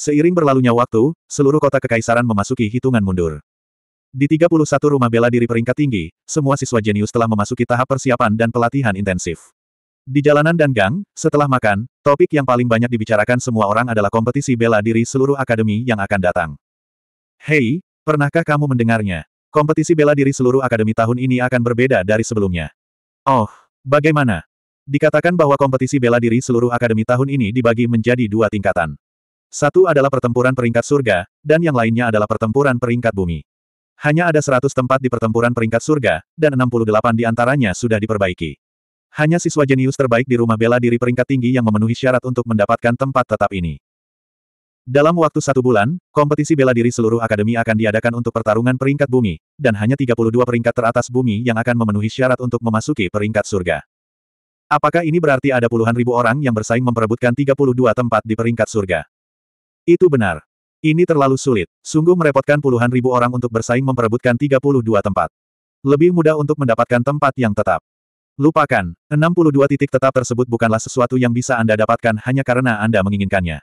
Seiring berlalunya waktu, seluruh kota kekaisaran memasuki hitungan mundur. Di 31 rumah bela diri peringkat tinggi, semua siswa jenius telah memasuki tahap persiapan dan pelatihan intensif. Di jalanan dan gang, setelah makan, topik yang paling banyak dibicarakan semua orang adalah kompetisi bela diri seluruh akademi yang akan datang. Hei, pernahkah kamu mendengarnya? Kompetisi bela diri seluruh akademi tahun ini akan berbeda dari sebelumnya. Oh, bagaimana? Dikatakan bahwa kompetisi bela diri seluruh akademi tahun ini dibagi menjadi dua tingkatan. Satu adalah pertempuran peringkat surga, dan yang lainnya adalah pertempuran peringkat bumi. Hanya ada 100 tempat di pertempuran peringkat surga, dan 68 di antaranya sudah diperbaiki. Hanya siswa jenius terbaik di rumah bela diri peringkat tinggi yang memenuhi syarat untuk mendapatkan tempat tetap ini. Dalam waktu satu bulan, kompetisi bela diri seluruh akademi akan diadakan untuk pertarungan peringkat bumi, dan hanya 32 peringkat teratas bumi yang akan memenuhi syarat untuk memasuki peringkat surga. Apakah ini berarti ada puluhan ribu orang yang bersaing memperebutkan 32 tempat di peringkat surga? Itu benar. Ini terlalu sulit. Sungguh merepotkan puluhan ribu orang untuk bersaing memperebutkan 32 tempat. Lebih mudah untuk mendapatkan tempat yang tetap. Lupakan, 62 titik tetap tersebut bukanlah sesuatu yang bisa Anda dapatkan hanya karena Anda menginginkannya.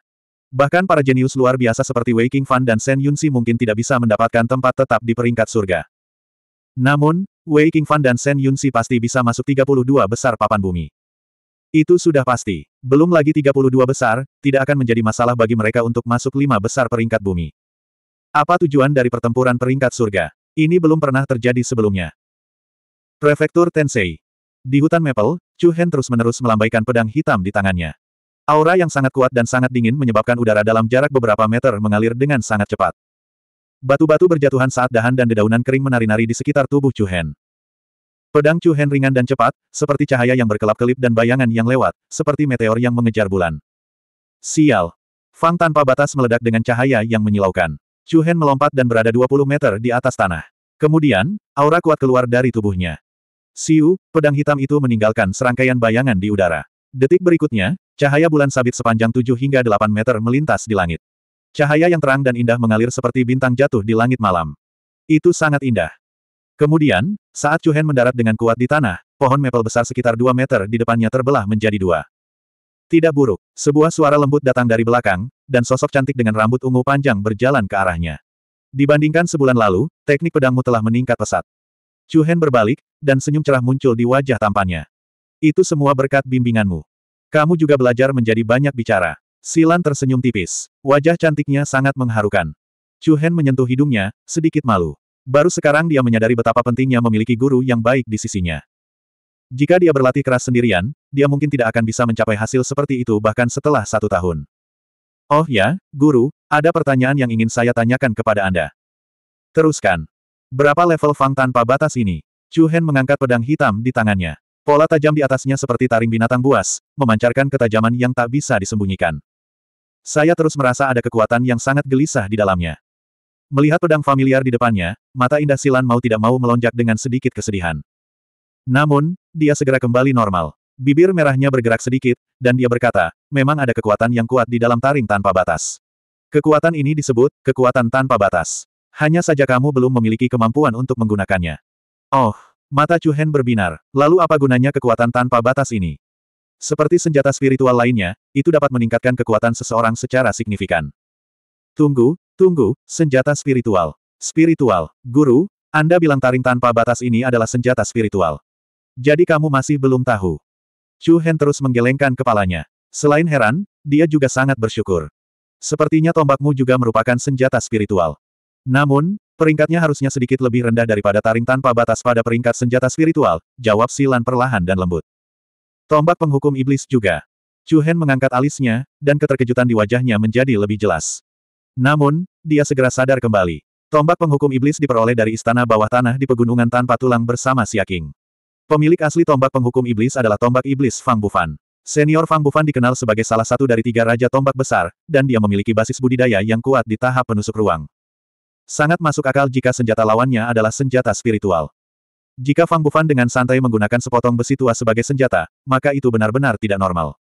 Bahkan para jenius luar biasa seperti Wei King Fan dan Shen Yunxi mungkin tidak bisa mendapatkan tempat tetap di peringkat surga. Namun, Wei King Fan dan Shen Yunxi pasti bisa masuk 32 besar papan bumi. Itu sudah pasti. Belum lagi 32 besar, tidak akan menjadi masalah bagi mereka untuk masuk lima besar peringkat bumi. Apa tujuan dari pertempuran peringkat surga? Ini belum pernah terjadi sebelumnya. Prefektur Tensei. Di hutan Maple, Chu Hen terus-menerus melambaikan pedang hitam di tangannya. Aura yang sangat kuat dan sangat dingin menyebabkan udara dalam jarak beberapa meter mengalir dengan sangat cepat. Batu-batu berjatuhan saat dahan dan dedaunan kering menari-nari di sekitar tubuh Chu Hen. Pedang Chu Hen ringan dan cepat, seperti cahaya yang berkelap-kelip dan bayangan yang lewat, seperti meteor yang mengejar bulan. Sial! Fang tanpa batas meledak dengan cahaya yang menyilaukan. Chu Hen melompat dan berada 20 meter di atas tanah. Kemudian, aura kuat keluar dari tubuhnya. Siu, pedang hitam itu meninggalkan serangkaian bayangan di udara. Detik berikutnya, cahaya bulan sabit sepanjang 7 hingga 8 meter melintas di langit. Cahaya yang terang dan indah mengalir seperti bintang jatuh di langit malam. Itu sangat indah. Kemudian, saat Chu Hen mendarat dengan kuat di tanah, pohon maple besar sekitar 2 meter di depannya terbelah menjadi dua. Tidak buruk, sebuah suara lembut datang dari belakang, dan sosok cantik dengan rambut ungu panjang berjalan ke arahnya. Dibandingkan sebulan lalu, teknik pedangmu telah meningkat pesat. Chu Hen berbalik, dan senyum cerah muncul di wajah tampannya. Itu semua berkat bimbinganmu. Kamu juga belajar menjadi banyak bicara. Silan tersenyum tipis. Wajah cantiknya sangat mengharukan. Chu Hen menyentuh hidungnya, sedikit malu. Baru sekarang dia menyadari betapa pentingnya memiliki guru yang baik di sisinya. Jika dia berlatih keras sendirian, dia mungkin tidak akan bisa mencapai hasil seperti itu bahkan setelah satu tahun. Oh ya, guru, ada pertanyaan yang ingin saya tanyakan kepada Anda. Teruskan. Berapa level Fang tanpa batas ini? Chu Hen mengangkat pedang hitam di tangannya. Pola tajam di atasnya seperti taring binatang buas, memancarkan ketajaman yang tak bisa disembunyikan. Saya terus merasa ada kekuatan yang sangat gelisah di dalamnya. Melihat pedang familiar di depannya, mata indah Silan mau tidak mau melonjak dengan sedikit kesedihan. Namun, dia segera kembali normal. Bibir merahnya bergerak sedikit, dan dia berkata, memang ada kekuatan yang kuat di dalam taring tanpa batas. Kekuatan ini disebut, kekuatan tanpa batas. Hanya saja kamu belum memiliki kemampuan untuk menggunakannya. Oh, mata Hen berbinar, lalu apa gunanya kekuatan tanpa batas ini? Seperti senjata spiritual lainnya, itu dapat meningkatkan kekuatan seseorang secara signifikan. Tunggu, Tunggu, senjata spiritual. Spiritual, guru, Anda bilang taring tanpa batas ini adalah senjata spiritual. Jadi kamu masih belum tahu. Chu Hen terus menggelengkan kepalanya. Selain heran, dia juga sangat bersyukur. Sepertinya tombakmu juga merupakan senjata spiritual. Namun, peringkatnya harusnya sedikit lebih rendah daripada taring tanpa batas pada peringkat senjata spiritual, jawab Silan perlahan dan lembut. Tombak penghukum iblis juga. Chu Hen mengangkat alisnya, dan keterkejutan di wajahnya menjadi lebih jelas. Namun, dia segera sadar kembali. Tombak penghukum iblis diperoleh dari istana bawah tanah di pegunungan tanpa tulang bersama Siaking. Pemilik asli tombak penghukum iblis adalah tombak iblis Fang Bufan. Senior Fang Bufan dikenal sebagai salah satu dari tiga raja tombak besar, dan dia memiliki basis budidaya yang kuat di tahap penusuk ruang. Sangat masuk akal jika senjata lawannya adalah senjata spiritual. Jika Fang Bufan dengan santai menggunakan sepotong besi tua sebagai senjata, maka itu benar-benar tidak normal.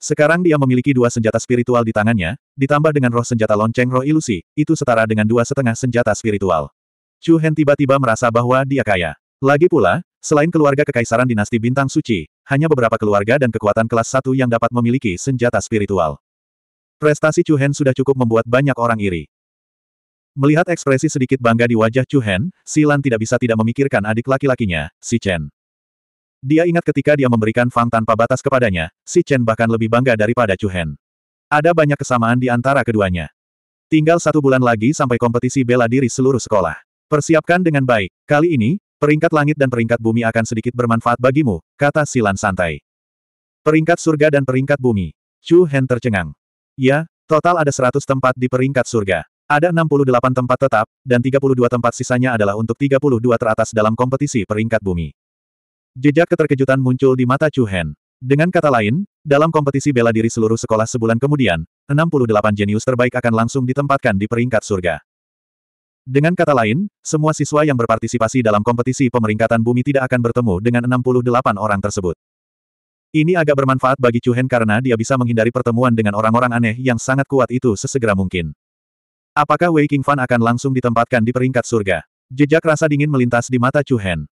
Sekarang dia memiliki dua senjata spiritual di tangannya, ditambah dengan roh senjata lonceng roh ilusi, itu setara dengan dua setengah senjata spiritual. Chu Hen tiba-tiba merasa bahwa dia kaya. Lagi pula, selain keluarga kekaisaran dinasti bintang suci, hanya beberapa keluarga dan kekuatan kelas satu yang dapat memiliki senjata spiritual. Prestasi Chu Hen sudah cukup membuat banyak orang iri. Melihat ekspresi sedikit bangga di wajah Chu Hen, Silan tidak bisa tidak memikirkan adik laki-lakinya, Si Chen. Dia ingat ketika dia memberikan Fang tanpa batas kepadanya, si Chen bahkan lebih bangga daripada Chu Hen. Ada banyak kesamaan di antara keduanya. Tinggal satu bulan lagi sampai kompetisi bela diri seluruh sekolah. Persiapkan dengan baik. Kali ini, peringkat langit dan peringkat bumi akan sedikit bermanfaat bagimu, kata Silan santai. Peringkat surga dan peringkat bumi. Chu Hen tercengang. Ya, total ada 100 tempat di peringkat surga. Ada 68 tempat tetap, dan 32 tempat sisanya adalah untuk 32 teratas dalam kompetisi peringkat bumi. Jejak keterkejutan muncul di mata Chu Hen. Dengan kata lain, dalam kompetisi bela diri seluruh sekolah sebulan kemudian, 68 jenius terbaik akan langsung ditempatkan di peringkat surga. Dengan kata lain, semua siswa yang berpartisipasi dalam kompetisi pemeringkatan bumi tidak akan bertemu dengan 68 orang tersebut. Ini agak bermanfaat bagi Chu Hen karena dia bisa menghindari pertemuan dengan orang-orang aneh yang sangat kuat itu sesegera mungkin. Apakah Wei Qingfan akan langsung ditempatkan di peringkat surga? Jejak rasa dingin melintas di mata Chu Hen.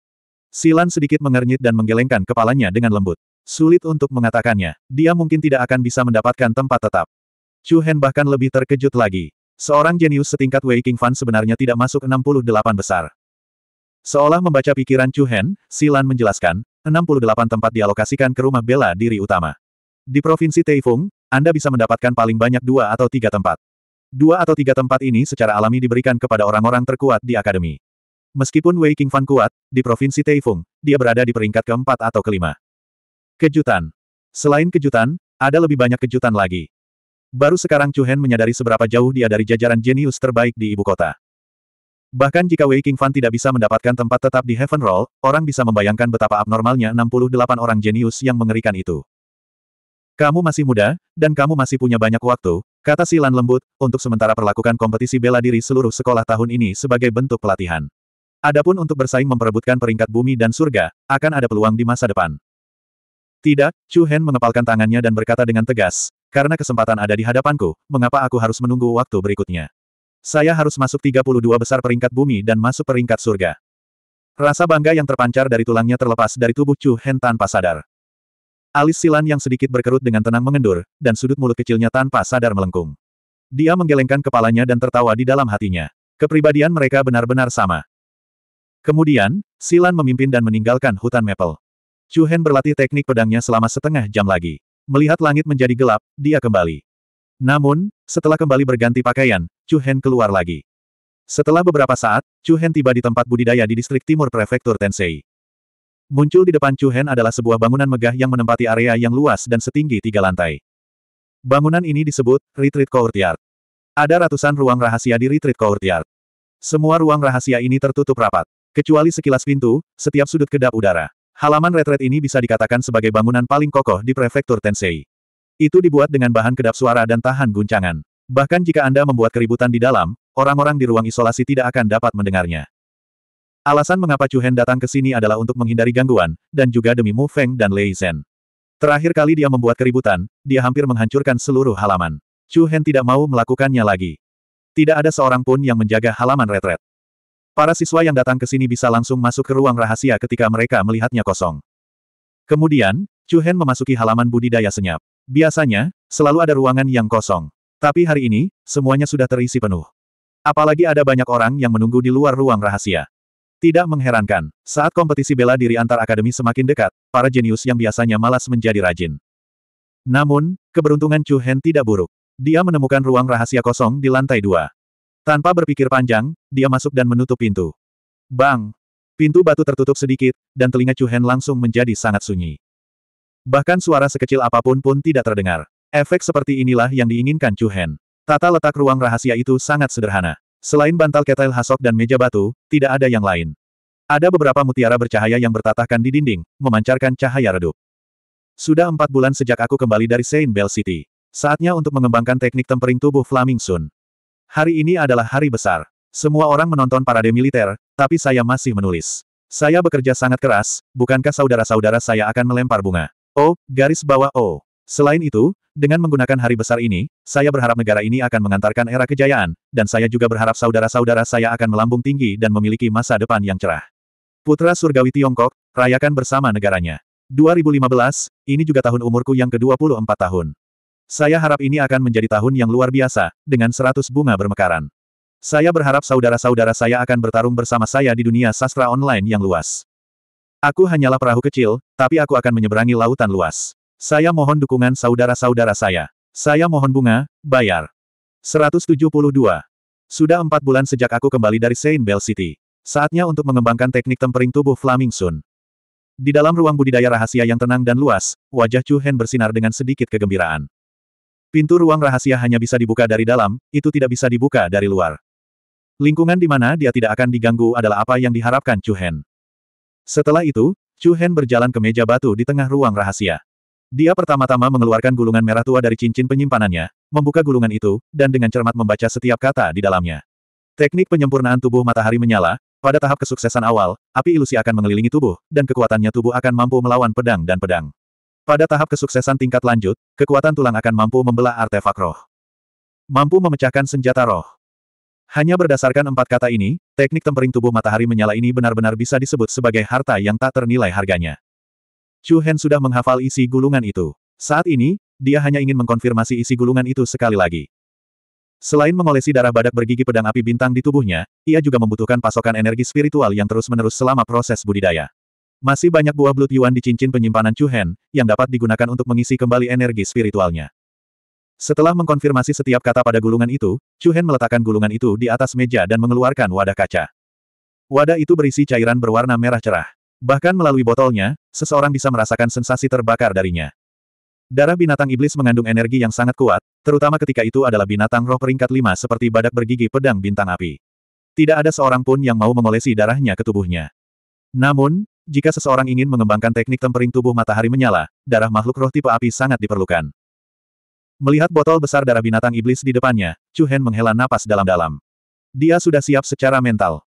Silan sedikit mengernyit dan menggelengkan kepalanya dengan lembut. Sulit untuk mengatakannya, dia mungkin tidak akan bisa mendapatkan tempat tetap. Chu Hen bahkan lebih terkejut lagi. Seorang jenius setingkat Wei King Fan sebenarnya tidak masuk 68 besar. Seolah membaca pikiran Chu Hen, Silan menjelaskan, 68 tempat dialokasikan ke rumah bela diri utama. Di Provinsi Taifung, Anda bisa mendapatkan paling banyak dua atau tiga tempat. Dua atau tiga tempat ini secara alami diberikan kepada orang-orang terkuat di akademi. Meskipun Wei King Fan kuat, di Provinsi Taifung, dia berada di peringkat keempat atau kelima. Kejutan. Selain kejutan, ada lebih banyak kejutan lagi. Baru sekarang Chu Hen menyadari seberapa jauh dia dari jajaran jenius terbaik di ibu kota. Bahkan jika Wei King Fan tidak bisa mendapatkan tempat tetap di Heaven Roll, orang bisa membayangkan betapa abnormalnya 68 orang jenius yang mengerikan itu. Kamu masih muda, dan kamu masih punya banyak waktu, kata Silan lembut, untuk sementara perlakukan kompetisi bela diri seluruh sekolah tahun ini sebagai bentuk pelatihan. Adapun untuk bersaing memperebutkan peringkat bumi dan surga, akan ada peluang di masa depan. Tidak, Chu Hen mengepalkan tangannya dan berkata dengan tegas, karena kesempatan ada di hadapanku, mengapa aku harus menunggu waktu berikutnya? Saya harus masuk 32 besar peringkat bumi dan masuk peringkat surga. Rasa bangga yang terpancar dari tulangnya terlepas dari tubuh Chu Hen tanpa sadar. Alis Silan yang sedikit berkerut dengan tenang mengendur, dan sudut mulut kecilnya tanpa sadar melengkung. Dia menggelengkan kepalanya dan tertawa di dalam hatinya. Kepribadian mereka benar-benar sama. Kemudian, Silan memimpin dan meninggalkan hutan Maple. Chu Hen berlatih teknik pedangnya selama setengah jam lagi. Melihat langit menjadi gelap, dia kembali. Namun, setelah kembali berganti pakaian, Chu Hen keluar lagi. Setelah beberapa saat, Chu Hen tiba di tempat budidaya di distrik timur prefektur Tensei. Muncul di depan Chu Hen adalah sebuah bangunan megah yang menempati area yang luas dan setinggi tiga lantai. Bangunan ini disebut Retreat Courtyard. Ada ratusan ruang rahasia di Retreat Courtyard. Semua ruang rahasia ini tertutup rapat. Kecuali sekilas pintu, setiap sudut kedap udara. Halaman retret ini bisa dikatakan sebagai bangunan paling kokoh di prefektur Tensei. Itu dibuat dengan bahan kedap suara dan tahan guncangan. Bahkan jika Anda membuat keributan di dalam, orang-orang di ruang isolasi tidak akan dapat mendengarnya. Alasan mengapa Chu Hen datang ke sini adalah untuk menghindari gangguan, dan juga demi Mu Feng dan Lei Zhen. Terakhir kali dia membuat keributan, dia hampir menghancurkan seluruh halaman. Chu Hen tidak mau melakukannya lagi. Tidak ada seorang pun yang menjaga halaman retret. Para siswa yang datang ke sini bisa langsung masuk ke ruang rahasia ketika mereka melihatnya kosong. Kemudian, Chu Hen memasuki halaman budidaya senyap. Biasanya, selalu ada ruangan yang kosong. Tapi hari ini, semuanya sudah terisi penuh. Apalagi ada banyak orang yang menunggu di luar ruang rahasia. Tidak mengherankan, saat kompetisi bela diri antar akademi semakin dekat, para jenius yang biasanya malas menjadi rajin. Namun, keberuntungan Chu Hen tidak buruk. Dia menemukan ruang rahasia kosong di lantai dua. Tanpa berpikir panjang, dia masuk dan menutup pintu. Bang! Pintu batu tertutup sedikit, dan telinga Chu Hen langsung menjadi sangat sunyi. Bahkan suara sekecil apapun pun tidak terdengar. Efek seperti inilah yang diinginkan Chu Hen. Tata letak ruang rahasia itu sangat sederhana. Selain bantal ketel hasok dan meja batu, tidak ada yang lain. Ada beberapa mutiara bercahaya yang bertatahkan di dinding, memancarkan cahaya redup. Sudah empat bulan sejak aku kembali dari Saint Bell City. Saatnya untuk mengembangkan teknik tempering tubuh Flaming Sun. Hari ini adalah hari besar. Semua orang menonton parade militer, tapi saya masih menulis. Saya bekerja sangat keras, bukankah saudara-saudara saya akan melempar bunga? Oh, garis bawah oh. Selain itu, dengan menggunakan hari besar ini, saya berharap negara ini akan mengantarkan era kejayaan, dan saya juga berharap saudara-saudara saya akan melambung tinggi dan memiliki masa depan yang cerah. Putra Surgawi Tiongkok, rayakan bersama negaranya. 2015, ini juga tahun umurku yang ke-24 tahun. Saya harap ini akan menjadi tahun yang luar biasa, dengan seratus bunga bermekaran. Saya berharap saudara-saudara saya akan bertarung bersama saya di dunia sastra online yang luas. Aku hanyalah perahu kecil, tapi aku akan menyeberangi lautan luas. Saya mohon dukungan saudara-saudara saya. Saya mohon bunga, bayar. 172. Sudah empat bulan sejak aku kembali dari Saint Bell City. Saatnya untuk mengembangkan teknik tempering tubuh Flaming Sun. Di dalam ruang budidaya rahasia yang tenang dan luas, wajah Chu Hen bersinar dengan sedikit kegembiraan. Pintu ruang rahasia hanya bisa dibuka dari dalam, itu tidak bisa dibuka dari luar. Lingkungan di mana dia tidak akan diganggu adalah apa yang diharapkan Chu Hen. Setelah itu, Chu Hen berjalan ke meja batu di tengah ruang rahasia. Dia pertama-tama mengeluarkan gulungan merah tua dari cincin penyimpanannya, membuka gulungan itu, dan dengan cermat membaca setiap kata di dalamnya. Teknik penyempurnaan tubuh matahari menyala, pada tahap kesuksesan awal, api ilusi akan mengelilingi tubuh, dan kekuatannya tubuh akan mampu melawan pedang dan pedang. Pada tahap kesuksesan tingkat lanjut, kekuatan tulang akan mampu membelah artefak roh. Mampu memecahkan senjata roh. Hanya berdasarkan empat kata ini, teknik tempering tubuh matahari menyala ini benar-benar bisa disebut sebagai harta yang tak ternilai harganya. Chu Hen sudah menghafal isi gulungan itu. Saat ini, dia hanya ingin mengkonfirmasi isi gulungan itu sekali lagi. Selain mengolesi darah badak bergigi pedang api bintang di tubuhnya, ia juga membutuhkan pasokan energi spiritual yang terus-menerus selama proses budidaya. Masih banyak buah Blood Yuan di cincin penyimpanan Chu Hen, yang dapat digunakan untuk mengisi kembali energi spiritualnya. Setelah mengkonfirmasi setiap kata pada gulungan itu, Chu Hen meletakkan gulungan itu di atas meja dan mengeluarkan wadah kaca. Wadah itu berisi cairan berwarna merah cerah. Bahkan melalui botolnya, seseorang bisa merasakan sensasi terbakar darinya. Darah binatang iblis mengandung energi yang sangat kuat, terutama ketika itu adalah binatang roh peringkat lima seperti badak bergigi pedang bintang api. Tidak ada seorang pun yang mau mengolesi darahnya ke tubuhnya. Namun, jika seseorang ingin mengembangkan teknik tempering tubuh matahari menyala, darah makhluk roh tipe api sangat diperlukan. Melihat botol besar darah binatang iblis di depannya, Chu Hen menghela napas dalam-dalam. Dia sudah siap secara mental.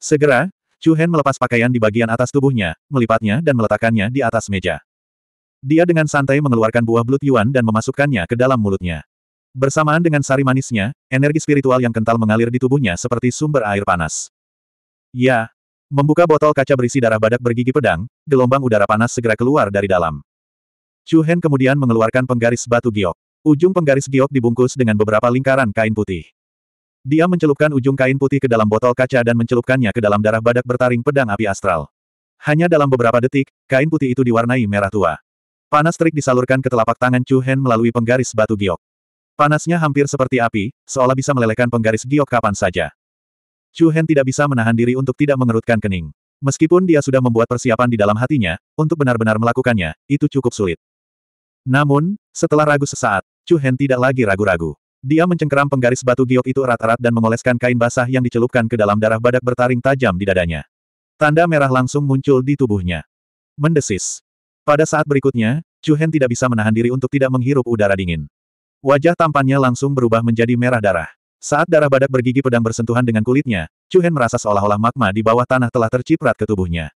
Segera, Chu Hen melepas pakaian di bagian atas tubuhnya, melipatnya dan meletakkannya di atas meja. Dia dengan santai mengeluarkan buah Blood Yuan dan memasukkannya ke dalam mulutnya. Bersamaan dengan sari manisnya, energi spiritual yang kental mengalir di tubuhnya seperti sumber air panas. Ya, Membuka botol kaca berisi darah badak bergigi pedang, gelombang udara panas segera keluar dari dalam. Chu Hen kemudian mengeluarkan penggaris batu giok. Ujung penggaris giok dibungkus dengan beberapa lingkaran kain putih. Dia mencelupkan ujung kain putih ke dalam botol kaca dan mencelupkannya ke dalam darah badak bertaring pedang api astral. Hanya dalam beberapa detik, kain putih itu diwarnai merah tua. Panas terik disalurkan ke telapak tangan Chu Hen melalui penggaris batu giok. Panasnya hampir seperti api, seolah bisa melelehkan penggaris giok kapan saja. Chu Hen tidak bisa menahan diri untuk tidak mengerutkan kening. Meskipun dia sudah membuat persiapan di dalam hatinya, untuk benar-benar melakukannya, itu cukup sulit. Namun, setelah ragu sesaat, Chu Hen tidak lagi ragu-ragu. Dia mencengkeram penggaris batu giok itu erat-erat dan mengoleskan kain basah yang dicelupkan ke dalam darah badak bertaring tajam di dadanya. Tanda merah langsung muncul di tubuhnya. Mendesis. Pada saat berikutnya, Chu Hen tidak bisa menahan diri untuk tidak menghirup udara dingin. Wajah tampannya langsung berubah menjadi merah darah. Saat darah badak bergigi pedang bersentuhan dengan kulitnya, Chuhen merasa seolah-olah magma di bawah tanah telah terciprat ke tubuhnya.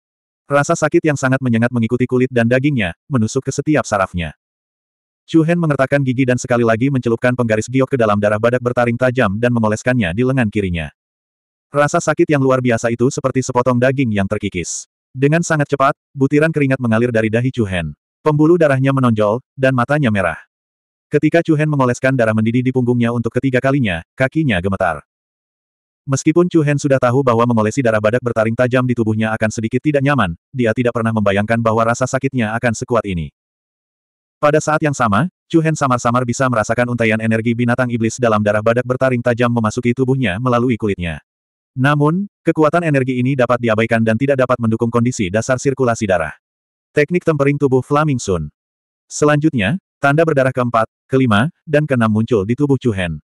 Rasa sakit yang sangat menyengat mengikuti kulit dan dagingnya, menusuk ke setiap sarafnya. Chuhen mengertakkan gigi dan sekali lagi mencelupkan penggaris giok ke dalam darah badak bertaring tajam dan mengoleskannya di lengan kirinya. Rasa sakit yang luar biasa itu seperti sepotong daging yang terkikis. Dengan sangat cepat, butiran keringat mengalir dari dahi Chuhen. Pembuluh darahnya menonjol, dan matanya merah. Ketika Chu Hen mengoleskan darah mendidih di punggungnya untuk ketiga kalinya, kakinya gemetar. Meskipun Chu Hen sudah tahu bahwa mengolesi darah badak bertaring tajam di tubuhnya akan sedikit tidak nyaman, dia tidak pernah membayangkan bahwa rasa sakitnya akan sekuat ini. Pada saat yang sama, Chu Hen samar-samar bisa merasakan untaian energi binatang iblis dalam darah badak bertaring tajam memasuki tubuhnya melalui kulitnya. Namun, kekuatan energi ini dapat diabaikan dan tidak dapat mendukung kondisi dasar sirkulasi darah. Teknik tempering tubuh Flaming Sun. Selanjutnya, tanda berdarah keempat, kelima, dan keenam muncul di tubuh Chu Hen.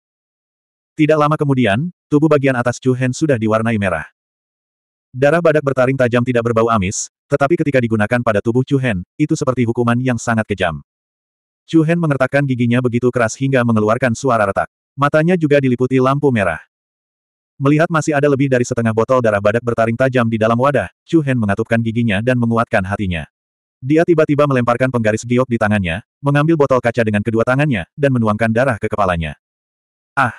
Tidak lama kemudian, tubuh bagian atas Chu Hen sudah diwarnai merah. Darah badak bertaring tajam tidak berbau amis, tetapi ketika digunakan pada tubuh Chu Hen, itu seperti hukuman yang sangat kejam. Chu Hen mengertakkan giginya begitu keras hingga mengeluarkan suara retak. Matanya juga diliputi lampu merah. Melihat masih ada lebih dari setengah botol darah badak bertaring tajam di dalam wadah, Chu Hen mengatupkan giginya dan menguatkan hatinya. Dia tiba-tiba melemparkan penggaris giok di tangannya, mengambil botol kaca dengan kedua tangannya, dan menuangkan darah ke kepalanya. Ah!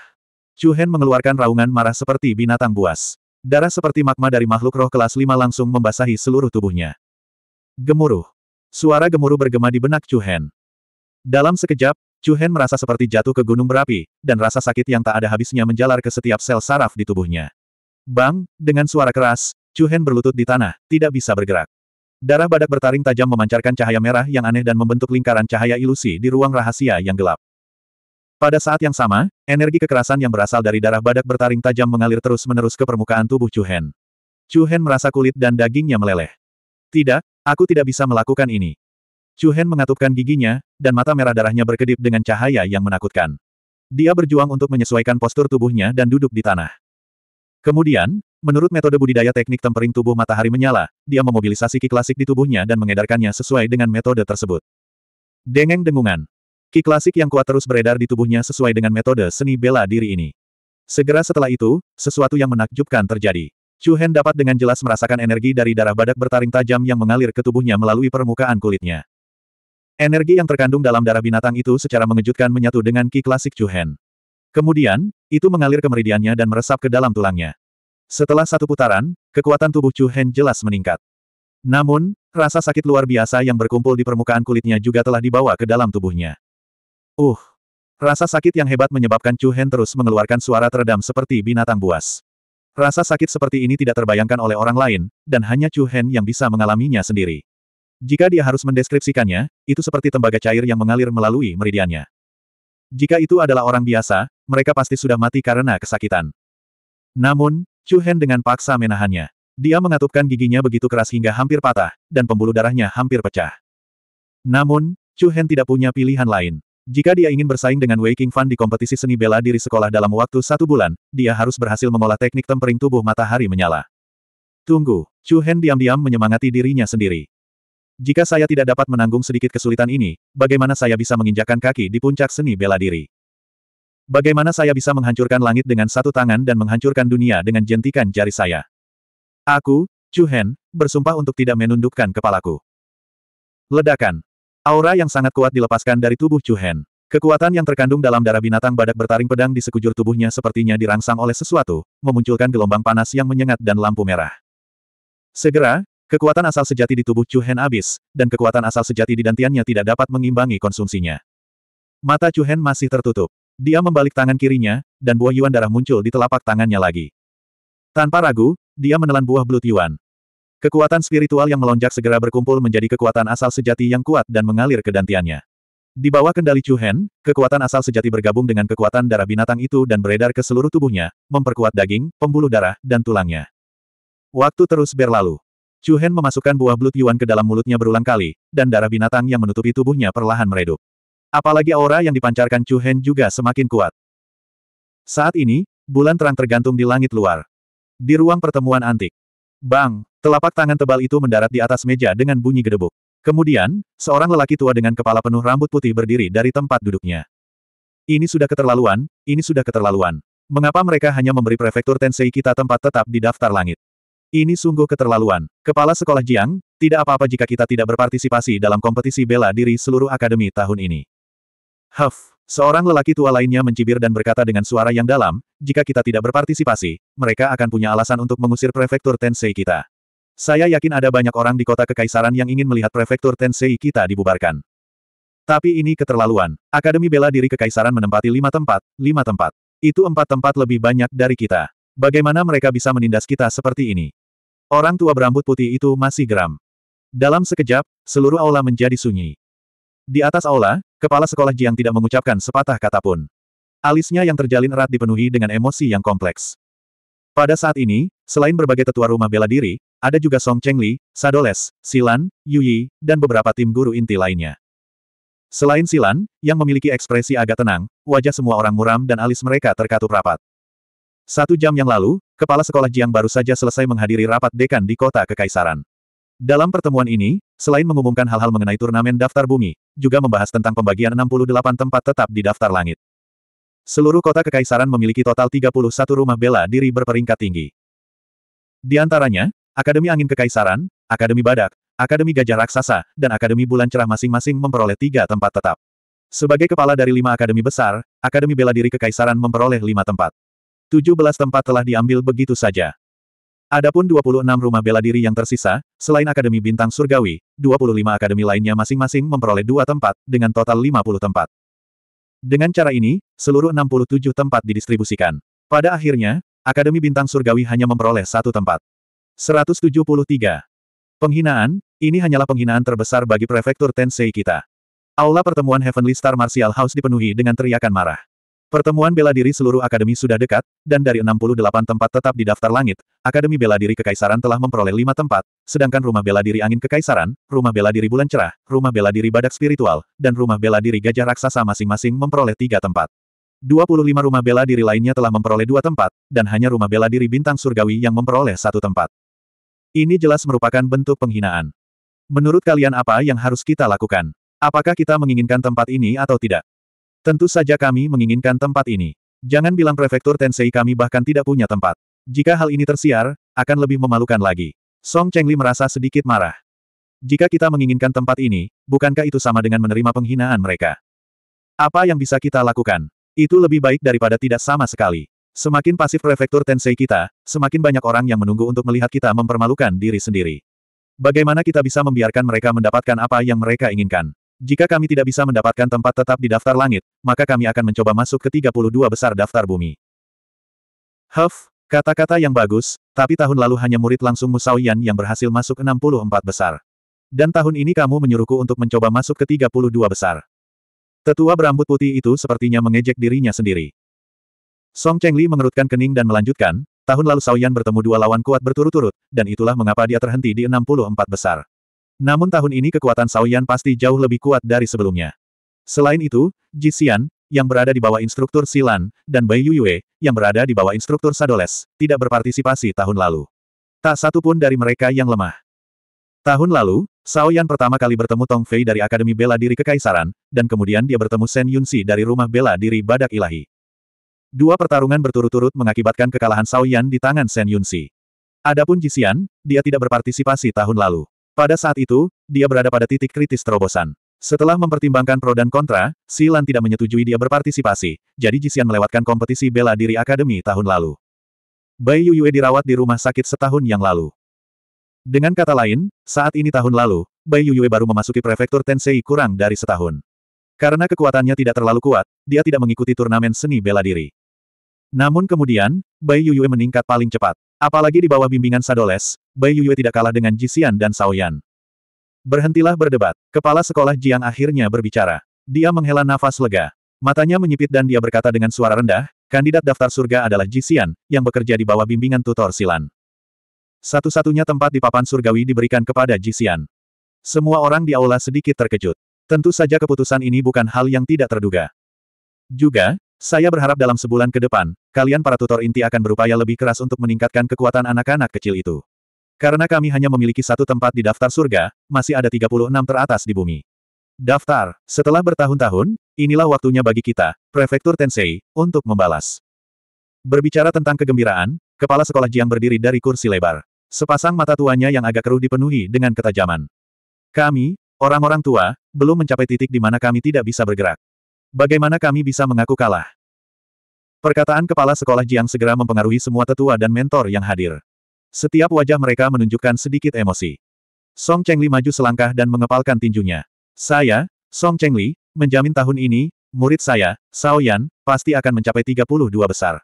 Chu Hen mengeluarkan raungan marah seperti binatang buas. Darah seperti magma dari makhluk roh kelas 5 langsung membasahi seluruh tubuhnya. Gemuruh. Suara gemuruh bergema di benak Chu Hen. Dalam sekejap, Chu Hen merasa seperti jatuh ke gunung berapi, dan rasa sakit yang tak ada habisnya menjalar ke setiap sel saraf di tubuhnya. Bang, dengan suara keras, Chu Hen berlutut di tanah, tidak bisa bergerak. Darah badak bertaring tajam memancarkan cahaya merah yang aneh dan membentuk lingkaran cahaya ilusi di ruang rahasia yang gelap. Pada saat yang sama, energi kekerasan yang berasal dari darah badak bertaring tajam mengalir terus-menerus ke permukaan tubuh Chu Hen. Chu Hen merasa kulit dan dagingnya meleleh. Tidak, aku tidak bisa melakukan ini. Chu Hen mengatupkan giginya, dan mata merah darahnya berkedip dengan cahaya yang menakutkan. Dia berjuang untuk menyesuaikan postur tubuhnya dan duduk di tanah. Kemudian, Menurut metode budidaya teknik tempering tubuh matahari menyala, dia memobilisasi ki klasik di tubuhnya dan mengedarkannya sesuai dengan metode tersebut. Dengeng dengungan. Ki klasik yang kuat terus beredar di tubuhnya sesuai dengan metode seni bela diri ini. Segera setelah itu, sesuatu yang menakjubkan terjadi. Chu Hen dapat dengan jelas merasakan energi dari darah badak bertaring tajam yang mengalir ke tubuhnya melalui permukaan kulitnya. Energi yang terkandung dalam darah binatang itu secara mengejutkan menyatu dengan ki klasik Chu Hen. Kemudian, itu mengalir ke meridiannya dan meresap ke dalam tulangnya. Setelah satu putaran, kekuatan tubuh Chu Hen jelas meningkat. Namun, rasa sakit luar biasa yang berkumpul di permukaan kulitnya juga telah dibawa ke dalam tubuhnya. Uh! Rasa sakit yang hebat menyebabkan Chu Hen terus mengeluarkan suara teredam seperti binatang buas. Rasa sakit seperti ini tidak terbayangkan oleh orang lain, dan hanya Chu Hen yang bisa mengalaminya sendiri. Jika dia harus mendeskripsikannya, itu seperti tembaga cair yang mengalir melalui meridiannya. Jika itu adalah orang biasa, mereka pasti sudah mati karena kesakitan. Namun, Chu Hen dengan paksa menahannya. Dia mengatupkan giginya begitu keras hingga hampir patah, dan pembuluh darahnya hampir pecah. Namun, Chu Hen tidak punya pilihan lain. Jika dia ingin bersaing dengan Wei King Fan di kompetisi seni bela diri sekolah dalam waktu satu bulan, dia harus berhasil mengolah teknik tempering tubuh matahari menyala. Tunggu, Chu Hen diam-diam menyemangati dirinya sendiri. Jika saya tidak dapat menanggung sedikit kesulitan ini, bagaimana saya bisa menginjakan kaki di puncak seni bela diri? Bagaimana saya bisa menghancurkan langit dengan satu tangan dan menghancurkan dunia dengan jentikan jari saya? Aku, Chu Hen, bersumpah untuk tidak menundukkan kepalaku. Ledakan. Aura yang sangat kuat dilepaskan dari tubuh Chu Hen. Kekuatan yang terkandung dalam darah binatang badak bertaring pedang di sekujur tubuhnya sepertinya dirangsang oleh sesuatu, memunculkan gelombang panas yang menyengat dan lampu merah. Segera, kekuatan asal sejati di tubuh Chu Hen habis, dan kekuatan asal sejati di dantiannya tidak dapat mengimbangi konsumsinya. Mata Chu Hen masih tertutup. Dia membalik tangan kirinya, dan buah yuan darah muncul di telapak tangannya lagi. Tanpa ragu, dia menelan buah belut yuan. Kekuatan spiritual yang melonjak segera berkumpul menjadi kekuatan asal sejati yang kuat dan mengalir ke dantiannya. Di bawah kendali Chu Hen, kekuatan asal sejati bergabung dengan kekuatan darah binatang itu dan beredar ke seluruh tubuhnya, memperkuat daging, pembuluh darah, dan tulangnya. Waktu terus berlalu. Chu Hen memasukkan buah belut yuan ke dalam mulutnya berulang kali, dan darah binatang yang menutupi tubuhnya perlahan meredup. Apalagi aura yang dipancarkan Chu Hen juga semakin kuat. Saat ini, bulan terang tergantung di langit luar. Di ruang pertemuan antik. Bang, telapak tangan tebal itu mendarat di atas meja dengan bunyi gedebuk. Kemudian, seorang lelaki tua dengan kepala penuh rambut putih berdiri dari tempat duduknya. Ini sudah keterlaluan, ini sudah keterlaluan. Mengapa mereka hanya memberi prefektur Tensei kita tempat tetap di daftar langit? Ini sungguh keterlaluan. Kepala sekolah Jiang, tidak apa-apa jika kita tidak berpartisipasi dalam kompetisi bela diri seluruh akademi tahun ini. Huff, seorang lelaki tua lainnya mencibir dan berkata dengan suara yang dalam, jika kita tidak berpartisipasi, mereka akan punya alasan untuk mengusir prefektur Tensei kita. Saya yakin ada banyak orang di kota kekaisaran yang ingin melihat prefektur Tensei kita dibubarkan. Tapi ini keterlaluan. Akademi bela diri kekaisaran menempati lima tempat, lima tempat. Itu empat tempat lebih banyak dari kita. Bagaimana mereka bisa menindas kita seperti ini? Orang tua berambut putih itu masih geram. Dalam sekejap, seluruh aula menjadi sunyi. Di atas aula, Kepala sekolah Jiang tidak mengucapkan sepatah kata pun. Alisnya yang terjalin erat dipenuhi dengan emosi yang kompleks. Pada saat ini, selain berbagai tetua rumah bela diri, ada juga Song Chengli, Sadoles, Silan, Yuyi, dan beberapa tim guru inti lainnya. Selain Silan, yang memiliki ekspresi agak tenang, wajah semua orang muram dan alis mereka terkatup rapat. Satu jam yang lalu, kepala sekolah Jiang baru saja selesai menghadiri rapat dekan di kota Kekaisaran. Dalam pertemuan ini, selain mengumumkan hal-hal mengenai turnamen daftar bumi, juga membahas tentang pembagian 68 tempat tetap di daftar langit. Seluruh kota kekaisaran memiliki total 31 rumah bela diri berperingkat tinggi. Di antaranya, Akademi Angin Kekaisaran, Akademi Badak, Akademi Gajah Raksasa, dan Akademi Bulan Cerah masing-masing memperoleh tiga tempat tetap. Sebagai kepala dari lima akademi besar, Akademi Bela Diri Kekaisaran memperoleh lima tempat. 17 tempat telah diambil begitu saja. Adapun 26 rumah bela diri yang tersisa, selain Akademi Bintang Surgawi, 25 akademi lainnya masing-masing memperoleh dua tempat, dengan total 50 tempat. Dengan cara ini, seluruh 67 tempat didistribusikan. Pada akhirnya, Akademi Bintang Surgawi hanya memperoleh satu tempat. 173. Penghinaan, ini hanyalah penghinaan terbesar bagi prefektur Tensei kita. Aula pertemuan Heavenly Star Martial House dipenuhi dengan teriakan marah. Pertemuan bela diri seluruh akademi sudah dekat, dan dari 68 tempat tetap di daftar langit, Akademi Bela Diri Kekaisaran telah memperoleh lima tempat, sedangkan Rumah Bela Diri Angin Kekaisaran, Rumah Bela Diri Bulan Cerah, Rumah Bela Diri Badak Spiritual, dan Rumah Bela Diri Gajah Raksasa masing-masing memperoleh tiga tempat. 25 rumah bela diri lainnya telah memperoleh dua tempat, dan hanya rumah bela diri Bintang Surgawi yang memperoleh satu tempat. Ini jelas merupakan bentuk penghinaan. Menurut kalian apa yang harus kita lakukan? Apakah kita menginginkan tempat ini atau tidak? Tentu saja kami menginginkan tempat ini. Jangan bilang prefektur Tensei kami bahkan tidak punya tempat. Jika hal ini tersiar, akan lebih memalukan lagi. Song Chengli merasa sedikit marah. Jika kita menginginkan tempat ini, bukankah itu sama dengan menerima penghinaan mereka? Apa yang bisa kita lakukan? Itu lebih baik daripada tidak sama sekali. Semakin pasif prefektur Tensei kita, semakin banyak orang yang menunggu untuk melihat kita mempermalukan diri sendiri. Bagaimana kita bisa membiarkan mereka mendapatkan apa yang mereka inginkan? Jika kami tidak bisa mendapatkan tempat tetap di daftar langit, maka kami akan mencoba masuk ke 32 besar daftar bumi. Huff, kata-kata yang bagus, tapi tahun lalu hanya murid langsung Musaoyan yang berhasil masuk 64 besar. Dan tahun ini kamu menyuruhku untuk mencoba masuk ke 32 besar. Tetua berambut putih itu sepertinya mengejek dirinya sendiri. Song Chengli mengerutkan kening dan melanjutkan, tahun lalu Saoyan bertemu dua lawan kuat berturut-turut, dan itulah mengapa dia terhenti di 64 besar. Namun tahun ini kekuatan Saoyan pasti jauh lebih kuat dari sebelumnya. Selain itu, Ji Xian, yang berada di bawah instruktur Silan, dan Bai Yuyue, yang berada di bawah instruktur Sadoles, tidak berpartisipasi tahun lalu. Tak satu pun dari mereka yang lemah. Tahun lalu, Sao Yan pertama kali bertemu Tong Fei dari Akademi Bela Diri Kekaisaran, dan kemudian dia bertemu Shen Yunsi dari Rumah Bela Diri Badak Ilahi. Dua pertarungan berturut-turut mengakibatkan kekalahan Sao Yan di tangan Shen Yunsi. Adapun Jisian, dia tidak berpartisipasi tahun lalu. Pada saat itu, dia berada pada titik kritis terobosan. Setelah mempertimbangkan pro dan kontra, Silan tidak menyetujui dia berpartisipasi, jadi Jisian melewatkan kompetisi bela diri akademi tahun lalu. Bai Yuyue dirawat di rumah sakit setahun yang lalu. Dengan kata lain, saat ini tahun lalu, Bai Yue baru memasuki prefektur Tensei kurang dari setahun. Karena kekuatannya tidak terlalu kuat, dia tidak mengikuti turnamen seni bela diri. Namun kemudian, Bai Yue meningkat paling cepat. Apalagi di bawah bimbingan Sadoles, Bai Yue tidak kalah dengan Jisian dan Saoyan. Berhentilah berdebat. Kepala sekolah Jiang akhirnya berbicara. Dia menghela nafas lega. Matanya menyipit dan dia berkata dengan suara rendah, kandidat daftar surga adalah Jisian, yang bekerja di bawah bimbingan tutor Silan. Satu-satunya tempat di papan surgawi diberikan kepada Jisian. Semua orang di aula sedikit terkejut. Tentu saja keputusan ini bukan hal yang tidak terduga. Juga, saya berharap dalam sebulan ke depan, kalian para tutor inti akan berupaya lebih keras untuk meningkatkan kekuatan anak-anak kecil itu. Karena kami hanya memiliki satu tempat di daftar surga, masih ada 36 teratas di bumi. Daftar, setelah bertahun-tahun, inilah waktunya bagi kita, Prefektur Tensei, untuk membalas. Berbicara tentang kegembiraan, kepala sekolah Jiang berdiri dari kursi lebar. Sepasang mata tuanya yang agak keruh dipenuhi dengan ketajaman. Kami, orang-orang tua, belum mencapai titik di mana kami tidak bisa bergerak. Bagaimana kami bisa mengaku kalah? Perkataan kepala sekolah Jiang segera mempengaruhi semua tetua dan mentor yang hadir. Setiap wajah mereka menunjukkan sedikit emosi. Song Chengli maju selangkah dan mengepalkan tinjunya. Saya, Song Chengli, menjamin tahun ini, murid saya, Sao Yan, pasti akan mencapai 32 besar.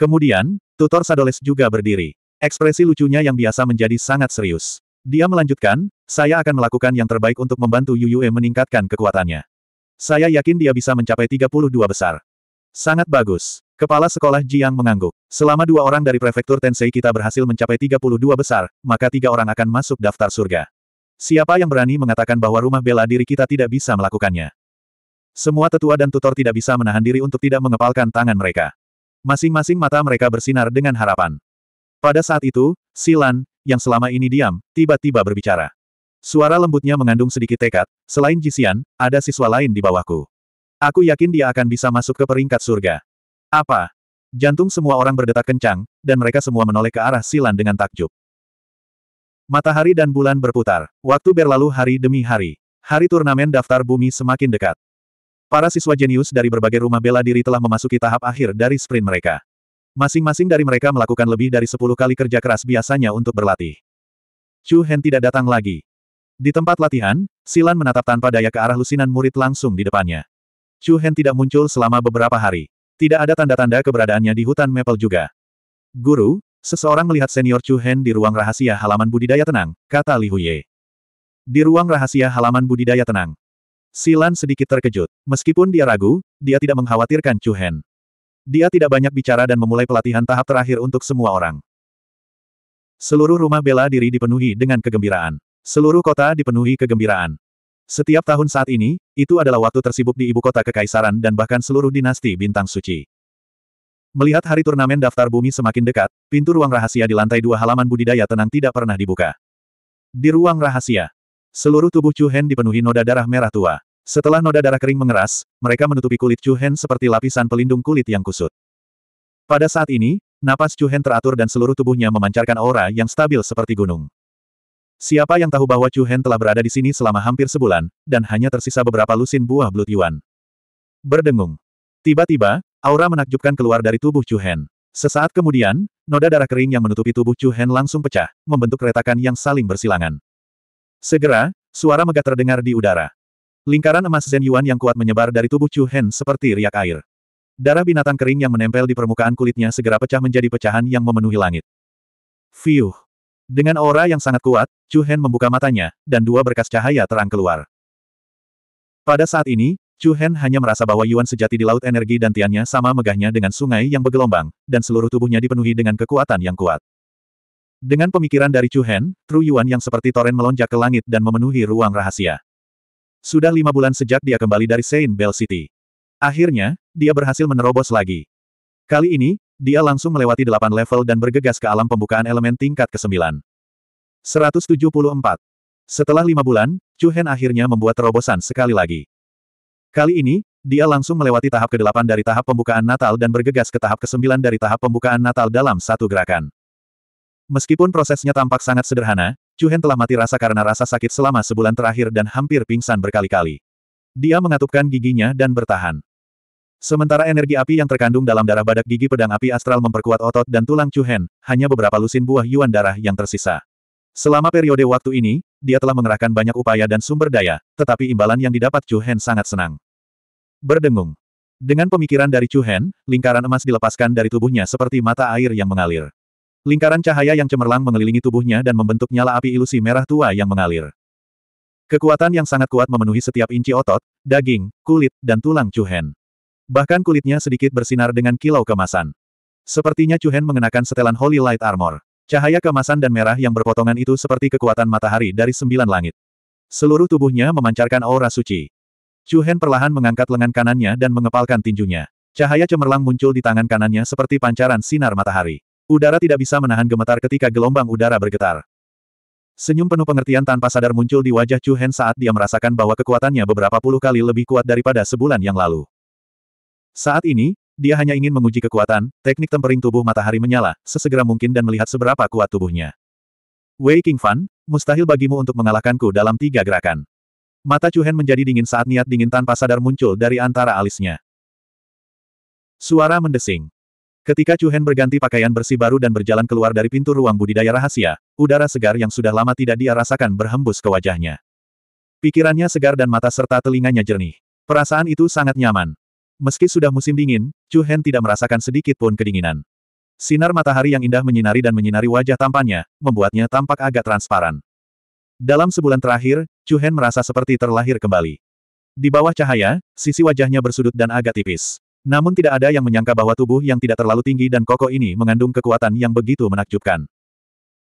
Kemudian, tutor Sadoles juga berdiri. Ekspresi lucunya yang biasa menjadi sangat serius. Dia melanjutkan, saya akan melakukan yang terbaik untuk membantu Yuyue meningkatkan kekuatannya. Saya yakin dia bisa mencapai 32 besar. Sangat bagus. Kepala sekolah Jiang mengangguk. Selama dua orang dari prefektur Tensei kita berhasil mencapai 32 besar, maka tiga orang akan masuk daftar surga. Siapa yang berani mengatakan bahwa rumah bela diri kita tidak bisa melakukannya? Semua tetua dan tutor tidak bisa menahan diri untuk tidak mengepalkan tangan mereka. Masing-masing mata mereka bersinar dengan harapan. Pada saat itu, Silan, yang selama ini diam, tiba-tiba berbicara. Suara lembutnya mengandung sedikit tekad, selain Jisian, ada siswa lain di bawahku. Aku yakin dia akan bisa masuk ke peringkat surga. Apa? Jantung semua orang berdetak kencang, dan mereka semua menoleh ke arah Silan dengan takjub. Matahari dan bulan berputar. Waktu berlalu hari demi hari. Hari turnamen daftar bumi semakin dekat. Para siswa jenius dari berbagai rumah bela diri telah memasuki tahap akhir dari sprint mereka. Masing-masing dari mereka melakukan lebih dari 10 kali kerja keras biasanya untuk berlatih. Chu Hen tidak datang lagi. Di tempat latihan, Silan menatap tanpa daya ke arah lusinan murid langsung di depannya. Chu Hen tidak muncul selama beberapa hari. Tidak ada tanda-tanda keberadaannya di hutan Maple juga. Guru, seseorang melihat senior Chu Hen di ruang rahasia halaman budidaya tenang, kata Li Huye. Di ruang rahasia halaman budidaya tenang. Silan sedikit terkejut. Meskipun dia ragu, dia tidak mengkhawatirkan Chu Hen. Dia tidak banyak bicara dan memulai pelatihan tahap terakhir untuk semua orang. Seluruh rumah bela diri dipenuhi dengan kegembiraan. Seluruh kota dipenuhi kegembiraan. Setiap tahun saat ini, itu adalah waktu tersibuk di ibu kota kekaisaran dan bahkan seluruh dinasti bintang suci. Melihat hari turnamen daftar bumi semakin dekat, pintu ruang rahasia di lantai dua halaman budidaya tenang tidak pernah dibuka. Di ruang rahasia, seluruh tubuh Chu Hen dipenuhi noda darah merah tua. Setelah noda darah kering mengeras, mereka menutupi kulit Chu Hen seperti lapisan pelindung kulit yang kusut. Pada saat ini, napas Chu Hen teratur dan seluruh tubuhnya memancarkan aura yang stabil seperti gunung. Siapa yang tahu bahwa Chu Hen telah berada di sini selama hampir sebulan, dan hanya tersisa beberapa lusin buah Blood Yuan. Berdengung. Tiba-tiba, aura menakjubkan keluar dari tubuh Chu Hen. Sesaat kemudian, noda darah kering yang menutupi tubuh Chu Hen langsung pecah, membentuk retakan yang saling bersilangan. Segera, suara megah terdengar di udara. Lingkaran emas Zen Yuan yang kuat menyebar dari tubuh Chu Hen seperti riak air. Darah binatang kering yang menempel di permukaan kulitnya segera pecah menjadi pecahan yang memenuhi langit. Fiuh! Dengan aura yang sangat kuat, Chu Hen membuka matanya, dan dua berkas cahaya terang keluar. Pada saat ini, Chu Hen hanya merasa bahwa Yuan sejati di laut energi dan tiannya sama megahnya dengan sungai yang bergelombang, dan seluruh tubuhnya dipenuhi dengan kekuatan yang kuat. Dengan pemikiran dari Chu Hen, Tru Yuan yang seperti toren melonjak ke langit dan memenuhi ruang rahasia. Sudah lima bulan sejak dia kembali dari Saint Bell City. Akhirnya, dia berhasil menerobos lagi. Kali ini, dia langsung melewati delapan level dan bergegas ke alam pembukaan elemen tingkat ke-9. 174. Setelah lima bulan, Chu Hen akhirnya membuat terobosan sekali lagi. Kali ini, dia langsung melewati tahap ke-8 dari tahap pembukaan Natal dan bergegas ke tahap ke-9 dari tahap pembukaan Natal dalam satu gerakan. Meskipun prosesnya tampak sangat sederhana, Chu Hen telah mati rasa karena rasa sakit selama sebulan terakhir dan hampir pingsan berkali-kali. Dia mengatupkan giginya dan bertahan. Sementara energi api yang terkandung dalam darah badak gigi pedang api astral memperkuat otot dan tulang Chu Hen, hanya beberapa lusin buah yuan darah yang tersisa. Selama periode waktu ini, dia telah mengerahkan banyak upaya dan sumber daya, tetapi imbalan yang didapat Chu Hen sangat senang. Berdengung. Dengan pemikiran dari Chu Hen, lingkaran emas dilepaskan dari tubuhnya seperti mata air yang mengalir. Lingkaran cahaya yang cemerlang mengelilingi tubuhnya dan membentuk nyala api ilusi merah tua yang mengalir. Kekuatan yang sangat kuat memenuhi setiap inci otot, daging, kulit, dan tulang Chu Hen. Bahkan kulitnya sedikit bersinar dengan kilau kemasan. Sepertinya Chu Hen mengenakan setelan Holy Light Armor. Cahaya kemasan dan merah yang berpotongan itu seperti kekuatan matahari dari sembilan langit. Seluruh tubuhnya memancarkan aura suci. Chu Hen perlahan mengangkat lengan kanannya dan mengepalkan tinjunya. Cahaya cemerlang muncul di tangan kanannya seperti pancaran sinar matahari. Udara tidak bisa menahan gemetar ketika gelombang udara bergetar. Senyum penuh pengertian tanpa sadar muncul di wajah Chu Hen saat dia merasakan bahwa kekuatannya beberapa puluh kali lebih kuat daripada sebulan yang lalu. Saat ini, dia hanya ingin menguji kekuatan, teknik tempering tubuh matahari menyala, sesegera mungkin dan melihat seberapa kuat tubuhnya. Wei King Fan, mustahil bagimu untuk mengalahkanku dalam tiga gerakan. Mata Chu Hen menjadi dingin saat niat dingin tanpa sadar muncul dari antara alisnya. Suara mendesing. Ketika Chu Hen berganti pakaian bersih baru dan berjalan keluar dari pintu ruang budidaya rahasia, udara segar yang sudah lama tidak dia rasakan berhembus ke wajahnya. Pikirannya segar dan mata serta telinganya jernih. Perasaan itu sangat nyaman. Meski sudah musim dingin, Chu Hen tidak merasakan sedikit pun kedinginan. Sinar matahari yang indah menyinari dan menyinari wajah tampannya, membuatnya tampak agak transparan. Dalam sebulan terakhir, Chu Hen merasa seperti terlahir kembali. Di bawah cahaya, sisi wajahnya bersudut dan agak tipis. Namun tidak ada yang menyangka bahwa tubuh yang tidak terlalu tinggi dan kokoh ini mengandung kekuatan yang begitu menakjubkan.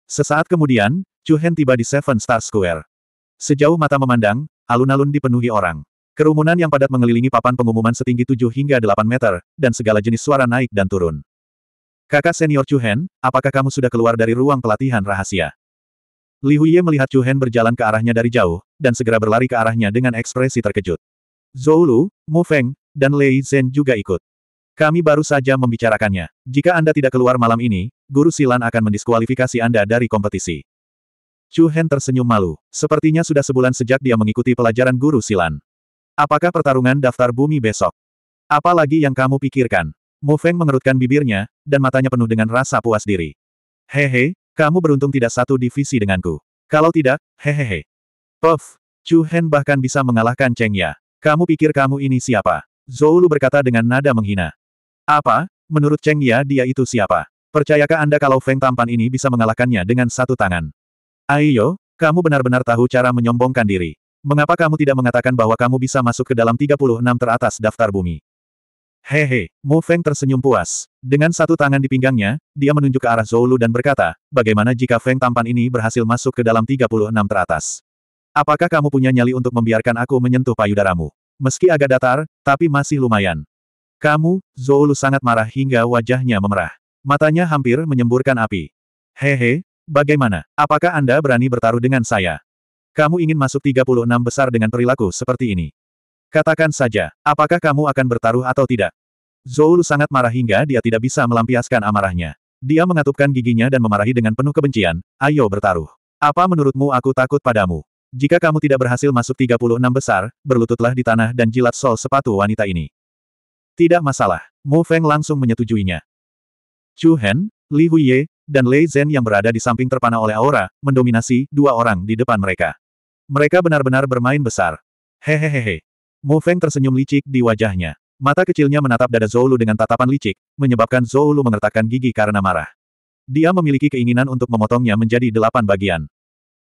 Sesaat kemudian, Chu Hen tiba di Seven Star Square. Sejauh mata memandang, alun-alun dipenuhi orang. Kerumunan yang padat mengelilingi papan pengumuman setinggi 7 hingga 8 meter, dan segala jenis suara naik dan turun. Kakak senior Chu Hen, apakah kamu sudah keluar dari ruang pelatihan rahasia? Li Huiye melihat Chu Hen berjalan ke arahnya dari jauh, dan segera berlari ke arahnya dengan ekspresi terkejut. Zhou Lu, Mu Feng, dan Lei Zhen juga ikut. Kami baru saja membicarakannya. Jika Anda tidak keluar malam ini, Guru Silan akan mendiskualifikasi Anda dari kompetisi. Chu Hen tersenyum malu. Sepertinya sudah sebulan sejak dia mengikuti pelajaran Guru Silan. Apakah pertarungan daftar bumi besok? Apalagi yang kamu pikirkan? Mu Feng mengerutkan bibirnya, dan matanya penuh dengan rasa puas diri. Hehe, kamu beruntung tidak satu divisi denganku. Kalau tidak, hehehe. Puff, Chu Hen bahkan bisa mengalahkan Cheng Ya. Kamu pikir kamu ini siapa? Zhou Lu berkata dengan nada menghina. Apa? Menurut Cheng Ya dia itu siapa? Percayakah Anda kalau Feng tampan ini bisa mengalahkannya dengan satu tangan? Ayo, kamu benar-benar tahu cara menyombongkan diri. Mengapa kamu tidak mengatakan bahwa kamu bisa masuk ke dalam 36 teratas daftar bumi? Hehe, Mu Feng tersenyum puas. Dengan satu tangan di pinggangnya, dia menunjuk ke arah Zhou Lu dan berkata, bagaimana jika Feng tampan ini berhasil masuk ke dalam 36 teratas? Apakah kamu punya nyali untuk membiarkan aku menyentuh payudaramu? Meski agak datar, tapi masih lumayan. Kamu, Zhou Lu sangat marah hingga wajahnya memerah. Matanya hampir menyemburkan api. Hehe, bagaimana? Apakah Anda berani bertaruh dengan saya? Kamu ingin masuk 36 besar dengan perilaku seperti ini. Katakan saja, apakah kamu akan bertaruh atau tidak? Zhou sangat marah hingga dia tidak bisa melampiaskan amarahnya. Dia mengatupkan giginya dan memarahi dengan penuh kebencian, ayo bertaruh. Apa menurutmu aku takut padamu? Jika kamu tidak berhasil masuk 36 besar, berlututlah di tanah dan jilat sol sepatu wanita ini. Tidak masalah. Mu Feng langsung menyetujuinya. Chu Hen, Li Huiye, dan Lei Zhen yang berada di samping terpana oleh aura, mendominasi dua orang di depan mereka. Mereka benar-benar bermain besar. Hehehehe. Mu Feng tersenyum licik di wajahnya. Mata kecilnya menatap dada Zhou Lu dengan tatapan licik, menyebabkan Zhou Lu mengertakkan gigi karena marah. Dia memiliki keinginan untuk memotongnya menjadi delapan bagian.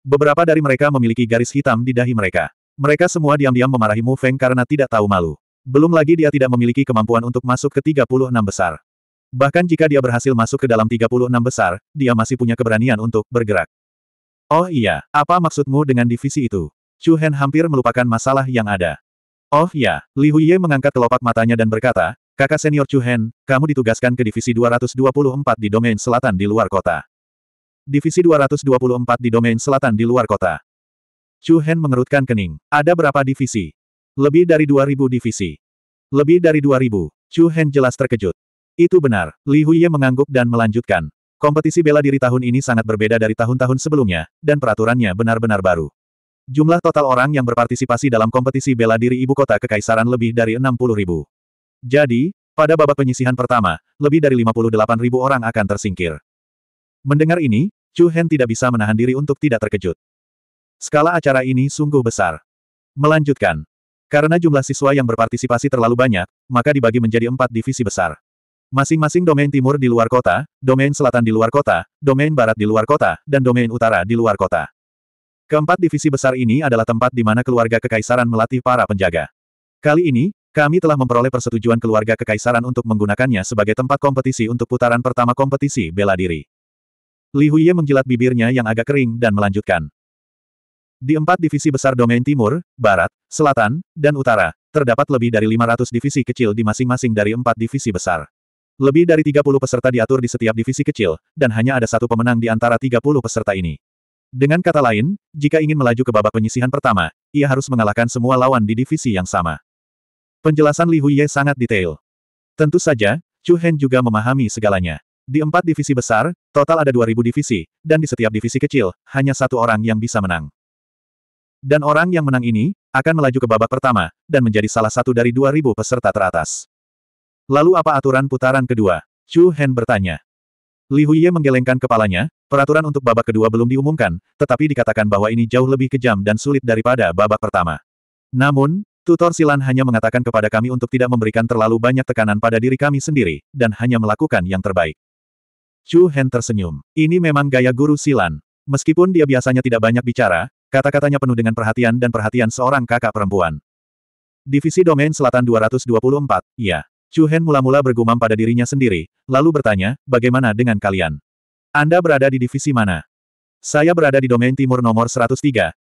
Beberapa dari mereka memiliki garis hitam di dahi mereka. Mereka semua diam-diam memarahi Mu Feng karena tidak tahu malu. Belum lagi dia tidak memiliki kemampuan untuk masuk ke 36 besar. Bahkan jika dia berhasil masuk ke dalam 36 besar, dia masih punya keberanian untuk bergerak. Oh iya, apa maksudmu dengan divisi itu? Chu Hen hampir melupakan masalah yang ada. Oh iya, Li Ye mengangkat kelopak matanya dan berkata, kakak senior Chu Hen, kamu ditugaskan ke divisi 224 di domain selatan di luar kota. Divisi 224 di domain selatan di luar kota. Chu Hen mengerutkan kening. Ada berapa divisi? Lebih dari 2000 divisi. Lebih dari 2000. Chu Hen jelas terkejut. Itu benar. Li Ye mengangguk dan melanjutkan. Kompetisi bela diri tahun ini sangat berbeda dari tahun-tahun sebelumnya, dan peraturannya benar-benar baru. Jumlah total orang yang berpartisipasi dalam kompetisi bela diri ibu kota kekaisaran lebih dari 60 ribu. Jadi, pada babak penyisihan pertama, lebih dari 58 ribu orang akan tersingkir. Mendengar ini, Chu Hen tidak bisa menahan diri untuk tidak terkejut. Skala acara ini sungguh besar. Melanjutkan. Karena jumlah siswa yang berpartisipasi terlalu banyak, maka dibagi menjadi empat divisi besar. Masing-masing domain timur di luar kota, domain selatan di luar kota, domain barat di luar kota, dan domain utara di luar kota. Keempat divisi besar ini adalah tempat di mana keluarga kekaisaran melatih para penjaga. Kali ini, kami telah memperoleh persetujuan keluarga kekaisaran untuk menggunakannya sebagai tempat kompetisi untuk putaran pertama kompetisi bela diri. Li Huye menjilat bibirnya yang agak kering dan melanjutkan. Di empat divisi besar domain timur, barat, selatan, dan utara, terdapat lebih dari 500 divisi kecil di masing-masing dari empat divisi besar. Lebih dari 30 peserta diatur di setiap divisi kecil, dan hanya ada satu pemenang di antara 30 peserta ini. Dengan kata lain, jika ingin melaju ke babak penyisihan pertama, ia harus mengalahkan semua lawan di divisi yang sama. Penjelasan Li Huiye sangat detail. Tentu saja, Chu Hen juga memahami segalanya. Di empat divisi besar, total ada 2.000 divisi, dan di setiap divisi kecil, hanya satu orang yang bisa menang. Dan orang yang menang ini, akan melaju ke babak pertama, dan menjadi salah satu dari 2.000 peserta teratas. Lalu apa aturan putaran kedua? Chu Hen bertanya. Li Huiye menggelengkan kepalanya, peraturan untuk babak kedua belum diumumkan, tetapi dikatakan bahwa ini jauh lebih kejam dan sulit daripada babak pertama. Namun, tutor Silan hanya mengatakan kepada kami untuk tidak memberikan terlalu banyak tekanan pada diri kami sendiri, dan hanya melakukan yang terbaik. Chu Hen tersenyum. Ini memang gaya guru Silan. Meskipun dia biasanya tidak banyak bicara, kata-katanya penuh dengan perhatian dan perhatian seorang kakak perempuan. Divisi Domain Selatan 224, ya. Chu Hen mula-mula bergumam pada dirinya sendiri, lalu bertanya, bagaimana dengan kalian? Anda berada di divisi mana? Saya berada di domain timur nomor 103,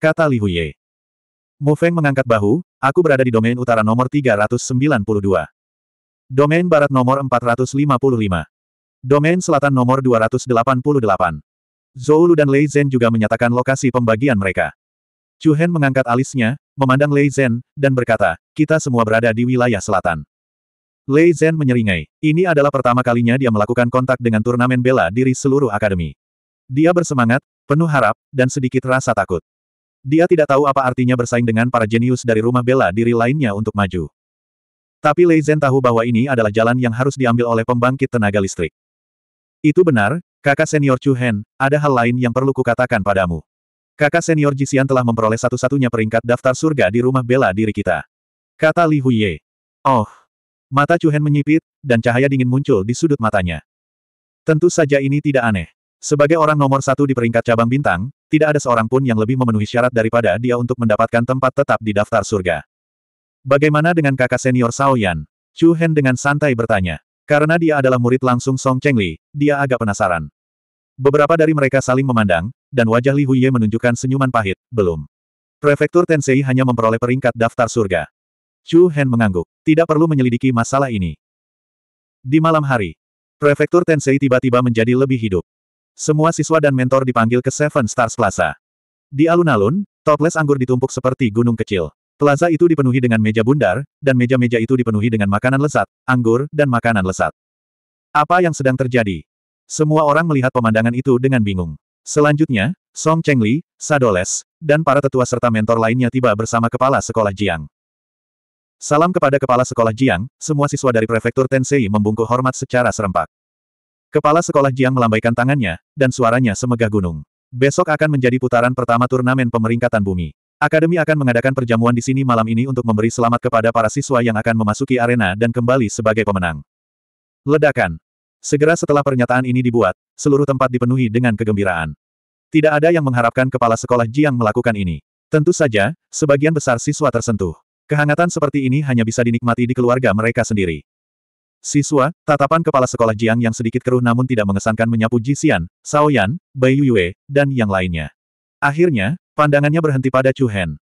kata Li Huye. Mu Feng mengangkat bahu, aku berada di domain utara nomor 392. Domain barat nomor 455. Domain selatan nomor 288. Zhou Lu dan Lei Zhen juga menyatakan lokasi pembagian mereka. Chu Hen mengangkat alisnya, memandang Lei Zhen, dan berkata, kita semua berada di wilayah selatan. Lei Zhen menyeringai. Ini adalah pertama kalinya dia melakukan kontak dengan turnamen bela diri seluruh akademi. Dia bersemangat, penuh harap, dan sedikit rasa takut. Dia tidak tahu apa artinya bersaing dengan para jenius dari rumah bela diri lainnya untuk maju. Tapi Lei Zhen tahu bahwa ini adalah jalan yang harus diambil oleh pembangkit tenaga listrik. Itu benar, kakak senior Chu Hen, ada hal lain yang perlu kukatakan padamu. Kakak senior Jisian telah memperoleh satu-satunya peringkat daftar surga di rumah bela diri kita. Kata Li Huye. Oh, Mata Chu Hen menyipit, dan cahaya dingin muncul di sudut matanya. Tentu saja ini tidak aneh. Sebagai orang nomor satu di peringkat cabang bintang, tidak ada seorang pun yang lebih memenuhi syarat daripada dia untuk mendapatkan tempat tetap di daftar surga. Bagaimana dengan kakak senior Sao Yan? Chu Hen dengan santai bertanya. Karena dia adalah murid langsung Song Cheng Li, dia agak penasaran. Beberapa dari mereka saling memandang, dan wajah Li Huye menunjukkan senyuman pahit, belum. Prefektur Tensei hanya memperoleh peringkat daftar surga. Chu Hen mengangguk. Tidak perlu menyelidiki masalah ini. Di malam hari, prefektur Tensei tiba-tiba menjadi lebih hidup. Semua siswa dan mentor dipanggil ke Seven Stars Plaza. Di alun-alun, toples anggur ditumpuk seperti gunung kecil. Plaza itu dipenuhi dengan meja bundar, dan meja-meja itu dipenuhi dengan makanan lezat, anggur, dan makanan lezat. Apa yang sedang terjadi? Semua orang melihat pemandangan itu dengan bingung. Selanjutnya, Song Chengli, Sadoles, dan para tetua serta mentor lainnya tiba bersama kepala sekolah Jiang. Salam kepada kepala sekolah Jiang, semua siswa dari prefektur Tensei membungkuk hormat secara serempak. Kepala sekolah Jiang melambaikan tangannya, dan suaranya semegah gunung. Besok akan menjadi putaran pertama turnamen pemeringkatan bumi. Akademi akan mengadakan perjamuan di sini malam ini untuk memberi selamat kepada para siswa yang akan memasuki arena dan kembali sebagai pemenang. Ledakan. Segera setelah pernyataan ini dibuat, seluruh tempat dipenuhi dengan kegembiraan. Tidak ada yang mengharapkan kepala sekolah Jiang melakukan ini. Tentu saja, sebagian besar siswa tersentuh. Kehangatan seperti ini hanya bisa dinikmati di keluarga mereka sendiri. Siswa, tatapan kepala sekolah Jiang yang sedikit keruh namun tidak mengesankan menyapu Sao Yan, Bai Yue, dan yang lainnya. Akhirnya, pandangannya berhenti pada Chu Hen.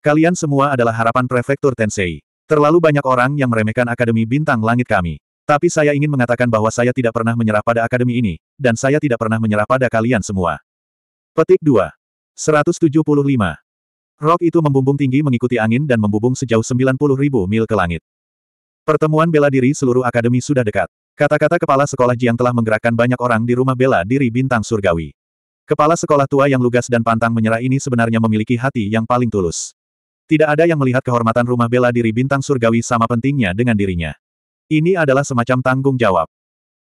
Kalian semua adalah harapan prefektur Tensei. Terlalu banyak orang yang meremehkan Akademi Bintang Langit kami. Tapi saya ingin mengatakan bahwa saya tidak pernah menyerah pada akademi ini, dan saya tidak pernah menyerah pada kalian semua. Petik 2. 175. Rok itu membumbung tinggi mengikuti angin dan membumbung sejauh 90 ribu mil ke langit. Pertemuan bela diri seluruh akademi sudah dekat. Kata-kata kepala sekolah Jiang telah menggerakkan banyak orang di rumah bela diri bintang surgawi. Kepala sekolah tua yang lugas dan pantang menyerah ini sebenarnya memiliki hati yang paling tulus. Tidak ada yang melihat kehormatan rumah bela diri bintang surgawi sama pentingnya dengan dirinya. Ini adalah semacam tanggung jawab.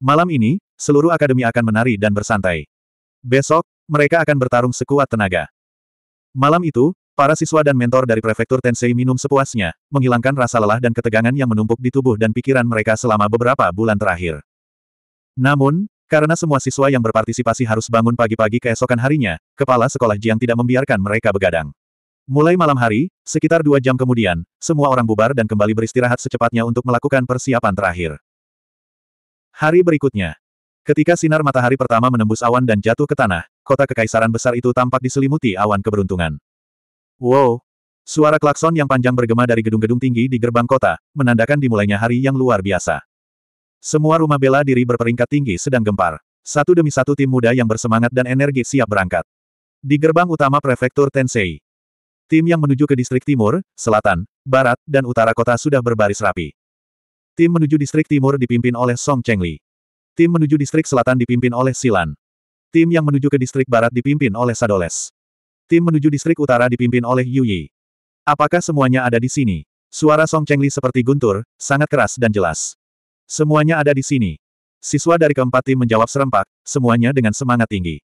Malam ini, seluruh akademi akan menari dan bersantai. Besok, mereka akan bertarung sekuat tenaga. Malam itu, Para siswa dan mentor dari prefektur Tensei minum sepuasnya, menghilangkan rasa lelah dan ketegangan yang menumpuk di tubuh dan pikiran mereka selama beberapa bulan terakhir. Namun, karena semua siswa yang berpartisipasi harus bangun pagi-pagi keesokan harinya, kepala sekolah Jiang tidak membiarkan mereka begadang. Mulai malam hari, sekitar dua jam kemudian, semua orang bubar dan kembali beristirahat secepatnya untuk melakukan persiapan terakhir. Hari berikutnya, ketika sinar matahari pertama menembus awan dan jatuh ke tanah, kota kekaisaran besar itu tampak diselimuti awan keberuntungan. Wow! Suara klakson yang panjang bergema dari gedung-gedung tinggi di gerbang kota, menandakan dimulainya hari yang luar biasa. Semua rumah bela diri berperingkat tinggi sedang gempar. Satu demi satu tim muda yang bersemangat dan energi siap berangkat. Di gerbang utama prefektur Tensei. Tim yang menuju ke distrik timur, selatan, barat, dan utara kota sudah berbaris rapi. Tim menuju distrik timur dipimpin oleh Song Chengli. Tim menuju distrik selatan dipimpin oleh Silan. Tim yang menuju ke distrik barat dipimpin oleh Sadoles. Tim menuju distrik utara dipimpin oleh Yu Yi. Apakah semuanya ada di sini? Suara Song Chengli seperti guntur, sangat keras dan jelas. Semuanya ada di sini. Siswa dari keempat tim menjawab serempak, semuanya dengan semangat tinggi.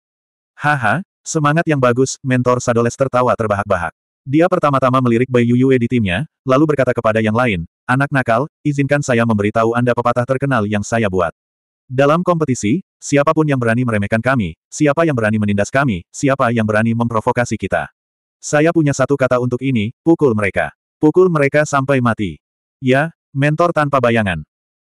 Haha, semangat yang bagus, mentor Sadoles tertawa terbahak-bahak. Dia pertama-tama melirik Bai Yuyue di timnya, lalu berkata kepada yang lain, Anak nakal, izinkan saya memberitahu Anda pepatah terkenal yang saya buat. Dalam kompetisi, Siapapun yang berani meremehkan kami, siapa yang berani menindas kami, siapa yang berani memprovokasi kita. Saya punya satu kata untuk ini, pukul mereka. Pukul mereka sampai mati. Ya, mentor tanpa bayangan.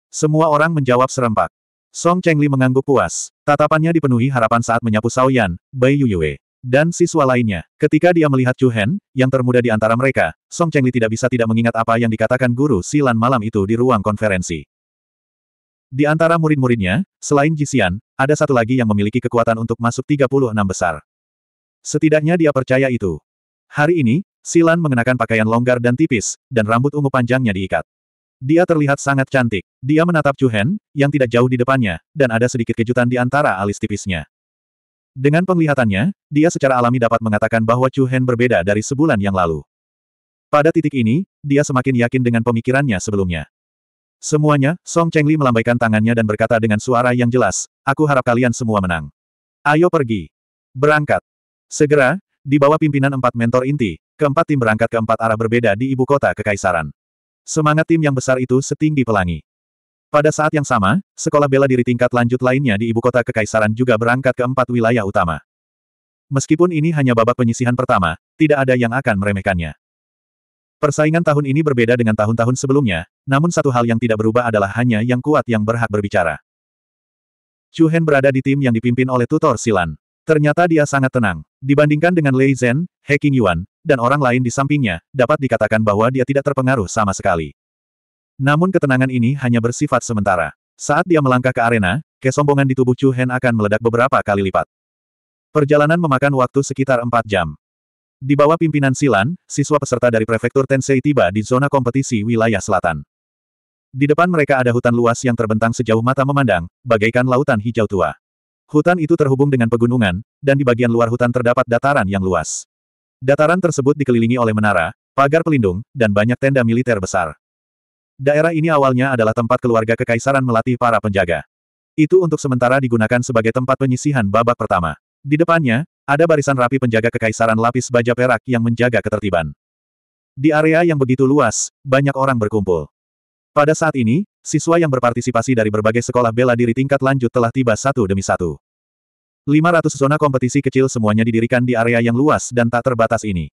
Semua orang menjawab serempak. Song Chengli mengangguk puas. Tatapannya dipenuhi harapan saat menyapu Yan, Bai Yuyue, dan siswa lainnya. Ketika dia melihat Chu Hen, yang termuda di antara mereka, Song Chengli tidak bisa tidak mengingat apa yang dikatakan guru Silan malam itu di ruang konferensi. Di antara murid-muridnya, selain Jisian, ada satu lagi yang memiliki kekuatan untuk masuk 36 besar. Setidaknya dia percaya itu. Hari ini, Silan mengenakan pakaian longgar dan tipis, dan rambut ungu panjangnya diikat. Dia terlihat sangat cantik. Dia menatap Chuhen, yang tidak jauh di depannya, dan ada sedikit kejutan di antara alis tipisnya. Dengan penglihatannya, dia secara alami dapat mengatakan bahwa Chuhen berbeda dari sebulan yang lalu. Pada titik ini, dia semakin yakin dengan pemikirannya sebelumnya. Semuanya, Song Chengli melambaikan tangannya dan berkata dengan suara yang jelas, aku harap kalian semua menang. Ayo pergi. Berangkat. Segera, di bawah pimpinan empat mentor inti, keempat tim berangkat ke empat arah berbeda di ibu kota Kekaisaran. Semangat tim yang besar itu setinggi pelangi. Pada saat yang sama, sekolah bela diri tingkat lanjut lainnya di ibu kota Kekaisaran juga berangkat ke empat wilayah utama. Meskipun ini hanya babak penyisihan pertama, tidak ada yang akan meremehkannya. Persaingan tahun ini berbeda dengan tahun-tahun sebelumnya, namun satu hal yang tidak berubah adalah hanya yang kuat yang berhak berbicara. Chu Hen berada di tim yang dipimpin oleh tutor Silan. Ternyata dia sangat tenang. Dibandingkan dengan Lei Zhen, He King Yuan, dan orang lain di sampingnya, dapat dikatakan bahwa dia tidak terpengaruh sama sekali. Namun ketenangan ini hanya bersifat sementara. Saat dia melangkah ke arena, kesombongan di tubuh Chu Hen akan meledak beberapa kali lipat. Perjalanan memakan waktu sekitar 4 jam. Di bawah pimpinan Silan, siswa peserta dari prefektur Tensei tiba di zona kompetisi wilayah selatan. Di depan mereka ada hutan luas yang terbentang sejauh mata memandang, bagaikan lautan hijau tua. Hutan itu terhubung dengan pegunungan, dan di bagian luar hutan terdapat dataran yang luas. Dataran tersebut dikelilingi oleh menara, pagar pelindung, dan banyak tenda militer besar. Daerah ini awalnya adalah tempat keluarga kekaisaran melatih para penjaga. Itu untuk sementara digunakan sebagai tempat penyisihan babak pertama. Di depannya, ada barisan rapi penjaga kekaisaran lapis baja perak yang menjaga ketertiban. Di area yang begitu luas, banyak orang berkumpul. Pada saat ini, siswa yang berpartisipasi dari berbagai sekolah bela diri tingkat lanjut telah tiba satu demi satu. 500 zona kompetisi kecil semuanya didirikan di area yang luas dan tak terbatas ini.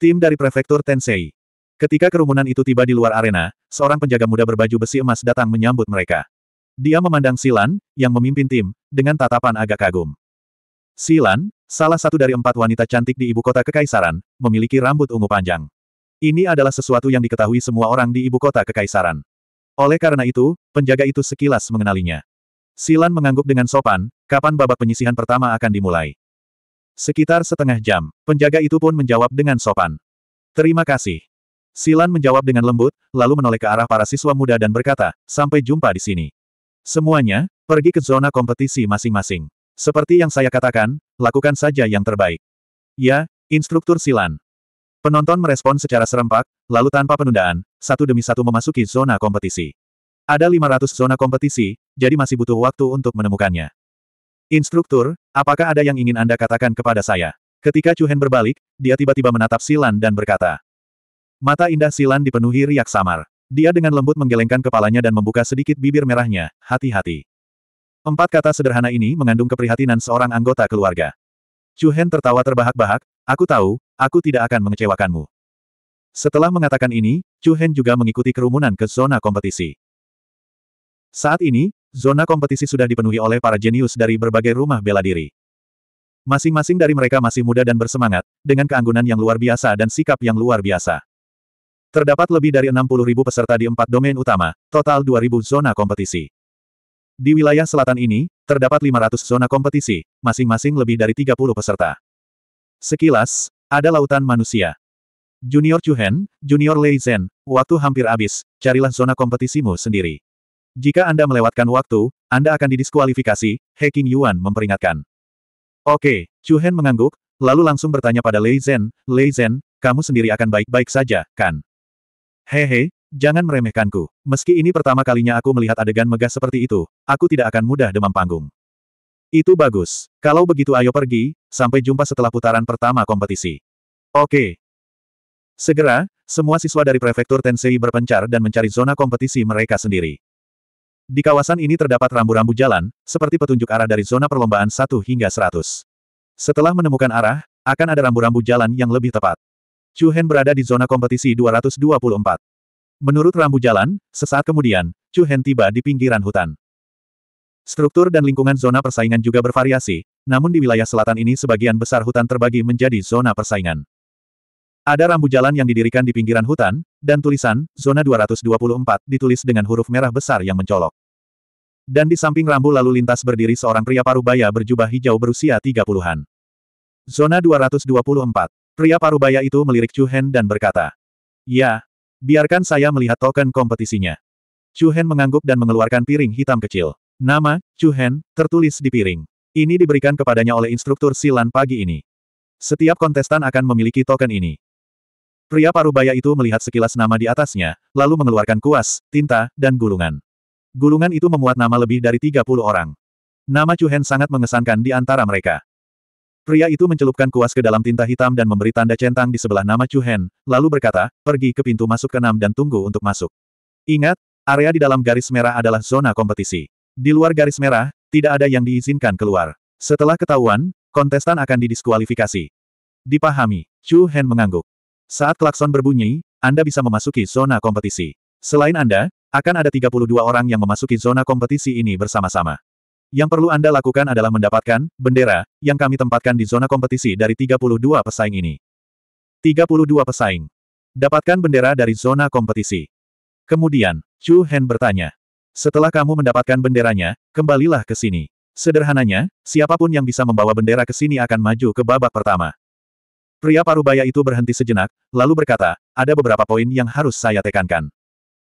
Tim dari Prefektur Tensei. Ketika kerumunan itu tiba di luar arena, seorang penjaga muda berbaju besi emas datang menyambut mereka. Dia memandang Silan, yang memimpin tim, dengan tatapan agak kagum. Silan, salah satu dari empat wanita cantik di ibu kota kekaisaran, memiliki rambut ungu panjang. Ini adalah sesuatu yang diketahui semua orang di ibu kota kekaisaran. Oleh karena itu, penjaga itu sekilas mengenalinya. Silan mengangguk dengan sopan, kapan babak penyisihan pertama akan dimulai. Sekitar setengah jam, penjaga itu pun menjawab dengan sopan. Terima kasih. Silan menjawab dengan lembut, lalu menoleh ke arah para siswa muda dan berkata, sampai jumpa di sini. Semuanya, pergi ke zona kompetisi masing-masing. Seperti yang saya katakan, lakukan saja yang terbaik. Ya, instruktur Silan. Penonton merespon secara serempak, lalu tanpa penundaan, satu demi satu memasuki zona kompetisi. Ada 500 zona kompetisi, jadi masih butuh waktu untuk menemukannya. Instruktur, apakah ada yang ingin Anda katakan kepada saya? Ketika Chu Hen berbalik, dia tiba-tiba menatap Silan dan berkata. Mata indah Silan dipenuhi riak samar. Dia dengan lembut menggelengkan kepalanya dan membuka sedikit bibir merahnya, hati-hati. Empat kata sederhana ini mengandung keprihatinan seorang anggota keluarga. Chu Hen tertawa terbahak-bahak, aku tahu, aku tidak akan mengecewakanmu. Setelah mengatakan ini, Chu Hen juga mengikuti kerumunan ke zona kompetisi. Saat ini, zona kompetisi sudah dipenuhi oleh para jenius dari berbagai rumah bela diri. Masing-masing dari mereka masih muda dan bersemangat, dengan keanggunan yang luar biasa dan sikap yang luar biasa. Terdapat lebih dari 60.000 peserta di empat domain utama, total 2.000 zona kompetisi. Di wilayah selatan ini, terdapat 500 zona kompetisi, masing-masing lebih dari 30 peserta. Sekilas, ada lautan manusia. Junior Chuhen, Junior Lei Zhen, waktu hampir habis, carilah zona kompetisimu sendiri. Jika Anda melewatkan waktu, Anda akan didiskualifikasi, He King Yuan memperingatkan. Oke, Chuhen mengangguk, lalu langsung bertanya pada Lei Zhen, Lei Zhen, kamu sendiri akan baik-baik saja, kan? Hehe, Jangan meremehkanku. Meski ini pertama kalinya aku melihat adegan megah seperti itu, aku tidak akan mudah demam panggung. Itu bagus. Kalau begitu ayo pergi, sampai jumpa setelah putaran pertama kompetisi. Oke. Segera, semua siswa dari prefektur Tensei berpencar dan mencari zona kompetisi mereka sendiri. Di kawasan ini terdapat rambu-rambu jalan, seperti petunjuk arah dari zona perlombaan 1 hingga 100. Setelah menemukan arah, akan ada rambu-rambu jalan yang lebih tepat. Chu Hen berada di zona kompetisi 224. Menurut rambu jalan, sesaat kemudian, Chu Hen tiba di pinggiran hutan. Struktur dan lingkungan zona persaingan juga bervariasi, namun di wilayah selatan ini sebagian besar hutan terbagi menjadi zona persaingan. Ada rambu jalan yang didirikan di pinggiran hutan, dan tulisan, Zona 224, ditulis dengan huruf merah besar yang mencolok. Dan di samping rambu lalu lintas berdiri seorang pria parubaya berjubah hijau berusia 30-an. Zona 224. Pria parubaya itu melirik Chu Hen dan berkata, Ya, Biarkan saya melihat token kompetisinya. Chu Hen mengangguk dan mengeluarkan piring hitam kecil. Nama, Chu Hen, tertulis di piring. Ini diberikan kepadanya oleh instruktur silan pagi ini. Setiap kontestan akan memiliki token ini. Pria parubaya itu melihat sekilas nama di atasnya, lalu mengeluarkan kuas, tinta, dan gulungan. Gulungan itu memuat nama lebih dari 30 orang. Nama Chu Hen sangat mengesankan di antara mereka. Pria itu mencelupkan kuas ke dalam tinta hitam dan memberi tanda centang di sebelah nama Chu Hen, lalu berkata, pergi ke pintu masuk keenam dan tunggu untuk masuk. Ingat, area di dalam garis merah adalah zona kompetisi. Di luar garis merah, tidak ada yang diizinkan keluar. Setelah ketahuan, kontestan akan didiskualifikasi. Dipahami, Chu Hen mengangguk. Saat klakson berbunyi, Anda bisa memasuki zona kompetisi. Selain Anda, akan ada 32 orang yang memasuki zona kompetisi ini bersama-sama. Yang perlu Anda lakukan adalah mendapatkan bendera yang kami tempatkan di zona kompetisi dari 32 pesaing ini. 32 pesaing. Dapatkan bendera dari zona kompetisi. Kemudian, Chu Hen bertanya. Setelah kamu mendapatkan benderanya, kembalilah ke sini. Sederhananya, siapapun yang bisa membawa bendera ke sini akan maju ke babak pertama. Pria parubaya itu berhenti sejenak, lalu berkata, ada beberapa poin yang harus saya tekankan.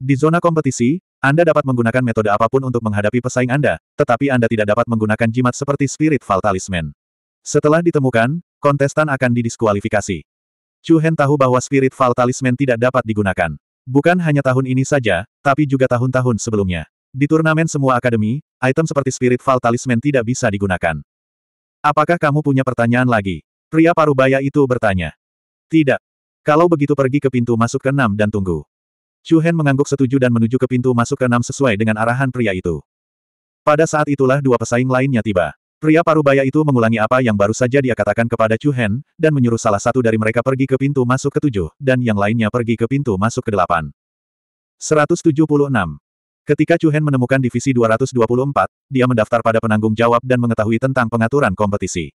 Di zona kompetisi, anda dapat menggunakan metode apapun untuk menghadapi pesaing Anda, tetapi Anda tidak dapat menggunakan jimat seperti Spirit Val Talisman. Setelah ditemukan, kontestan akan didiskualifikasi. Chu Hen tahu bahwa Spirit Val Talisman tidak dapat digunakan. Bukan hanya tahun ini saja, tapi juga tahun-tahun sebelumnya. Di turnamen semua akademi, item seperti Spirit Val Talisman tidak bisa digunakan. Apakah kamu punya pertanyaan lagi? Pria parubaya itu bertanya. Tidak. Kalau begitu pergi ke pintu masuk ke-6 dan tunggu. Chu Hen mengangguk setuju dan menuju ke pintu masuk ke enam sesuai dengan arahan pria itu. Pada saat itulah dua pesaing lainnya tiba. Pria parubaya itu mengulangi apa yang baru saja dia katakan kepada Chu Hen, dan menyuruh salah satu dari mereka pergi ke pintu masuk ketujuh, dan yang lainnya pergi ke pintu masuk ke delapan. 176. Ketika Chu Hen menemukan divisi 224, dia mendaftar pada penanggung jawab dan mengetahui tentang pengaturan kompetisi.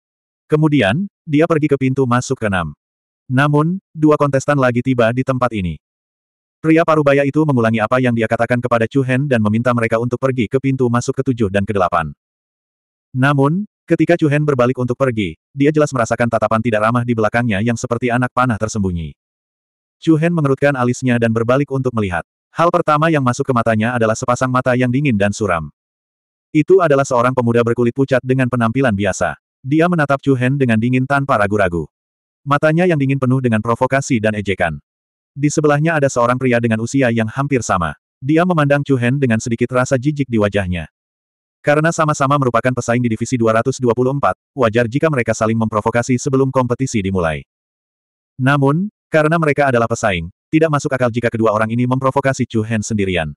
Kemudian, dia pergi ke pintu masuk ke enam. Namun, dua kontestan lagi tiba di tempat ini. Pria parubaya itu mengulangi apa yang dia katakan kepada Chu Hen dan meminta mereka untuk pergi ke pintu masuk ketujuh dan ke delapan. Namun, ketika Chu Hen berbalik untuk pergi, dia jelas merasakan tatapan tidak ramah di belakangnya yang seperti anak panah tersembunyi. Chu Hen mengerutkan alisnya dan berbalik untuk melihat. Hal pertama yang masuk ke matanya adalah sepasang mata yang dingin dan suram. Itu adalah seorang pemuda berkulit pucat dengan penampilan biasa. Dia menatap Chu Hen dengan dingin tanpa ragu-ragu. Matanya yang dingin penuh dengan provokasi dan ejekan. Di sebelahnya ada seorang pria dengan usia yang hampir sama. Dia memandang Chu Hen dengan sedikit rasa jijik di wajahnya. Karena sama-sama merupakan pesaing di divisi 224, wajar jika mereka saling memprovokasi sebelum kompetisi dimulai. Namun, karena mereka adalah pesaing, tidak masuk akal jika kedua orang ini memprovokasi Chu Hen sendirian.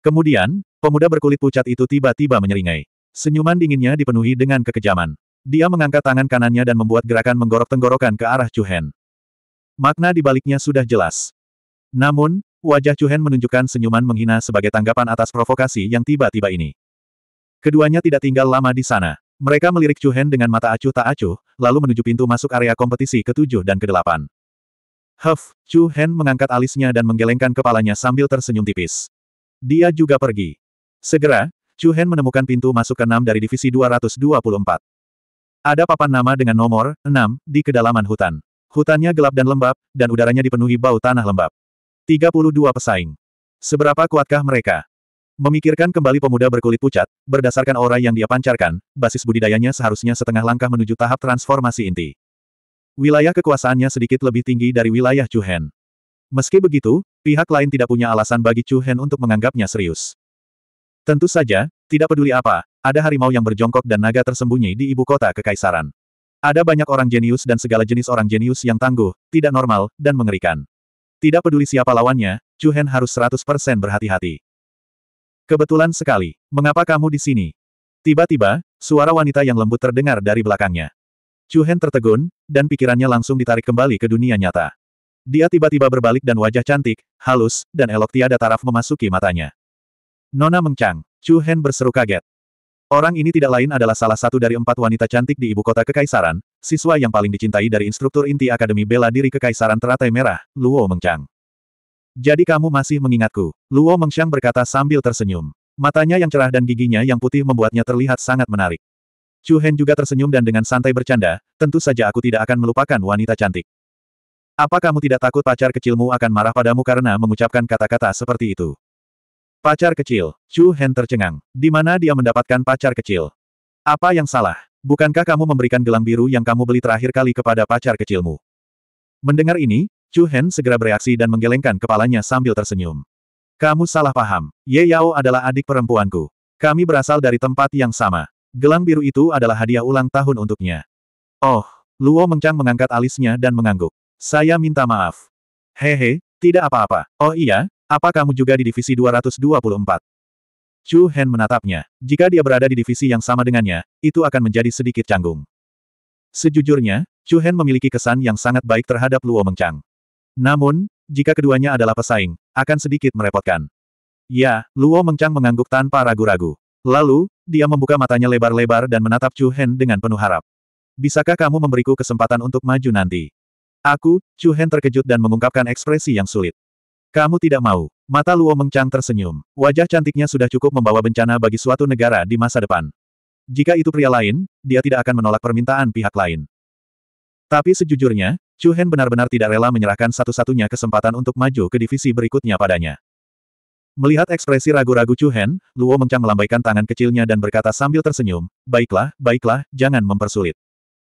Kemudian, pemuda berkulit pucat itu tiba-tiba menyeringai. Senyuman dinginnya dipenuhi dengan kekejaman. Dia mengangkat tangan kanannya dan membuat gerakan menggorok tenggorokan ke arah Chu Hen. Makna dibaliknya sudah jelas. Namun, wajah Hen menunjukkan senyuman menghina sebagai tanggapan atas provokasi yang tiba-tiba ini. Keduanya tidak tinggal lama di sana. Mereka melirik Hen dengan mata acuh tak acuh, lalu menuju pintu masuk area kompetisi ketujuh dan kedelapan. Huff, Chu Hen mengangkat alisnya dan menggelengkan kepalanya sambil tersenyum tipis. Dia juga pergi. Segera, Chu Hen menemukan pintu masuk ke-6 dari divisi 224. Ada papan nama dengan nomor 6 di kedalaman hutan. Hutannya gelap dan lembab, dan udaranya dipenuhi bau tanah lembab. 32 pesaing. Seberapa kuatkah mereka? Memikirkan kembali pemuda berkulit pucat, berdasarkan aura yang dia pancarkan, basis budidayanya seharusnya setengah langkah menuju tahap transformasi inti. Wilayah kekuasaannya sedikit lebih tinggi dari wilayah Chuhen. Meski begitu, pihak lain tidak punya alasan bagi Chuhen untuk menganggapnya serius. Tentu saja, tidak peduli apa, ada harimau yang berjongkok dan naga tersembunyi di ibu kota kekaisaran. Ada banyak orang jenius dan segala jenis orang jenius yang tangguh, tidak normal, dan mengerikan. Tidak peduli siapa lawannya, Chu Hen harus 100% berhati-hati. Kebetulan sekali. Mengapa kamu di sini? Tiba-tiba, suara wanita yang lembut terdengar dari belakangnya. Chu Hen tertegun, dan pikirannya langsung ditarik kembali ke dunia nyata. Dia tiba-tiba berbalik dan wajah cantik, halus, dan elok tiada taraf memasuki matanya. Nona mengcang. Chu Hen berseru kaget. Orang ini tidak lain adalah salah satu dari empat wanita cantik di ibu kota Kekaisaran, siswa yang paling dicintai dari instruktur inti Akademi Bela Diri Kekaisaran Teratai Merah, Luo Mengchang. Jadi kamu masih mengingatku, Luo Mengchang berkata sambil tersenyum. Matanya yang cerah dan giginya yang putih membuatnya terlihat sangat menarik. Chu Hen juga tersenyum dan dengan santai bercanda, tentu saja aku tidak akan melupakan wanita cantik. Apa kamu tidak takut pacar kecilmu akan marah padamu karena mengucapkan kata-kata seperti itu? Pacar kecil. Chu Hen tercengang. Di mana dia mendapatkan pacar kecil? Apa yang salah? Bukankah kamu memberikan gelang biru yang kamu beli terakhir kali kepada pacar kecilmu? Mendengar ini, Chu Hen segera bereaksi dan menggelengkan kepalanya sambil tersenyum. Kamu salah paham. Ye Yao adalah adik perempuanku. Kami berasal dari tempat yang sama. Gelang biru itu adalah hadiah ulang tahun untuknya. Oh, Luo Mengchang mengangkat alisnya dan mengangguk. Saya minta maaf. Hehe, tidak apa-apa. Oh iya, apa kamu juga di divisi 224? Chu Hen menatapnya. Jika dia berada di divisi yang sama dengannya, itu akan menjadi sedikit canggung. Sejujurnya, Chu Hen memiliki kesan yang sangat baik terhadap Luo Mengchang. Namun, jika keduanya adalah pesaing, akan sedikit merepotkan. Ya, Luo Mengchang mengangguk tanpa ragu-ragu. Lalu, dia membuka matanya lebar-lebar dan menatap Chu Hen dengan penuh harap. Bisakah kamu memberiku kesempatan untuk maju nanti? Aku, Chu Hen terkejut dan mengungkapkan ekspresi yang sulit. Kamu tidak mau. Mata Luo Mengcang tersenyum. Wajah cantiknya sudah cukup membawa bencana bagi suatu negara di masa depan. Jika itu pria lain, dia tidak akan menolak permintaan pihak lain. Tapi sejujurnya, Chu Hen benar-benar tidak rela menyerahkan satu-satunya kesempatan untuk maju ke divisi berikutnya padanya. Melihat ekspresi ragu-ragu Chu Hen, Luo Mengcang melambaikan tangan kecilnya dan berkata sambil tersenyum, Baiklah, baiklah, jangan mempersulit.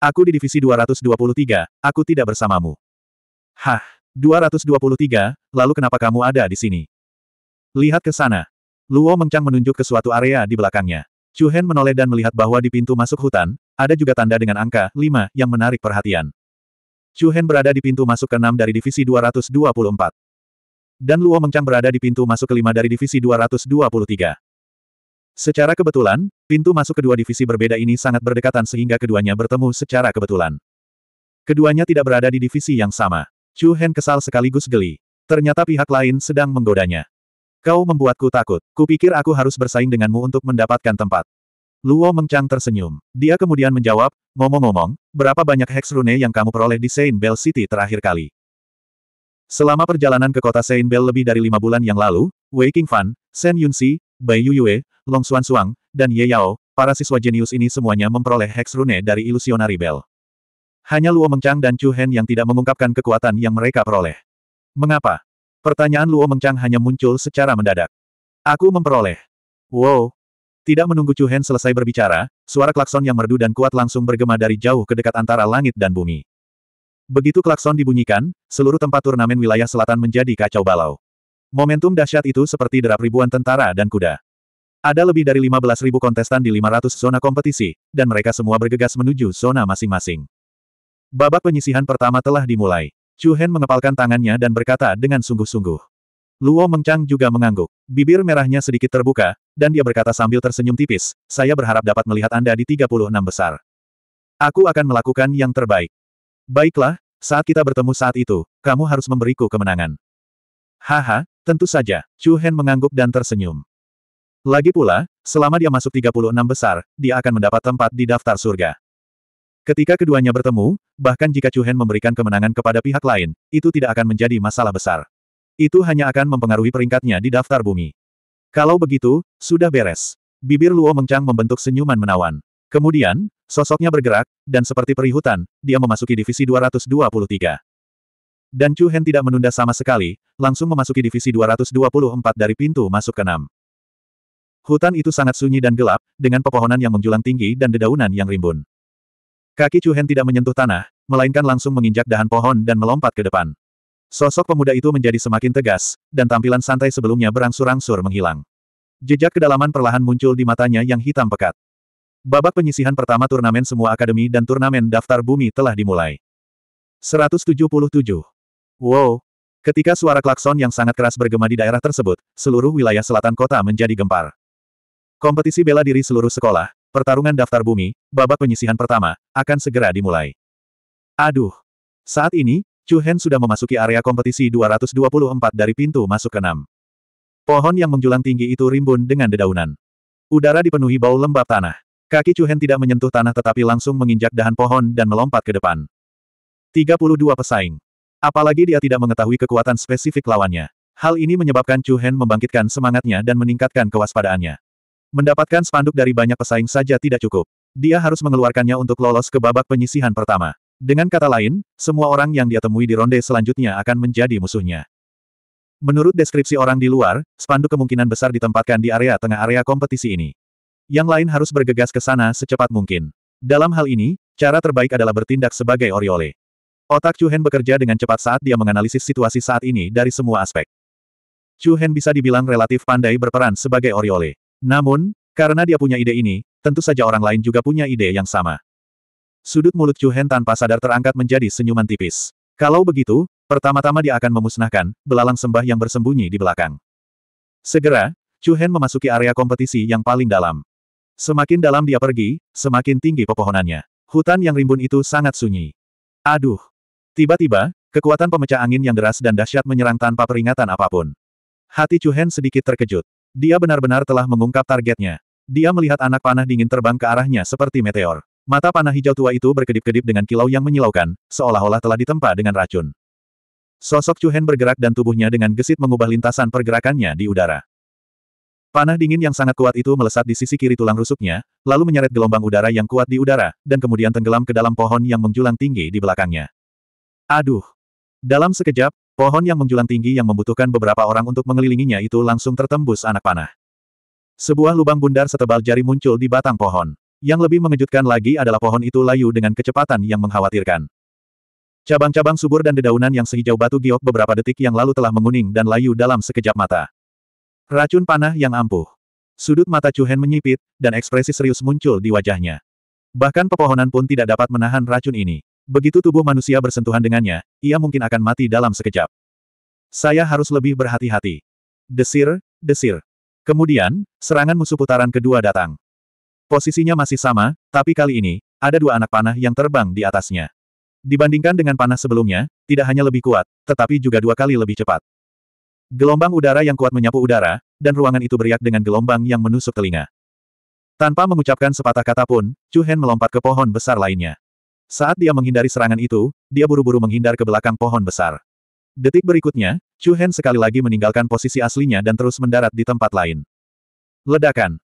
Aku di divisi 223, aku tidak bersamamu. Hah, 223, lalu kenapa kamu ada di sini? Lihat ke sana. Luo Mengchang menunjuk ke suatu area di belakangnya. Chu Hen menoleh dan melihat bahwa di pintu masuk hutan, ada juga tanda dengan angka 5 yang menarik perhatian. Chu Hen berada di pintu masuk ke-6 dari divisi 224. Dan Luo Mengchang berada di pintu masuk ke-5 dari divisi 223. Secara kebetulan, pintu masuk kedua divisi berbeda ini sangat berdekatan sehingga keduanya bertemu secara kebetulan. Keduanya tidak berada di divisi yang sama. Chu Hen kesal sekaligus geli. Ternyata pihak lain sedang menggodanya. Kau membuatku takut. Kupikir aku harus bersaing denganmu untuk mendapatkan tempat. Luo Mengchang tersenyum. Dia kemudian menjawab, ngomong-ngomong, berapa banyak hex rune yang kamu peroleh di Saint Bell City terakhir kali? Selama perjalanan ke kota Saint Bell lebih dari lima bulan yang lalu, Wei Qingfan, Shen Yunxi, Bai Yuyue, Long Xuan Suang, dan Ye Yao, para siswa jenius ini semuanya memperoleh hex rune dari Illusionary Bell. Hanya Luo Mengchang dan Chu Hen yang tidak mengungkapkan kekuatan yang mereka peroleh. Mengapa? Pertanyaan Luo Mengchang hanya muncul secara mendadak. Aku memperoleh. Wow. Tidak menunggu Chu Hen selesai berbicara, suara klakson yang merdu dan kuat langsung bergema dari jauh ke dekat antara langit dan bumi. Begitu klakson dibunyikan, seluruh tempat turnamen wilayah selatan menjadi kacau balau. Momentum dahsyat itu seperti derap ribuan tentara dan kuda. Ada lebih dari 15.000 kontestan di 500 zona kompetisi, dan mereka semua bergegas menuju zona masing-masing. Babak penyisihan pertama telah dimulai. Chu Hen mengepalkan tangannya dan berkata dengan sungguh-sungguh. Luo Mengchang juga mengangguk. Bibir merahnya sedikit terbuka, dan dia berkata sambil tersenyum tipis, saya berharap dapat melihat Anda di 36 besar. Aku akan melakukan yang terbaik. Baiklah, saat kita bertemu saat itu, kamu harus memberiku kemenangan. Haha, tentu saja, Chu Hen mengangguk dan tersenyum. Lagi pula, selama dia masuk 36 besar, dia akan mendapat tempat di daftar surga. Ketika keduanya bertemu, bahkan jika Chu Hen memberikan kemenangan kepada pihak lain, itu tidak akan menjadi masalah besar. Itu hanya akan mempengaruhi peringkatnya di daftar bumi. Kalau begitu, sudah beres. Bibir Luo Mengchang membentuk senyuman menawan. Kemudian, sosoknya bergerak, dan seperti perihutan, dia memasuki divisi 223. Dan Chu Hen tidak menunda sama sekali, langsung memasuki divisi 224 dari pintu masuk ke 6. Hutan itu sangat sunyi dan gelap, dengan pepohonan yang menjulang tinggi dan dedaunan yang rimbun. Kaki Chu Hen tidak menyentuh tanah, melainkan langsung menginjak dahan pohon dan melompat ke depan. Sosok pemuda itu menjadi semakin tegas, dan tampilan santai sebelumnya berangsur-angsur menghilang. Jejak kedalaman perlahan muncul di matanya yang hitam pekat. Babak penyisihan pertama turnamen semua akademi dan turnamen daftar bumi telah dimulai. 177. Wow! Ketika suara klakson yang sangat keras bergema di daerah tersebut, seluruh wilayah selatan kota menjadi gempar. Kompetisi bela diri seluruh sekolah, Pertarungan daftar bumi, babak penyisihan pertama, akan segera dimulai. Aduh! Saat ini, Chu Hen sudah memasuki area kompetisi 224 dari pintu masuk ke 6. Pohon yang menjulang tinggi itu rimbun dengan dedaunan. Udara dipenuhi bau lembab tanah. Kaki Chu Hen tidak menyentuh tanah tetapi langsung menginjak dahan pohon dan melompat ke depan. 32 pesaing. Apalagi dia tidak mengetahui kekuatan spesifik lawannya. Hal ini menyebabkan Chu Hen membangkitkan semangatnya dan meningkatkan kewaspadaannya. Mendapatkan spanduk dari banyak pesaing saja tidak cukup. Dia harus mengeluarkannya untuk lolos ke babak penyisihan pertama. Dengan kata lain, semua orang yang dia temui di ronde selanjutnya akan menjadi musuhnya. Menurut deskripsi orang di luar, spanduk kemungkinan besar ditempatkan di area tengah area kompetisi ini. Yang lain harus bergegas ke sana secepat mungkin. Dalam hal ini, cara terbaik adalah bertindak sebagai oriole. Otak Chu Hen bekerja dengan cepat saat dia menganalisis situasi saat ini dari semua aspek. Chu Hen bisa dibilang relatif pandai berperan sebagai oriole. Namun, karena dia punya ide ini, tentu saja orang lain juga punya ide yang sama. Sudut mulut Chu Hen tanpa sadar terangkat menjadi senyuman tipis. Kalau begitu, pertama-tama dia akan memusnahkan belalang sembah yang bersembunyi di belakang. Segera, Chu Hen memasuki area kompetisi yang paling dalam. Semakin dalam dia pergi, semakin tinggi pepohonannya. Hutan yang rimbun itu sangat sunyi. Aduh! Tiba-tiba, kekuatan pemecah angin yang deras dan dahsyat menyerang tanpa peringatan apapun. Hati Chu Hen sedikit terkejut. Dia benar-benar telah mengungkap targetnya. Dia melihat anak panah dingin terbang ke arahnya seperti meteor. Mata panah hijau tua itu berkedip-kedip dengan kilau yang menyilaukan, seolah-olah telah ditempa dengan racun. Sosok Chuhen bergerak dan tubuhnya dengan gesit mengubah lintasan pergerakannya di udara. Panah dingin yang sangat kuat itu melesat di sisi kiri tulang rusuknya, lalu menyeret gelombang udara yang kuat di udara, dan kemudian tenggelam ke dalam pohon yang menjulang tinggi di belakangnya. Aduh! Dalam sekejap, Pohon yang menjulang tinggi yang membutuhkan beberapa orang untuk mengelilinginya itu langsung tertembus anak panah. Sebuah lubang bundar setebal jari muncul di batang pohon. Yang lebih mengejutkan lagi adalah pohon itu layu dengan kecepatan yang mengkhawatirkan. Cabang-cabang subur dan dedaunan yang sehijau batu giok beberapa detik yang lalu telah menguning dan layu dalam sekejap mata. Racun panah yang ampuh. Sudut mata Cuhen menyipit, dan ekspresi serius muncul di wajahnya. Bahkan pepohonan pun tidak dapat menahan racun ini. Begitu tubuh manusia bersentuhan dengannya, ia mungkin akan mati dalam sekejap. Saya harus lebih berhati-hati. Desir, desir. Kemudian, serangan musuh putaran kedua datang. Posisinya masih sama, tapi kali ini, ada dua anak panah yang terbang di atasnya. Dibandingkan dengan panah sebelumnya, tidak hanya lebih kuat, tetapi juga dua kali lebih cepat. Gelombang udara yang kuat menyapu udara, dan ruangan itu beriak dengan gelombang yang menusuk telinga. Tanpa mengucapkan sepatah kata pun, Chu Hen melompat ke pohon besar lainnya. Saat dia menghindari serangan itu, dia buru-buru menghindar ke belakang pohon besar. Detik berikutnya, Chu Hen sekali lagi meninggalkan posisi aslinya dan terus mendarat di tempat lain. Ledakan.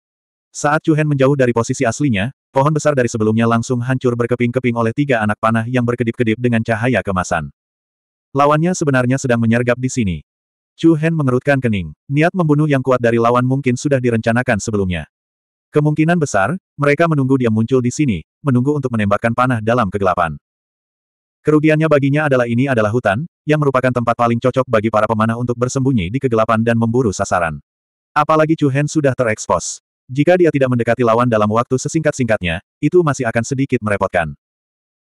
Saat Chu Hen menjauh dari posisi aslinya, pohon besar dari sebelumnya langsung hancur berkeping-keping oleh tiga anak panah yang berkedip-kedip dengan cahaya kemasan. Lawannya sebenarnya sedang menyergap di sini. Chu Hen mengerutkan kening. Niat membunuh yang kuat dari lawan mungkin sudah direncanakan sebelumnya. Kemungkinan besar, mereka menunggu dia muncul di sini, menunggu untuk menembakkan panah dalam kegelapan. Kerugiannya baginya adalah ini adalah hutan, yang merupakan tempat paling cocok bagi para pemanah untuk bersembunyi di kegelapan dan memburu sasaran. Apalagi Chu Hen sudah terekspos. Jika dia tidak mendekati lawan dalam waktu sesingkat-singkatnya, itu masih akan sedikit merepotkan.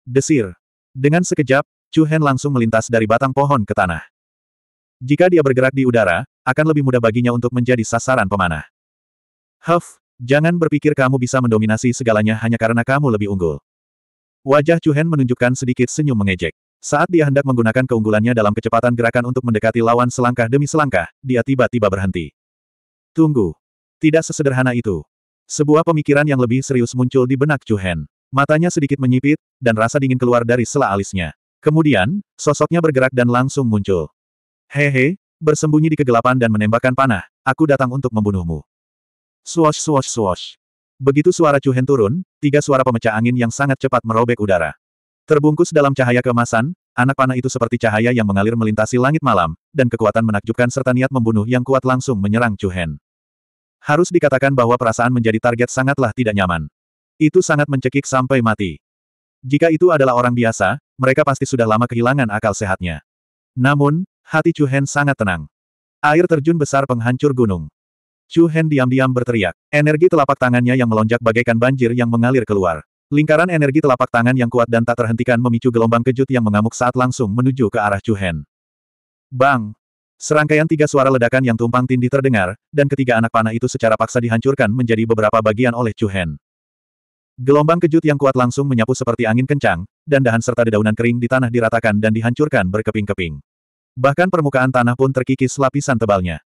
Desir. Dengan sekejap, Chu Hen langsung melintas dari batang pohon ke tanah. Jika dia bergerak di udara, akan lebih mudah baginya untuk menjadi sasaran pemanah. Huff, Jangan berpikir kamu bisa mendominasi segalanya hanya karena kamu lebih unggul. Wajah Chu Hen menunjukkan sedikit senyum mengejek. Saat dia hendak menggunakan keunggulannya dalam kecepatan gerakan untuk mendekati lawan selangkah demi selangkah, dia tiba-tiba berhenti. Tunggu. Tidak sesederhana itu. Sebuah pemikiran yang lebih serius muncul di benak Chu Hen. Matanya sedikit menyipit, dan rasa dingin keluar dari sela alisnya. Kemudian, sosoknya bergerak dan langsung muncul. Hehe, bersembunyi di kegelapan dan menembakkan panah, aku datang untuk membunuhmu. Swash swash swash. Begitu suara Cuhen turun, tiga suara pemecah angin yang sangat cepat merobek udara. Terbungkus dalam cahaya kemasan, anak panah itu seperti cahaya yang mengalir melintasi langit malam, dan kekuatan menakjubkan serta niat membunuh yang kuat langsung menyerang Cuhen. Harus dikatakan bahwa perasaan menjadi target sangatlah tidak nyaman. Itu sangat mencekik sampai mati. Jika itu adalah orang biasa, mereka pasti sudah lama kehilangan akal sehatnya. Namun, hati Cuhen sangat tenang. Air terjun besar penghancur gunung. Chu Hen diam-diam berteriak. Energi telapak tangannya yang melonjak bagaikan banjir yang mengalir keluar. Lingkaran energi telapak tangan yang kuat dan tak terhentikan memicu gelombang kejut yang mengamuk saat langsung menuju ke arah Chu Hen. Bang! Serangkaian tiga suara ledakan yang tumpang tindih terdengar, dan ketiga anak panah itu secara paksa dihancurkan menjadi beberapa bagian oleh Chu Hen. Gelombang kejut yang kuat langsung menyapu seperti angin kencang, dan dahan serta dedaunan kering di tanah diratakan dan dihancurkan berkeping-keping. Bahkan permukaan tanah pun terkikis lapisan tebalnya.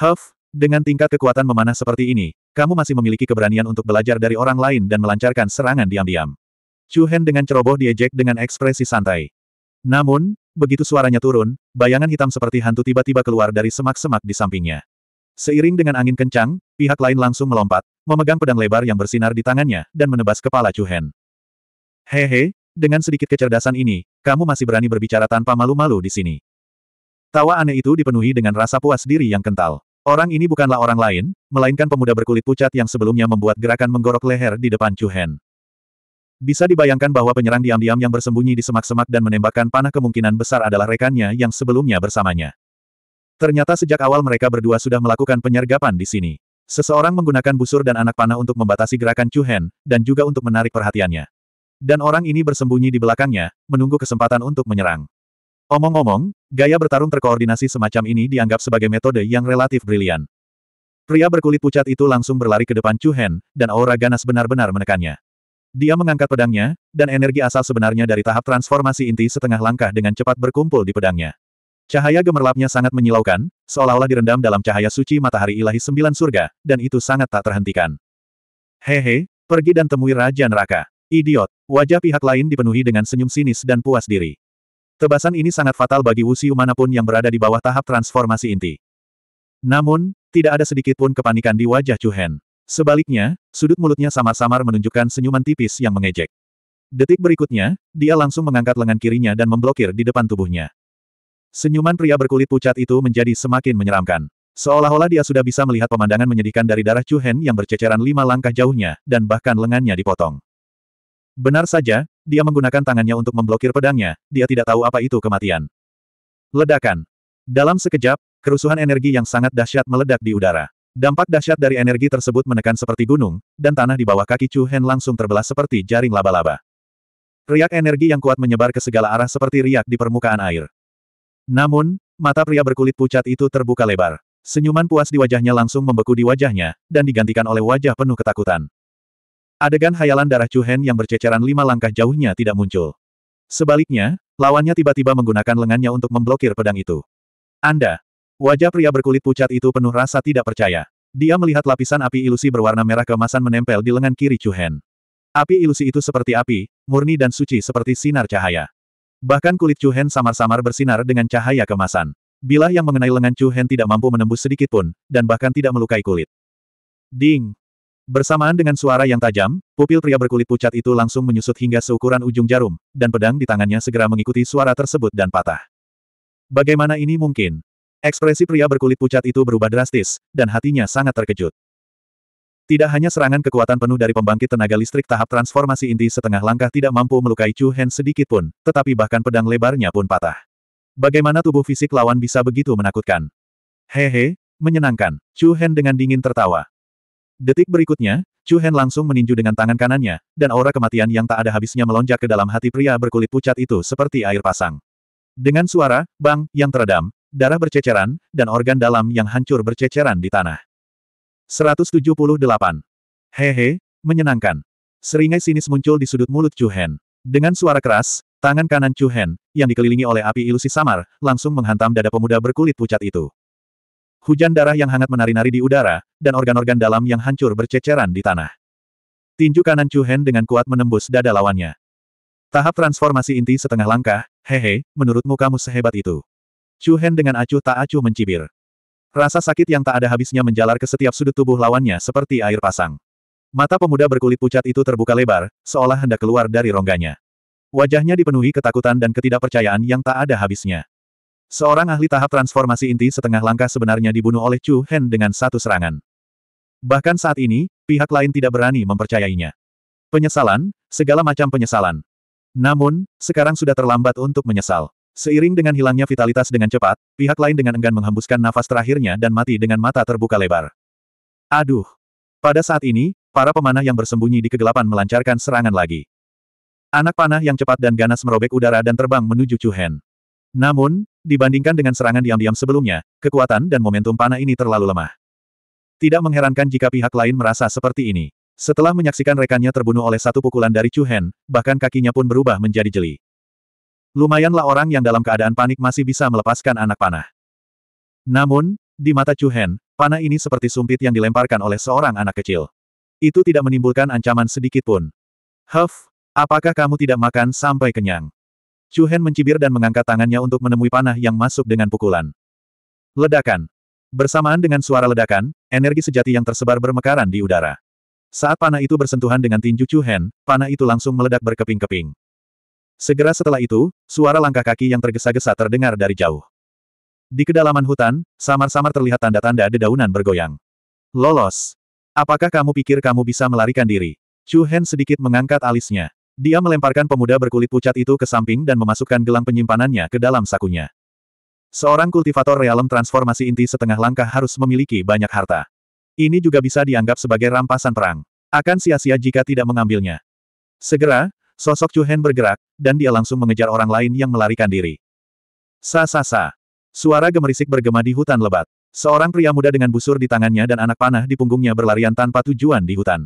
Huff, dengan tingkat kekuatan memanah seperti ini, kamu masih memiliki keberanian untuk belajar dari orang lain dan melancarkan serangan diam-diam. Chu Hen dengan ceroboh diejek dengan ekspresi santai. Namun, begitu suaranya turun, bayangan hitam seperti hantu tiba-tiba keluar dari semak-semak di sampingnya. Seiring dengan angin kencang, pihak lain langsung melompat, memegang pedang lebar yang bersinar di tangannya, dan menebas kepala Chu Hen. Hehe, dengan sedikit kecerdasan ini, kamu masih berani berbicara tanpa malu-malu di sini. Tawa aneh itu dipenuhi dengan rasa puas diri yang kental. Orang ini bukanlah orang lain, melainkan pemuda berkulit pucat yang sebelumnya membuat gerakan menggorok leher di depan Chu Hen. Bisa dibayangkan bahwa penyerang diam-diam yang bersembunyi di semak-semak dan menembakkan panah kemungkinan besar adalah rekannya yang sebelumnya bersamanya. Ternyata sejak awal mereka berdua sudah melakukan penyergapan di sini. Seseorang menggunakan busur dan anak panah untuk membatasi gerakan Chu Hen, dan juga untuk menarik perhatiannya. Dan orang ini bersembunyi di belakangnya, menunggu kesempatan untuk menyerang. Omong-omong, gaya bertarung terkoordinasi semacam ini dianggap sebagai metode yang relatif brilian. Pria berkulit pucat itu langsung berlari ke depan Chu Hen, dan aura ganas benar-benar menekannya. Dia mengangkat pedangnya, dan energi asal sebenarnya dari tahap transformasi inti setengah langkah dengan cepat berkumpul di pedangnya. Cahaya gemerlapnya sangat menyilaukan, seolah-olah direndam dalam cahaya suci matahari ilahi sembilan surga, dan itu sangat tak terhentikan. Hehe, pergi dan temui Raja Neraka. Idiot, wajah pihak lain dipenuhi dengan senyum sinis dan puas diri. Tebasan ini sangat fatal bagi Wuxiu manapun yang berada di bawah tahap transformasi inti. Namun, tidak ada sedikit pun kepanikan di wajah Chu Hen. Sebaliknya, sudut mulutnya samar-samar menunjukkan senyuman tipis yang mengejek. Detik berikutnya, dia langsung mengangkat lengan kirinya dan memblokir di depan tubuhnya. Senyuman pria berkulit pucat itu menjadi semakin menyeramkan. Seolah-olah dia sudah bisa melihat pemandangan menyedihkan dari darah Chu Hen yang berceceran lima langkah jauhnya, dan bahkan lengannya dipotong. Benar saja, dia menggunakan tangannya untuk memblokir pedangnya, dia tidak tahu apa itu kematian. Ledakan. Dalam sekejap, kerusuhan energi yang sangat dahsyat meledak di udara. Dampak dahsyat dari energi tersebut menekan seperti gunung, dan tanah di bawah kaki Chu Hen langsung terbelah seperti jaring laba-laba. Riak energi yang kuat menyebar ke segala arah seperti riak di permukaan air. Namun, mata pria berkulit pucat itu terbuka lebar. Senyuman puas di wajahnya langsung membeku di wajahnya, dan digantikan oleh wajah penuh ketakutan. Adegan hayalan darah Chu Hen yang berceceran lima langkah jauhnya tidak muncul. Sebaliknya, lawannya tiba-tiba menggunakan lengannya untuk memblokir pedang itu. Anda! Wajah pria berkulit pucat itu penuh rasa tidak percaya. Dia melihat lapisan api ilusi berwarna merah kemasan menempel di lengan kiri Chu Hen. Api ilusi itu seperti api, murni dan suci seperti sinar cahaya. Bahkan kulit Chu Hen samar-samar bersinar dengan cahaya kemasan. Bilah yang mengenai lengan Chu Hen tidak mampu menembus sedikit pun, dan bahkan tidak melukai kulit. Ding! Bersamaan dengan suara yang tajam, pupil pria berkulit pucat itu langsung menyusut hingga seukuran ujung jarum, dan pedang di tangannya segera mengikuti suara tersebut dan patah. Bagaimana ini mungkin? Ekspresi pria berkulit pucat itu berubah drastis, dan hatinya sangat terkejut. Tidak hanya serangan kekuatan penuh dari pembangkit tenaga listrik tahap transformasi inti setengah langkah tidak mampu melukai Chu Hen sedikit pun, tetapi bahkan pedang lebarnya pun patah. Bagaimana tubuh fisik lawan bisa begitu menakutkan? Hehe, menyenangkan. Chu Hen dengan dingin tertawa. Detik berikutnya, Chu Hen langsung meninju dengan tangan kanannya, dan aura kematian yang tak ada habisnya melonjak ke dalam hati pria berkulit pucat itu seperti air pasang. Dengan suara, bang, yang teredam, darah berceceran, dan organ dalam yang hancur berceceran di tanah. 178. Hehe, menyenangkan. Seringai sinis muncul di sudut mulut Chu Hen. Dengan suara keras, tangan kanan Chu Hen, yang dikelilingi oleh api ilusi samar, langsung menghantam dada pemuda berkulit pucat itu. Hujan darah yang hangat menari-nari di udara, dan organ-organ dalam yang hancur berceceran di tanah. Tinju kanan Chu Hen dengan kuat menembus dada lawannya. Tahap transformasi inti setengah langkah, hehe, menurutmu kamu sehebat itu. Chu Hen dengan acuh tak acuh mencibir. Rasa sakit yang tak ada habisnya menjalar ke setiap sudut tubuh lawannya seperti air pasang. Mata pemuda berkulit pucat itu terbuka lebar, seolah hendak keluar dari rongganya. Wajahnya dipenuhi ketakutan dan ketidakpercayaan yang tak ada habisnya. Seorang ahli tahap transformasi inti setengah langkah sebenarnya dibunuh oleh Chu Hen dengan satu serangan. Bahkan saat ini, pihak lain tidak berani mempercayainya. Penyesalan, segala macam penyesalan. Namun, sekarang sudah terlambat untuk menyesal. Seiring dengan hilangnya vitalitas dengan cepat, pihak lain dengan enggan menghembuskan nafas terakhirnya dan mati dengan mata terbuka lebar. Aduh! Pada saat ini, para pemanah yang bersembunyi di kegelapan melancarkan serangan lagi. Anak panah yang cepat dan ganas merobek udara dan terbang menuju Chu Hen. Namun, dibandingkan dengan serangan diam-diam sebelumnya, kekuatan dan momentum panah ini terlalu lemah. Tidak mengherankan jika pihak lain merasa seperti ini. Setelah menyaksikan rekannya terbunuh oleh satu pukulan dari Chu Hen, bahkan kakinya pun berubah menjadi jeli. Lumayanlah orang yang dalam keadaan panik masih bisa melepaskan anak panah. Namun, di mata Chu Hen, panah ini seperti sumpit yang dilemparkan oleh seorang anak kecil. Itu tidak menimbulkan ancaman sedikit pun. Huff, apakah kamu tidak makan sampai kenyang? Chu Hen mencibir dan mengangkat tangannya untuk menemui panah yang masuk dengan pukulan. Ledakan. Bersamaan dengan suara ledakan, energi sejati yang tersebar bermekaran di udara. Saat panah itu bersentuhan dengan tinju Chu Hen, panah itu langsung meledak berkeping-keping. Segera setelah itu, suara langkah kaki yang tergesa-gesa terdengar dari jauh. Di kedalaman hutan, samar-samar terlihat tanda-tanda dedaunan bergoyang. Lolos. Apakah kamu pikir kamu bisa melarikan diri? Chu Hen sedikit mengangkat alisnya. Dia melemparkan pemuda berkulit pucat itu ke samping dan memasukkan gelang penyimpanannya ke dalam sakunya. Seorang kultivator realem transformasi inti setengah langkah harus memiliki banyak harta. Ini juga bisa dianggap sebagai rampasan perang. Akan sia-sia jika tidak mengambilnya. Segera, sosok Hen bergerak, dan dia langsung mengejar orang lain yang melarikan diri. Sa-sa-sa. Suara gemerisik bergema di hutan lebat. Seorang pria muda dengan busur di tangannya dan anak panah di punggungnya berlarian tanpa tujuan di hutan.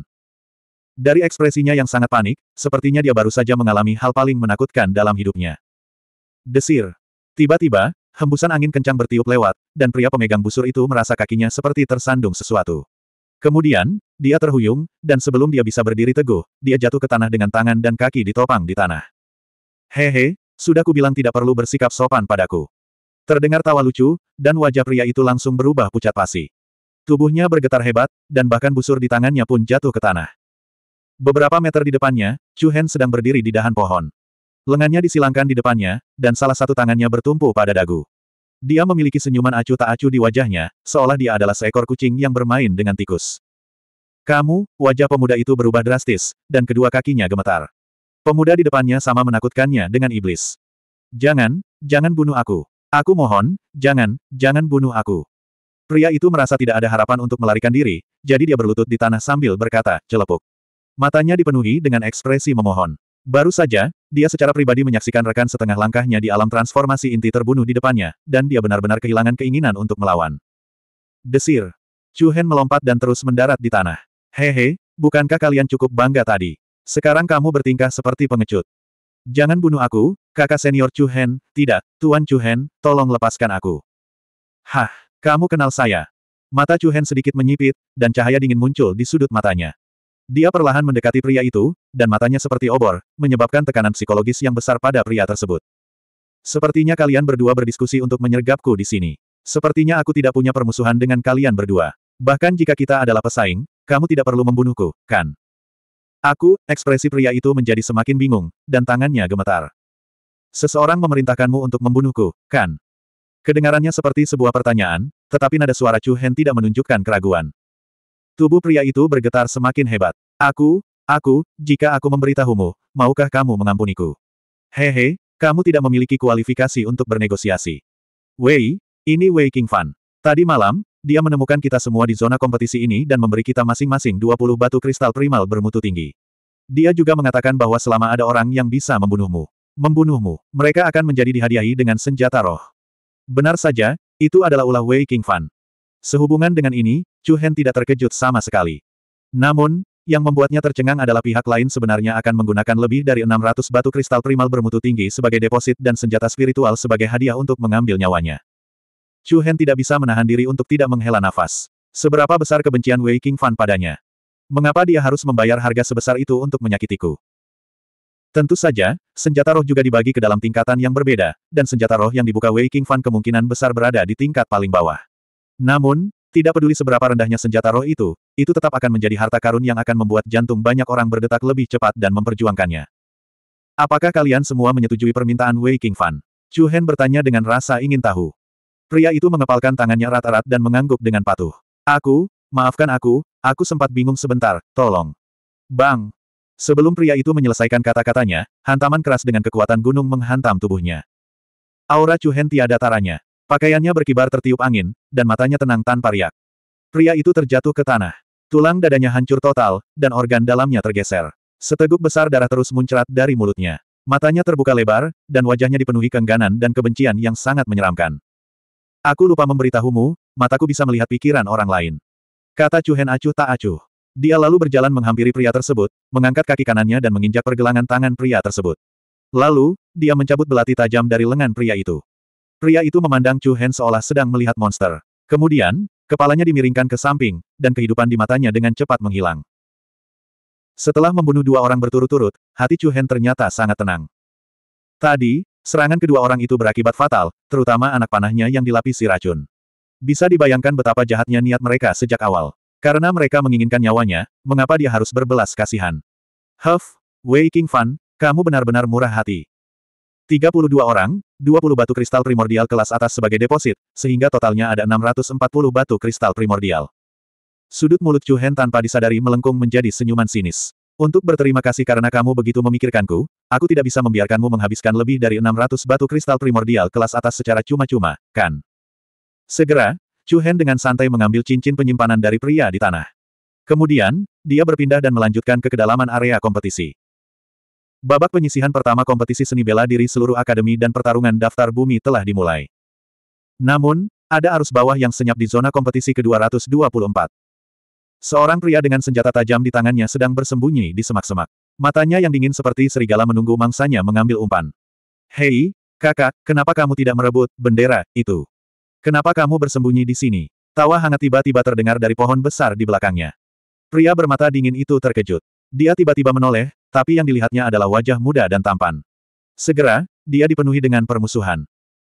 Dari ekspresinya yang sangat panik, sepertinya dia baru saja mengalami hal paling menakutkan dalam hidupnya. Desir. Tiba-tiba, hembusan angin kencang bertiup lewat, dan pria pemegang busur itu merasa kakinya seperti tersandung sesuatu. Kemudian, dia terhuyung, dan sebelum dia bisa berdiri teguh, dia jatuh ke tanah dengan tangan dan kaki ditopang di tanah. Hehe, sudah kubilang tidak perlu bersikap sopan padaku. Terdengar tawa lucu, dan wajah pria itu langsung berubah pucat pasi. Tubuhnya bergetar hebat, dan bahkan busur di tangannya pun jatuh ke tanah. Beberapa meter di depannya, Chu Hen sedang berdiri di dahan pohon. Lengannya disilangkan di depannya, dan salah satu tangannya bertumpu pada dagu. Dia memiliki senyuman acuh tak acuh di wajahnya, seolah dia adalah seekor kucing yang bermain dengan tikus. Kamu, wajah pemuda itu berubah drastis, dan kedua kakinya gemetar. Pemuda di depannya sama menakutkannya dengan iblis. Jangan, jangan bunuh aku. Aku mohon, jangan, jangan bunuh aku. Pria itu merasa tidak ada harapan untuk melarikan diri, jadi dia berlutut di tanah sambil berkata, celepuk. Matanya dipenuhi dengan ekspresi memohon. Baru saja, dia secara pribadi menyaksikan rekan setengah langkahnya di alam transformasi inti terbunuh di depannya, dan dia benar-benar kehilangan keinginan untuk melawan. Desir. Chu Hen melompat dan terus mendarat di tanah. Hehe, bukankah kalian cukup bangga tadi? Sekarang kamu bertingkah seperti pengecut. Jangan bunuh aku, kakak senior Chu Hen, tidak, Tuan Chu Hen, tolong lepaskan aku. Hah, kamu kenal saya. Mata Chu Hen sedikit menyipit, dan cahaya dingin muncul di sudut matanya. Dia perlahan mendekati pria itu, dan matanya seperti obor, menyebabkan tekanan psikologis yang besar pada pria tersebut. Sepertinya kalian berdua berdiskusi untuk menyergapku di sini. Sepertinya aku tidak punya permusuhan dengan kalian berdua. Bahkan jika kita adalah pesaing, kamu tidak perlu membunuhku, kan? Aku, ekspresi pria itu menjadi semakin bingung, dan tangannya gemetar. Seseorang memerintahkanmu untuk membunuhku, kan? Kedengarannya seperti sebuah pertanyaan, tetapi nada suara Chu Hen tidak menunjukkan keraguan. Tubuh pria itu bergetar semakin hebat. Aku, aku, jika aku memberitahumu, maukah kamu mengampuniku? Hehe, kamu tidak memiliki kualifikasi untuk bernegosiasi. Wei, ini Wei King Fan. Tadi malam, dia menemukan kita semua di zona kompetisi ini dan memberi kita masing-masing 20 batu kristal primal bermutu tinggi. Dia juga mengatakan bahwa selama ada orang yang bisa membunuhmu, membunuhmu, mereka akan menjadi dihadiahi dengan senjata roh. Benar saja, itu adalah ulah Wei King Fan. Sehubungan dengan ini, Chu Hen tidak terkejut sama sekali. Namun, yang membuatnya tercengang adalah pihak lain sebenarnya akan menggunakan lebih dari 600 batu kristal primal bermutu tinggi sebagai deposit dan senjata spiritual sebagai hadiah untuk mengambil nyawanya. Chu Hen tidak bisa menahan diri untuk tidak menghela nafas. Seberapa besar kebencian Wei King Fan padanya? Mengapa dia harus membayar harga sebesar itu untuk menyakitiku? Tentu saja, senjata roh juga dibagi ke dalam tingkatan yang berbeda, dan senjata roh yang dibuka Wei King Fan kemungkinan besar berada di tingkat paling bawah. Namun, tidak peduli seberapa rendahnya senjata roh itu, itu tetap akan menjadi harta karun yang akan membuat jantung banyak orang berdetak lebih cepat dan memperjuangkannya. Apakah kalian semua menyetujui permintaan Wei King Fan? Chu Hen bertanya dengan rasa ingin tahu. Pria itu mengepalkan tangannya rata-rat dan mengangguk dengan patuh. Aku, maafkan aku, aku sempat bingung sebentar, tolong. Bang! Sebelum pria itu menyelesaikan kata-katanya, hantaman keras dengan kekuatan gunung menghantam tubuhnya. Aura Chu Hen tiada taranya. Pakaiannya berkibar tertiup angin, dan matanya tenang tanpa riak. Pria itu terjatuh ke tanah. Tulang dadanya hancur total, dan organ dalamnya tergeser. Seteguk besar darah terus muncrat dari mulutnya. Matanya terbuka lebar, dan wajahnya dipenuhi kengganan dan kebencian yang sangat menyeramkan. Aku lupa memberitahumu, mataku bisa melihat pikiran orang lain. Kata Cuhen acuh tak acuh. Dia lalu berjalan menghampiri pria tersebut, mengangkat kaki kanannya dan menginjak pergelangan tangan pria tersebut. Lalu, dia mencabut belati tajam dari lengan pria itu. Pria itu memandang Chu Hen seolah sedang melihat monster. Kemudian, kepalanya dimiringkan ke samping, dan kehidupan di matanya dengan cepat menghilang. Setelah membunuh dua orang berturut-turut, hati Chu Hen ternyata sangat tenang. Tadi, serangan kedua orang itu berakibat fatal, terutama anak panahnya yang dilapisi racun. Bisa dibayangkan betapa jahatnya niat mereka sejak awal. Karena mereka menginginkan nyawanya, mengapa dia harus berbelas kasihan? Huff, Wei King Fan, kamu benar-benar murah hati. 32 orang, 20 batu kristal primordial kelas atas sebagai deposit, sehingga totalnya ada 640 batu kristal primordial. Sudut mulut Chu Hen tanpa disadari melengkung menjadi senyuman sinis. Untuk berterima kasih karena kamu begitu memikirkanku, aku tidak bisa membiarkanmu menghabiskan lebih dari 600 batu kristal primordial kelas atas secara cuma-cuma, kan? Segera, Chu Hen dengan santai mengambil cincin penyimpanan dari pria di tanah. Kemudian, dia berpindah dan melanjutkan ke kedalaman area kompetisi. Babak penyisihan pertama kompetisi seni bela diri seluruh akademi dan pertarungan daftar bumi telah dimulai. Namun, ada arus bawah yang senyap di zona kompetisi ke-224. Seorang pria dengan senjata tajam di tangannya sedang bersembunyi di semak-semak. Matanya yang dingin seperti serigala menunggu mangsanya mengambil umpan. Hei, kakak, kenapa kamu tidak merebut bendera itu? Kenapa kamu bersembunyi di sini? Tawa hangat tiba-tiba terdengar dari pohon besar di belakangnya. Pria bermata dingin itu terkejut. Dia tiba-tiba menoleh, tapi yang dilihatnya adalah wajah muda dan tampan. Segera, dia dipenuhi dengan permusuhan.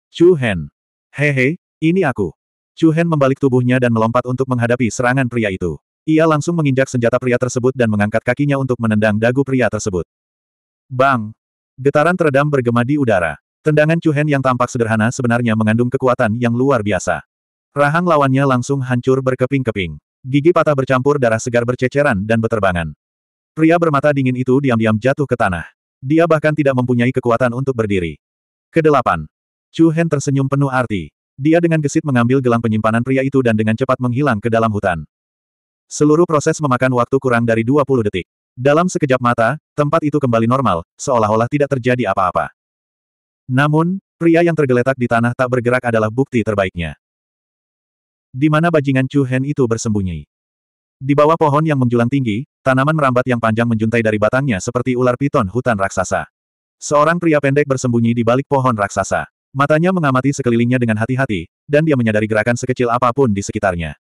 Chu Hen. Hehe, ini aku. Chu Hen membalik tubuhnya dan melompat untuk menghadapi serangan pria itu. Ia langsung menginjak senjata pria tersebut dan mengangkat kakinya untuk menendang dagu pria tersebut. Bang! Getaran teredam bergema di udara. Tendangan Chu Hen yang tampak sederhana sebenarnya mengandung kekuatan yang luar biasa. Rahang lawannya langsung hancur berkeping-keping. Gigi patah bercampur darah segar berceceran dan beterbangan. Pria bermata dingin itu diam-diam jatuh ke tanah. Dia bahkan tidak mempunyai kekuatan untuk berdiri. Kedelapan. Chu Hen tersenyum penuh arti. Dia dengan gesit mengambil gelang penyimpanan pria itu dan dengan cepat menghilang ke dalam hutan. Seluruh proses memakan waktu kurang dari 20 detik. Dalam sekejap mata, tempat itu kembali normal, seolah-olah tidak terjadi apa-apa. Namun, pria yang tergeletak di tanah tak bergerak adalah bukti terbaiknya. Di mana bajingan Chu Hen itu bersembunyi? Di bawah pohon yang menjulang tinggi, tanaman merambat yang panjang menjuntai dari batangnya seperti ular piton hutan raksasa. Seorang pria pendek bersembunyi di balik pohon raksasa. Matanya mengamati sekelilingnya dengan hati-hati, dan dia menyadari gerakan sekecil apapun di sekitarnya.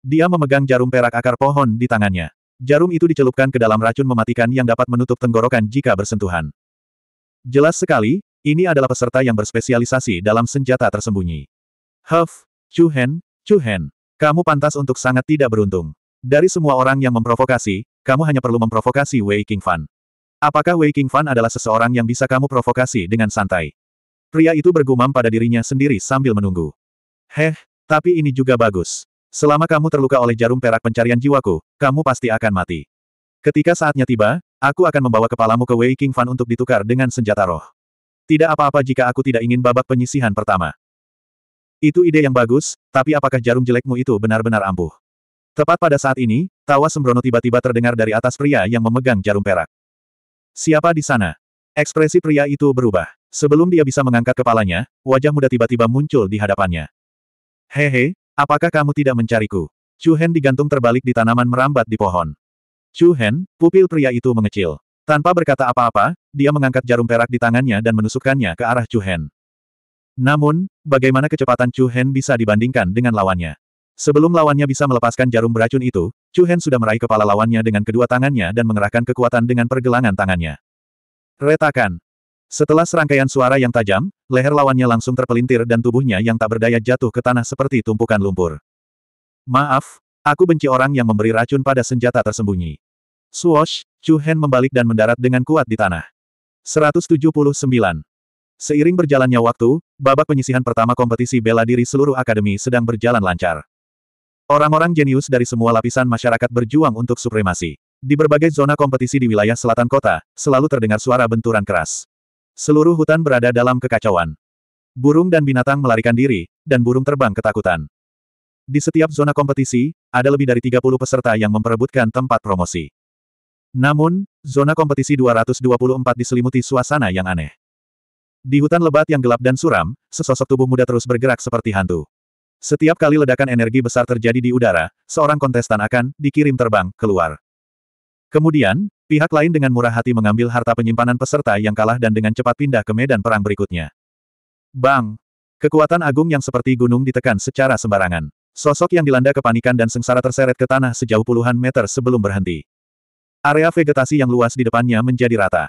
Dia memegang jarum perak akar pohon di tangannya. Jarum itu dicelupkan ke dalam racun mematikan yang dapat menutup tenggorokan jika bersentuhan. Jelas sekali, ini adalah peserta yang berspesialisasi dalam senjata tersembunyi. Huff, Chu Hen, Chu Hen, kamu pantas untuk sangat tidak beruntung. Dari semua orang yang memprovokasi, kamu hanya perlu memprovokasi Wei Fan. Apakah Wei Fan adalah seseorang yang bisa kamu provokasi dengan santai? Pria itu bergumam pada dirinya sendiri sambil menunggu. Heh, tapi ini juga bagus. Selama kamu terluka oleh jarum perak pencarian jiwaku, kamu pasti akan mati. Ketika saatnya tiba, aku akan membawa kepalamu ke Wei Fan untuk ditukar dengan senjata roh. Tidak apa-apa jika aku tidak ingin babak penyisihan pertama. Itu ide yang bagus, tapi apakah jarum jelekmu itu benar-benar ampuh? Tepat pada saat ini, tawa sembrono tiba-tiba terdengar dari atas pria yang memegang jarum perak. Siapa di sana? Ekspresi pria itu berubah. Sebelum dia bisa mengangkat kepalanya, wajah muda tiba-tiba muncul di hadapannya. Hehe, apakah kamu tidak mencariku? Chu Hen digantung terbalik di tanaman merambat di pohon. Chu Hen, pupil pria itu mengecil. Tanpa berkata apa-apa, dia mengangkat jarum perak di tangannya dan menusukkannya ke arah Chu Hen. Namun, bagaimana kecepatan Chu Hen bisa dibandingkan dengan lawannya? Sebelum lawannya bisa melepaskan jarum beracun itu, Chu Hen sudah meraih kepala lawannya dengan kedua tangannya dan mengerahkan kekuatan dengan pergelangan tangannya. Retakan. Setelah serangkaian suara yang tajam, leher lawannya langsung terpelintir dan tubuhnya yang tak berdaya jatuh ke tanah seperti tumpukan lumpur. Maaf, aku benci orang yang memberi racun pada senjata tersembunyi. Swoosh, Chu Hen membalik dan mendarat dengan kuat di tanah. 179. Seiring berjalannya waktu, babak penyisihan pertama kompetisi bela diri seluruh akademi sedang berjalan lancar. Orang-orang jenius dari semua lapisan masyarakat berjuang untuk supremasi. Di berbagai zona kompetisi di wilayah selatan kota, selalu terdengar suara benturan keras. Seluruh hutan berada dalam kekacauan. Burung dan binatang melarikan diri, dan burung terbang ketakutan. Di setiap zona kompetisi, ada lebih dari 30 peserta yang memperebutkan tempat promosi. Namun, zona kompetisi 224 diselimuti suasana yang aneh. Di hutan lebat yang gelap dan suram, sesosok tubuh muda terus bergerak seperti hantu. Setiap kali ledakan energi besar terjadi di udara, seorang kontestan akan dikirim terbang keluar. Kemudian, pihak lain dengan murah hati mengambil harta penyimpanan peserta yang kalah dan dengan cepat pindah ke medan perang berikutnya. Bang! Kekuatan agung yang seperti gunung ditekan secara sembarangan. Sosok yang dilanda kepanikan dan sengsara terseret ke tanah sejauh puluhan meter sebelum berhenti. Area vegetasi yang luas di depannya menjadi rata.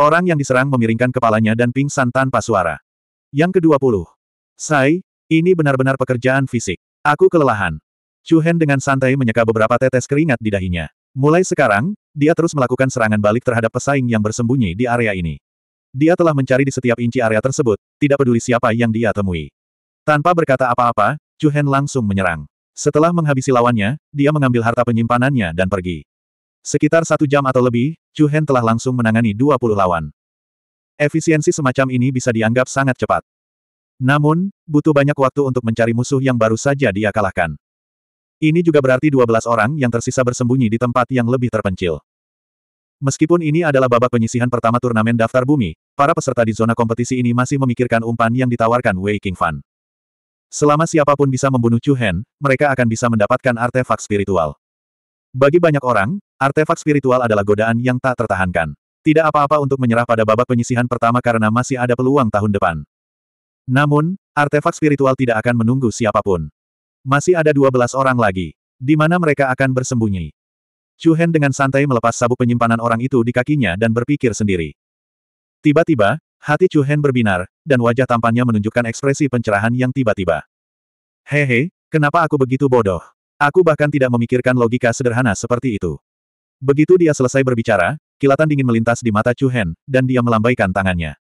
Orang yang diserang memiringkan kepalanya dan pingsan tanpa suara. Yang ke-20. Sai, ini benar-benar pekerjaan fisik. Aku kelelahan. Chu Hen dengan santai menyeka beberapa tetes keringat di dahinya. Mulai sekarang, dia terus melakukan serangan balik terhadap pesaing yang bersembunyi di area ini. Dia telah mencari di setiap inci area tersebut, tidak peduli siapa yang dia temui. Tanpa berkata apa-apa, Chu Hen langsung menyerang. Setelah menghabisi lawannya, dia mengambil harta penyimpanannya dan pergi. Sekitar satu jam atau lebih, Chu Hen telah langsung menangani 20 lawan. Efisiensi semacam ini bisa dianggap sangat cepat. Namun, butuh banyak waktu untuk mencari musuh yang baru saja dia kalahkan. Ini juga berarti 12 orang yang tersisa bersembunyi di tempat yang lebih terpencil. Meskipun ini adalah babak penyisihan pertama turnamen daftar bumi, para peserta di zona kompetisi ini masih memikirkan umpan yang ditawarkan Wei Fan. Selama siapapun bisa membunuh Chu Hen, mereka akan bisa mendapatkan artefak spiritual. Bagi banyak orang, artefak spiritual adalah godaan yang tak tertahankan. Tidak apa-apa untuk menyerah pada babak penyisihan pertama karena masih ada peluang tahun depan. Namun, artefak spiritual tidak akan menunggu siapapun. Masih ada 12 orang lagi. Di mana mereka akan bersembunyi? Chu Hen dengan santai melepas sabuk penyimpanan orang itu di kakinya dan berpikir sendiri. Tiba-tiba, hati Chu Hen berbinar, dan wajah tampannya menunjukkan ekspresi pencerahan yang tiba-tiba. Hehe, kenapa aku begitu bodoh? Aku bahkan tidak memikirkan logika sederhana seperti itu. Begitu dia selesai berbicara, kilatan dingin melintas di mata Chu Hen, dan dia melambaikan tangannya.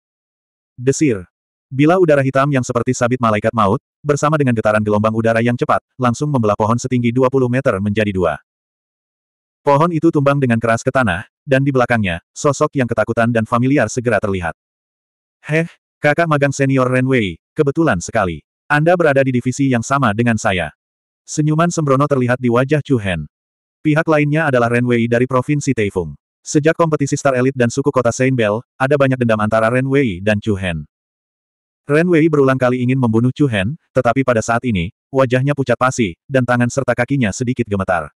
Desir, Bila udara hitam yang seperti sabit malaikat maut, bersama dengan getaran gelombang udara yang cepat, langsung membelah pohon setinggi 20 meter menjadi dua. Pohon itu tumbang dengan keras ke tanah, dan di belakangnya, sosok yang ketakutan dan familiar segera terlihat. Heh, kakak magang senior Renwei, kebetulan sekali. Anda berada di divisi yang sama dengan saya. Senyuman sembrono terlihat di wajah Chu Hen. Pihak lainnya adalah Ren Wei dari Provinsi Taifung. Sejak kompetisi Star Elite dan suku kota Saint Bell, ada banyak dendam antara Ren Wei dan Chu Hen. Ren Wei berulang kali ingin membunuh Chu Hen, tetapi pada saat ini, wajahnya pucat pasi, dan tangan serta kakinya sedikit gemetar.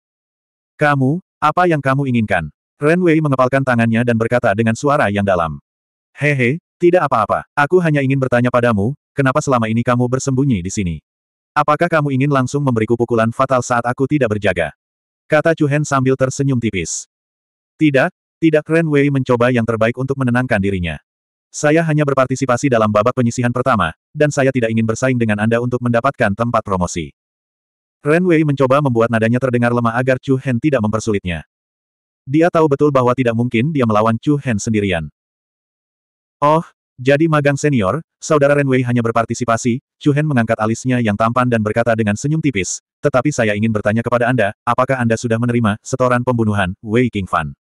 Kamu, apa yang kamu inginkan? Ren Wei mengepalkan tangannya dan berkata dengan suara yang dalam. Hehe, tidak apa-apa, aku hanya ingin bertanya padamu, kenapa selama ini kamu bersembunyi di sini? Apakah kamu ingin langsung memberiku pukulan fatal saat aku tidak berjaga? Kata Chu Hen sambil tersenyum tipis. Tidak, tidak Ren Wei mencoba yang terbaik untuk menenangkan dirinya. Saya hanya berpartisipasi dalam babak penyisihan pertama, dan saya tidak ingin bersaing dengan Anda untuk mendapatkan tempat promosi. Ren Wei mencoba membuat nadanya terdengar lemah agar Chu Hen tidak mempersulitnya. Dia tahu betul bahwa tidak mungkin dia melawan Chu Hen sendirian. Oh, jadi magang senior, saudara Ren Wei hanya berpartisipasi, Chu Hen mengangkat alisnya yang tampan dan berkata dengan senyum tipis, tetapi saya ingin bertanya kepada Anda, apakah Anda sudah menerima setoran pembunuhan, Wei King Fan?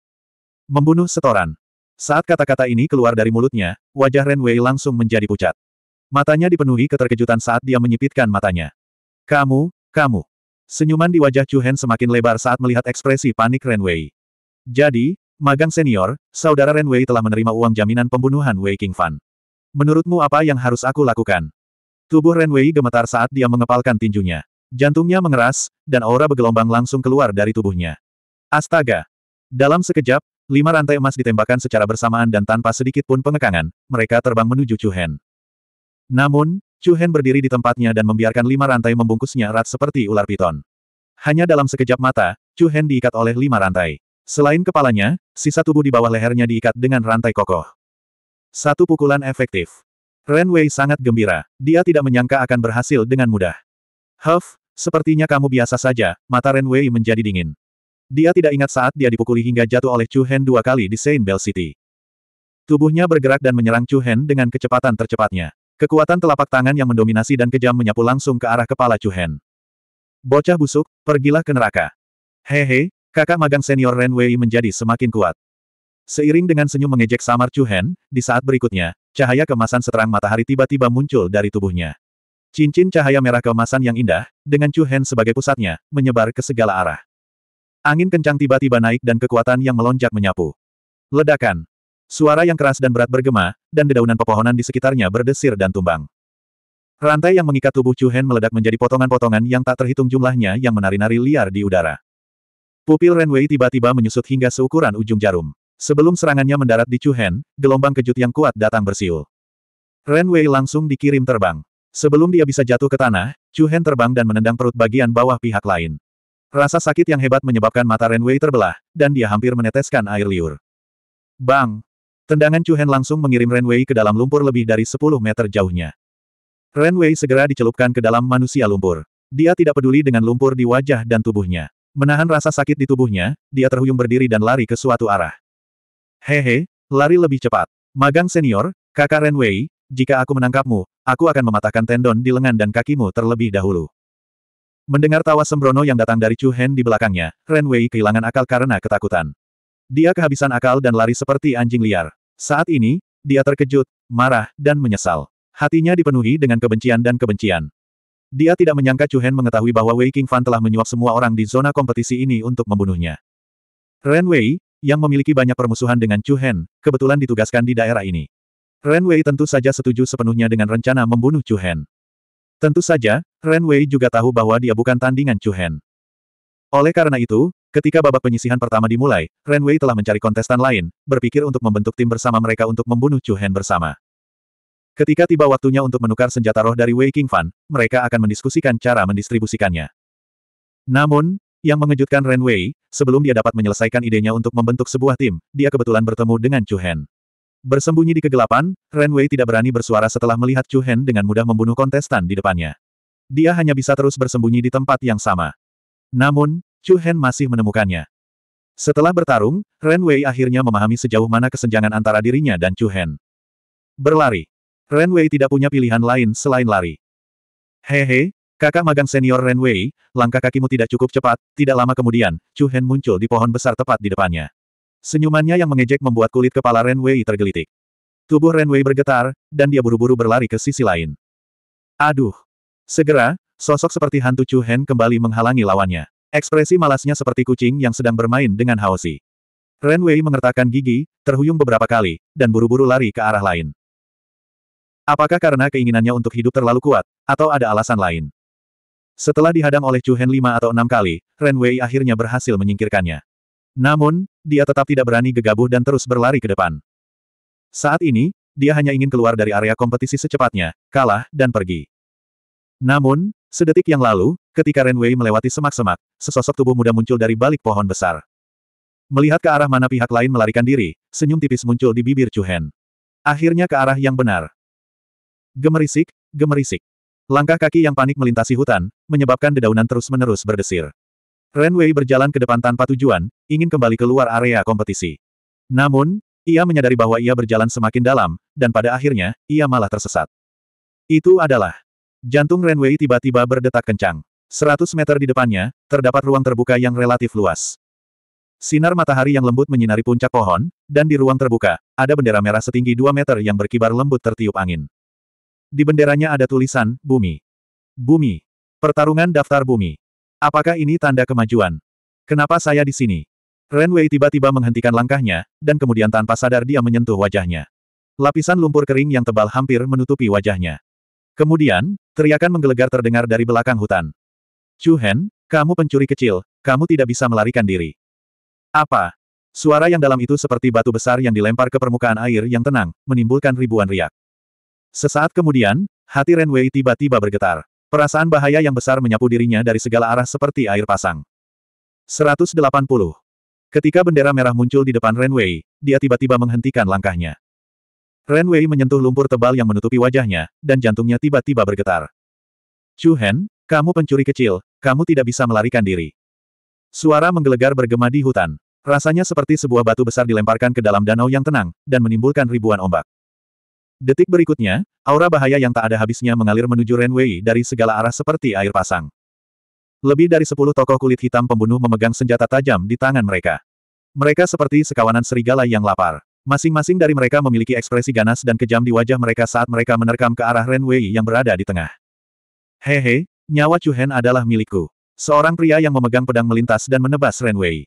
Membunuh setoran. Saat kata-kata ini keluar dari mulutnya, wajah Ren Wei langsung menjadi pucat. Matanya dipenuhi keterkejutan saat dia menyipitkan matanya. Kamu, kamu. Senyuman di wajah Chu Hen semakin lebar saat melihat ekspresi panik Ren Wei. Jadi, magang senior, saudara Ren Wei telah menerima uang jaminan pembunuhan Wei Fan. Menurutmu apa yang harus aku lakukan? Tubuh Ren Wei gemetar saat dia mengepalkan tinjunya. Jantungnya mengeras, dan aura bergelombang langsung keluar dari tubuhnya. Astaga! Dalam sekejap, Lima rantai emas ditembakkan secara bersamaan dan tanpa sedikit pun pengekangan, mereka terbang menuju Chu Hen. Namun, Chu Hen berdiri di tempatnya dan membiarkan lima rantai membungkusnya erat seperti ular piton. Hanya dalam sekejap mata, Chu Hen diikat oleh lima rantai. Selain kepalanya, sisa tubuh di bawah lehernya diikat dengan rantai kokoh. Satu pukulan efektif. Ren Wei sangat gembira. Dia tidak menyangka akan berhasil dengan mudah. Huff, sepertinya kamu biasa saja, mata Ren Wei menjadi dingin. Dia tidak ingat saat dia dipukuli hingga jatuh oleh Chu Hen dua kali di Saint Bell City. Tubuhnya bergerak dan menyerang Chu Hen dengan kecepatan tercepatnya. Kekuatan telapak tangan yang mendominasi dan kejam menyapu langsung ke arah kepala Chu Hen. Bocah busuk, pergilah ke neraka. Hehe, kakak magang senior Ren Wei menjadi semakin kuat. Seiring dengan senyum mengejek samar Chu Hen, di saat berikutnya, cahaya kemasan seterang matahari tiba-tiba muncul dari tubuhnya. Cincin cahaya merah kemasan yang indah, dengan Chu Hen sebagai pusatnya, menyebar ke segala arah. Angin kencang tiba-tiba naik dan kekuatan yang melonjak menyapu. Ledakan. Suara yang keras dan berat bergema, dan dedaunan pepohonan di sekitarnya berdesir dan tumbang. Rantai yang mengikat tubuh Chu Hen meledak menjadi potongan-potongan yang tak terhitung jumlahnya yang menari-nari liar di udara. Pupil Ren Wei tiba-tiba menyusut hingga seukuran ujung jarum. Sebelum serangannya mendarat di Chu Hen, gelombang kejut yang kuat datang bersiul. Ren Wei langsung dikirim terbang. Sebelum dia bisa jatuh ke tanah, Chu Hen terbang dan menendang perut bagian bawah pihak lain. Rasa sakit yang hebat menyebabkan mata Renwei terbelah, dan dia hampir meneteskan air liur. Bang! Tendangan Chu Hen langsung mengirim Renwei ke dalam lumpur lebih dari 10 meter jauhnya. Renwei segera dicelupkan ke dalam manusia lumpur. Dia tidak peduli dengan lumpur di wajah dan tubuhnya. Menahan rasa sakit di tubuhnya, dia terhuyung berdiri dan lari ke suatu arah. Hehe, lari lebih cepat. Magang senior, kakak Renwei, jika aku menangkapmu, aku akan mematahkan tendon di lengan dan kakimu terlebih dahulu. Mendengar tawa sembrono yang datang dari Chu Hen di belakangnya, Ren Wei kehilangan akal karena ketakutan. Dia kehabisan akal dan lari seperti anjing liar. Saat ini, dia terkejut, marah, dan menyesal. Hatinya dipenuhi dengan kebencian dan kebencian. Dia tidak menyangka Chu Hen mengetahui bahwa Wei King Fan telah menyuap semua orang di zona kompetisi ini untuk membunuhnya. Ren Wei, yang memiliki banyak permusuhan dengan Chu Hen, kebetulan ditugaskan di daerah ini. Ren Wei tentu saja setuju sepenuhnya dengan rencana membunuh Chu Hen. Tentu saja, Ren Wei juga tahu bahwa dia bukan tandingan Chu Hen. Oleh karena itu, ketika babak penyisihan pertama dimulai, Ren Wei telah mencari kontestan lain, berpikir untuk membentuk tim bersama mereka untuk membunuh Chu Hen bersama. Ketika tiba waktunya untuk menukar senjata roh dari Wei King Fan, mereka akan mendiskusikan cara mendistribusikannya. Namun, yang mengejutkan Ren Wei, sebelum dia dapat menyelesaikan idenya untuk membentuk sebuah tim, dia kebetulan bertemu dengan Chu Hen. Bersembunyi di kegelapan, Ren Wei tidak berani bersuara setelah melihat Chu Hen dengan mudah membunuh kontestan di depannya. Dia hanya bisa terus bersembunyi di tempat yang sama. Namun, Chu Hen masih menemukannya. Setelah bertarung, Ren Wei akhirnya memahami sejauh mana kesenjangan antara dirinya dan Chu Hen. Berlari. Ren Wei tidak punya pilihan lain selain lari. Hehe, kakak magang senior Ren Wei, langkah kakimu tidak cukup cepat, tidak lama kemudian, Chu Hen muncul di pohon besar tepat di depannya. Senyumannya yang mengejek membuat kulit kepala Ren Wei tergelitik. Tubuh Ren Wei bergetar, dan dia buru-buru berlari ke sisi lain. Aduh! Segera, sosok seperti hantu Chu Hen kembali menghalangi lawannya. Ekspresi malasnya seperti kucing yang sedang bermain dengan Haosi. Ren Wei mengertakkan gigi, terhuyung beberapa kali, dan buru-buru lari ke arah lain. Apakah karena keinginannya untuk hidup terlalu kuat, atau ada alasan lain? Setelah dihadang oleh Chu Hen lima atau enam kali, Ren Wei akhirnya berhasil menyingkirkannya. Namun, dia tetap tidak berani gegabah dan terus berlari ke depan. Saat ini, dia hanya ingin keluar dari area kompetisi secepatnya, kalah, dan pergi. Namun, sedetik yang lalu, ketika Ren Wei melewati semak-semak, sesosok tubuh muda muncul dari balik pohon besar. Melihat ke arah mana pihak lain melarikan diri, senyum tipis muncul di bibir Chuhen. Akhirnya ke arah yang benar. Gemerisik, gemerisik. Langkah kaki yang panik melintasi hutan, menyebabkan dedaunan terus-menerus berdesir. Ren Wei berjalan ke depan tanpa tujuan, ingin kembali keluar area kompetisi. Namun, ia menyadari bahwa ia berjalan semakin dalam, dan pada akhirnya, ia malah tersesat. Itu adalah jantung Ren Wei tiba-tiba berdetak kencang. 100 meter di depannya, terdapat ruang terbuka yang relatif luas. Sinar matahari yang lembut menyinari puncak pohon, dan di ruang terbuka, ada bendera merah setinggi 2 meter yang berkibar lembut tertiup angin. Di benderanya ada tulisan, Bumi. Bumi. Pertarungan daftar bumi. Apakah ini tanda kemajuan? Kenapa saya di sini? Ren Wei tiba-tiba menghentikan langkahnya, dan kemudian tanpa sadar dia menyentuh wajahnya. Lapisan lumpur kering yang tebal hampir menutupi wajahnya. Kemudian, teriakan menggelegar terdengar dari belakang hutan. Chu Hen, kamu pencuri kecil, kamu tidak bisa melarikan diri. Apa? Suara yang dalam itu seperti batu besar yang dilempar ke permukaan air yang tenang, menimbulkan ribuan riak. Sesaat kemudian, hati Ren Wei tiba-tiba bergetar. Perasaan bahaya yang besar menyapu dirinya dari segala arah seperti air pasang. 180. Ketika bendera merah muncul di depan Renwei, dia tiba-tiba menghentikan langkahnya. Renwei menyentuh lumpur tebal yang menutupi wajahnya, dan jantungnya tiba-tiba bergetar. Chu Hen, kamu pencuri kecil, kamu tidak bisa melarikan diri. Suara menggelegar bergema di hutan. Rasanya seperti sebuah batu besar dilemparkan ke dalam danau yang tenang, dan menimbulkan ribuan ombak. Detik berikutnya, aura bahaya yang tak ada habisnya mengalir menuju Ren Wei dari segala arah seperti air pasang. Lebih dari sepuluh tokoh kulit hitam pembunuh memegang senjata tajam di tangan mereka. Mereka seperti sekawanan serigala yang lapar. Masing-masing dari mereka memiliki ekspresi ganas dan kejam di wajah mereka saat mereka menerkam ke arah Ren Wei yang berada di tengah. Hehe, nyawa Chu Hen adalah milikku. Seorang pria yang memegang pedang melintas dan menebas Ren Wei.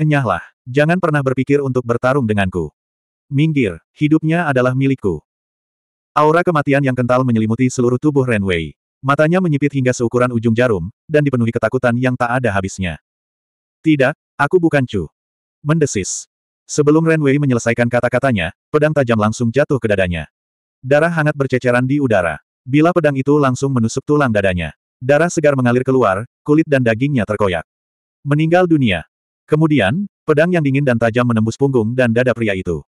Enyahlah, jangan pernah berpikir untuk bertarung denganku. Minggir, hidupnya adalah milikku. Aura kematian yang kental menyelimuti seluruh tubuh Renwei. Matanya menyipit hingga seukuran ujung jarum, dan dipenuhi ketakutan yang tak ada habisnya. Tidak, aku bukan Chu. Mendesis. Sebelum Renwei menyelesaikan kata-katanya, pedang tajam langsung jatuh ke dadanya. Darah hangat berceceran di udara. Bila pedang itu langsung menusuk tulang dadanya. Darah segar mengalir keluar, kulit dan dagingnya terkoyak. Meninggal dunia. Kemudian, pedang yang dingin dan tajam menembus punggung dan dada pria itu.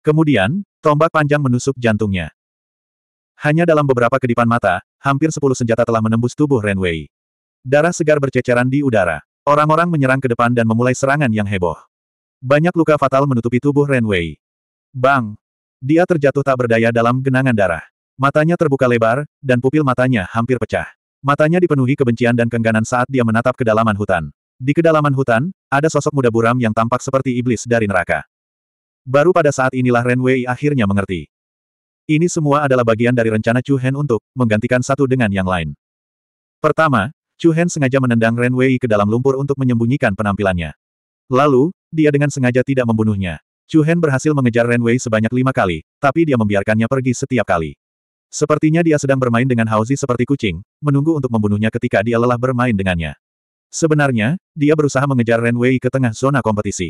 Kemudian, tombak panjang menusuk jantungnya. Hanya dalam beberapa kedipan mata, hampir sepuluh senjata telah menembus tubuh Ren Wei. Darah segar berceceran di udara. Orang-orang menyerang ke depan dan memulai serangan yang heboh. Banyak luka fatal menutupi tubuh Ren Wei. Bang! Dia terjatuh tak berdaya dalam genangan darah. Matanya terbuka lebar, dan pupil matanya hampir pecah. Matanya dipenuhi kebencian dan kengganan saat dia menatap kedalaman hutan. Di kedalaman hutan, ada sosok muda buram yang tampak seperti iblis dari neraka. Baru pada saat inilah Ren Wei akhirnya mengerti. Ini semua adalah bagian dari rencana Chu Hen untuk menggantikan satu dengan yang lain. Pertama, Chu Hen sengaja menendang Ren Wei ke dalam lumpur untuk menyembunyikan penampilannya. Lalu, dia dengan sengaja tidak membunuhnya. Chu Hen berhasil mengejar Ren Wei sebanyak lima kali, tapi dia membiarkannya pergi setiap kali. Sepertinya dia sedang bermain dengan Hauzi seperti kucing, menunggu untuk membunuhnya ketika dia lelah bermain dengannya. Sebenarnya, dia berusaha mengejar Ren Wei ke tengah zona kompetisi.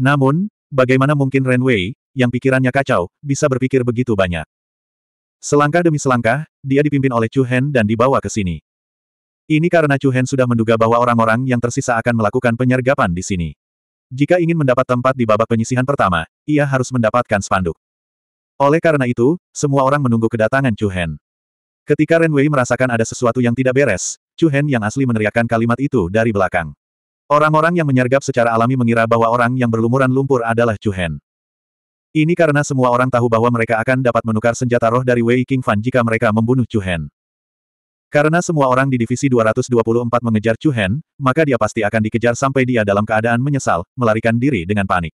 Namun, bagaimana mungkin Ren Wei, yang pikirannya kacau, bisa berpikir begitu banyak. Selangkah demi selangkah, dia dipimpin oleh Chu Hen dan dibawa ke sini. Ini karena Chu Hen sudah menduga bahwa orang-orang yang tersisa akan melakukan penyergapan di sini. Jika ingin mendapat tempat di babak penyisihan pertama, ia harus mendapatkan spanduk. Oleh karena itu, semua orang menunggu kedatangan Chu Hen. Ketika Ren Wei merasakan ada sesuatu yang tidak beres, Chu Hen yang asli meneriakkan kalimat itu dari belakang. Orang-orang yang menyergap secara alami mengira bahwa orang yang berlumuran lumpur adalah Chu Hen. Ini karena semua orang tahu bahwa mereka akan dapat menukar senjata roh dari Wei King Fan jika mereka membunuh Chu Hen. Karena semua orang di divisi 224 mengejar Chu Hen, maka dia pasti akan dikejar sampai dia dalam keadaan menyesal, melarikan diri dengan panik.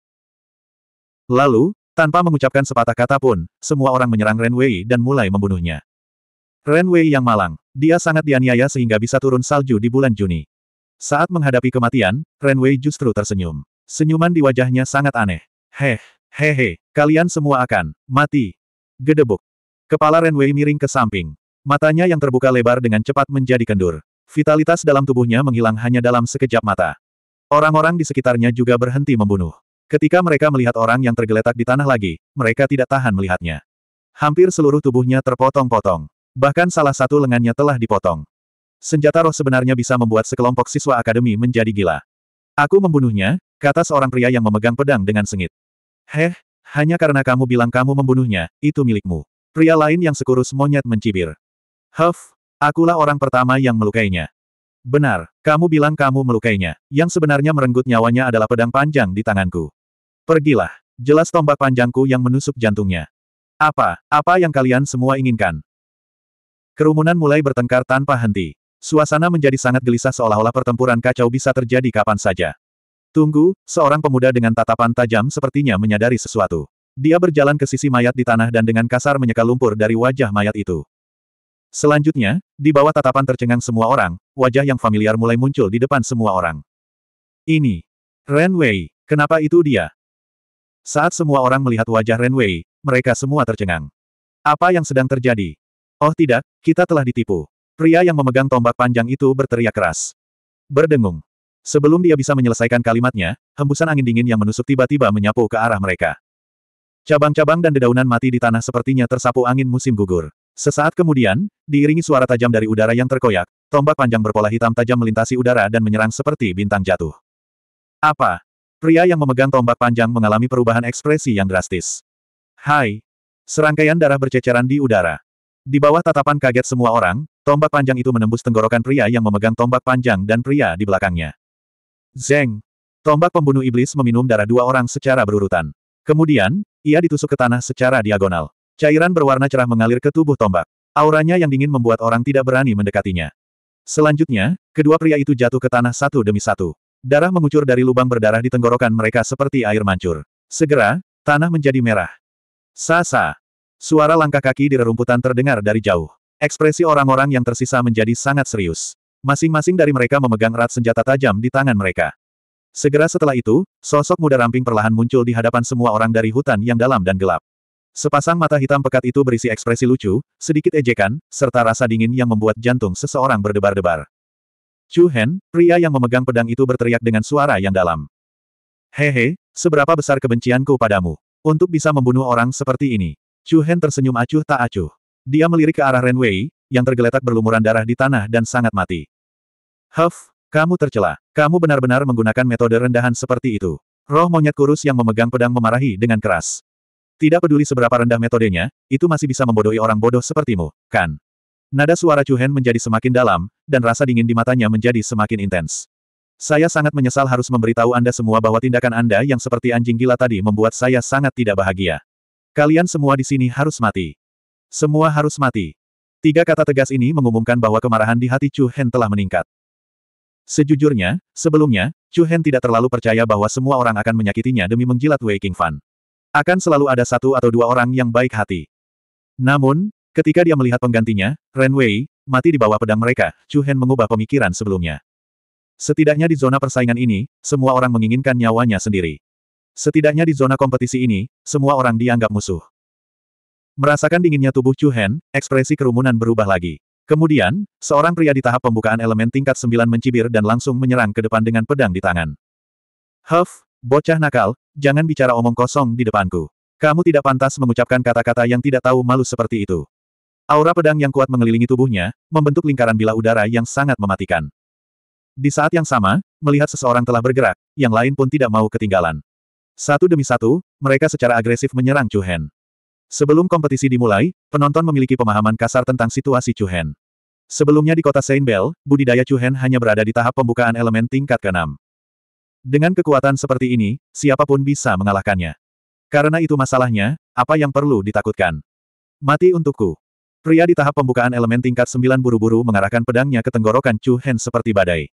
Lalu, tanpa mengucapkan sepatah kata pun, semua orang menyerang Ren Wei dan mulai membunuhnya. Ren Wei yang malang, dia sangat dianiaya sehingga bisa turun salju di bulan Juni. Saat menghadapi kematian, Ren Wei justru tersenyum. Senyuman di wajahnya sangat aneh. Heh, Hehe, kalian semua akan mati. Gedebuk. Kepala Renwei miring ke samping. Matanya yang terbuka lebar dengan cepat menjadi kendur. Vitalitas dalam tubuhnya menghilang hanya dalam sekejap mata. Orang-orang di sekitarnya juga berhenti membunuh. Ketika mereka melihat orang yang tergeletak di tanah lagi, mereka tidak tahan melihatnya. Hampir seluruh tubuhnya terpotong-potong. Bahkan salah satu lengannya telah dipotong. Senjata roh sebenarnya bisa membuat sekelompok siswa akademi menjadi gila. Aku membunuhnya, kata seorang pria yang memegang pedang dengan sengit. Heh, hanya karena kamu bilang kamu membunuhnya, itu milikmu. Pria lain yang sekurus monyet mencibir. Huff, akulah orang pertama yang melukainya. Benar, kamu bilang kamu melukainya. Yang sebenarnya merenggut nyawanya adalah pedang panjang di tanganku. Pergilah, jelas tombak panjangku yang menusuk jantungnya. Apa, apa yang kalian semua inginkan? Kerumunan mulai bertengkar tanpa henti. Suasana menjadi sangat gelisah seolah-olah pertempuran kacau bisa terjadi kapan saja. Tunggu, seorang pemuda dengan tatapan tajam sepertinya menyadari sesuatu. Dia berjalan ke sisi mayat di tanah dan dengan kasar menyeka lumpur dari wajah mayat itu. Selanjutnya, di bawah tatapan tercengang semua orang, wajah yang familiar mulai muncul di depan semua orang. Ini. Renwei, kenapa itu dia? Saat semua orang melihat wajah Renwei, mereka semua tercengang. Apa yang sedang terjadi? Oh tidak, kita telah ditipu. Pria yang memegang tombak panjang itu berteriak keras. Berdengung. Sebelum dia bisa menyelesaikan kalimatnya, hembusan angin dingin yang menusuk tiba-tiba menyapu ke arah mereka. Cabang-cabang dan dedaunan mati di tanah sepertinya tersapu angin musim gugur. Sesaat kemudian, diiringi suara tajam dari udara yang terkoyak, tombak panjang berpola hitam tajam melintasi udara dan menyerang seperti bintang jatuh. Apa? Pria yang memegang tombak panjang mengalami perubahan ekspresi yang drastis. Hai! Serangkaian darah berceceran di udara. Di bawah tatapan kaget semua orang, tombak panjang itu menembus tenggorokan pria yang memegang tombak panjang dan pria di belakangnya. Zeng! Tombak pembunuh iblis meminum darah dua orang secara berurutan. Kemudian, ia ditusuk ke tanah secara diagonal. Cairan berwarna cerah mengalir ke tubuh tombak. Auranya yang dingin membuat orang tidak berani mendekatinya. Selanjutnya, kedua pria itu jatuh ke tanah satu demi satu. Darah mengucur dari lubang berdarah di tenggorokan mereka seperti air mancur. Segera, tanah menjadi merah. Sasa. Suara langkah kaki di rerumputan terdengar dari jauh. Ekspresi orang-orang yang tersisa menjadi sangat serius. Masing-masing dari mereka memegang erat senjata tajam di tangan mereka. Segera setelah itu, sosok muda ramping perlahan muncul di hadapan semua orang dari hutan yang dalam dan gelap. Sepasang mata hitam pekat itu berisi ekspresi lucu, sedikit ejekan, serta rasa dingin yang membuat jantung seseorang berdebar-debar. Chu Hen, pria yang memegang pedang itu berteriak dengan suara yang dalam. Hehe, seberapa besar kebencianku padamu. Untuk bisa membunuh orang seperti ini. Chu Hen tersenyum acuh tak acuh. Dia melirik ke arah Ren Wei, yang tergeletak berlumuran darah di tanah dan sangat mati. Huff, kamu tercela. Kamu benar-benar menggunakan metode rendahan seperti itu. Roh monyet kurus yang memegang pedang memarahi dengan keras. Tidak peduli seberapa rendah metodenya, itu masih bisa membodohi orang bodoh sepertimu, kan? Nada suara Chuhen menjadi semakin dalam, dan rasa dingin di matanya menjadi semakin intens. Saya sangat menyesal harus memberitahu Anda semua bahwa tindakan Anda yang seperti anjing gila tadi membuat saya sangat tidak bahagia. Kalian semua di sini harus mati. Semua harus mati. Tiga kata tegas ini mengumumkan bahwa kemarahan di hati Chu Hen telah meningkat. Sejujurnya, sebelumnya, Chu Hen tidak terlalu percaya bahwa semua orang akan menyakitinya demi menjilat Wei King Fan. Akan selalu ada satu atau dua orang yang baik hati. Namun, ketika dia melihat penggantinya, Ren Wei, mati di bawah pedang mereka, Chu Hen mengubah pemikiran sebelumnya. Setidaknya di zona persaingan ini, semua orang menginginkan nyawanya sendiri. Setidaknya di zona kompetisi ini, semua orang dianggap musuh. Merasakan dinginnya tubuh Chu Hen, ekspresi kerumunan berubah lagi. Kemudian, seorang pria di tahap pembukaan elemen tingkat 9 mencibir dan langsung menyerang ke depan dengan pedang di tangan. Huff, bocah nakal, jangan bicara omong kosong di depanku. Kamu tidak pantas mengucapkan kata-kata yang tidak tahu malu seperti itu. Aura pedang yang kuat mengelilingi tubuhnya, membentuk lingkaran bila udara yang sangat mematikan. Di saat yang sama, melihat seseorang telah bergerak, yang lain pun tidak mau ketinggalan. Satu demi satu, mereka secara agresif menyerang Chu Hen. Sebelum kompetisi dimulai, penonton memiliki pemahaman kasar tentang situasi Chuhen. Sebelumnya di kota Saint Bell, budidaya Chuhen hanya berada di tahap pembukaan elemen tingkat ke-6. Dengan kekuatan seperti ini, siapapun bisa mengalahkannya. Karena itu masalahnya, apa yang perlu ditakutkan? Mati untukku. Pria di tahap pembukaan elemen tingkat 9 buru-buru mengarahkan pedangnya ke tenggorokan Chu Hen seperti badai.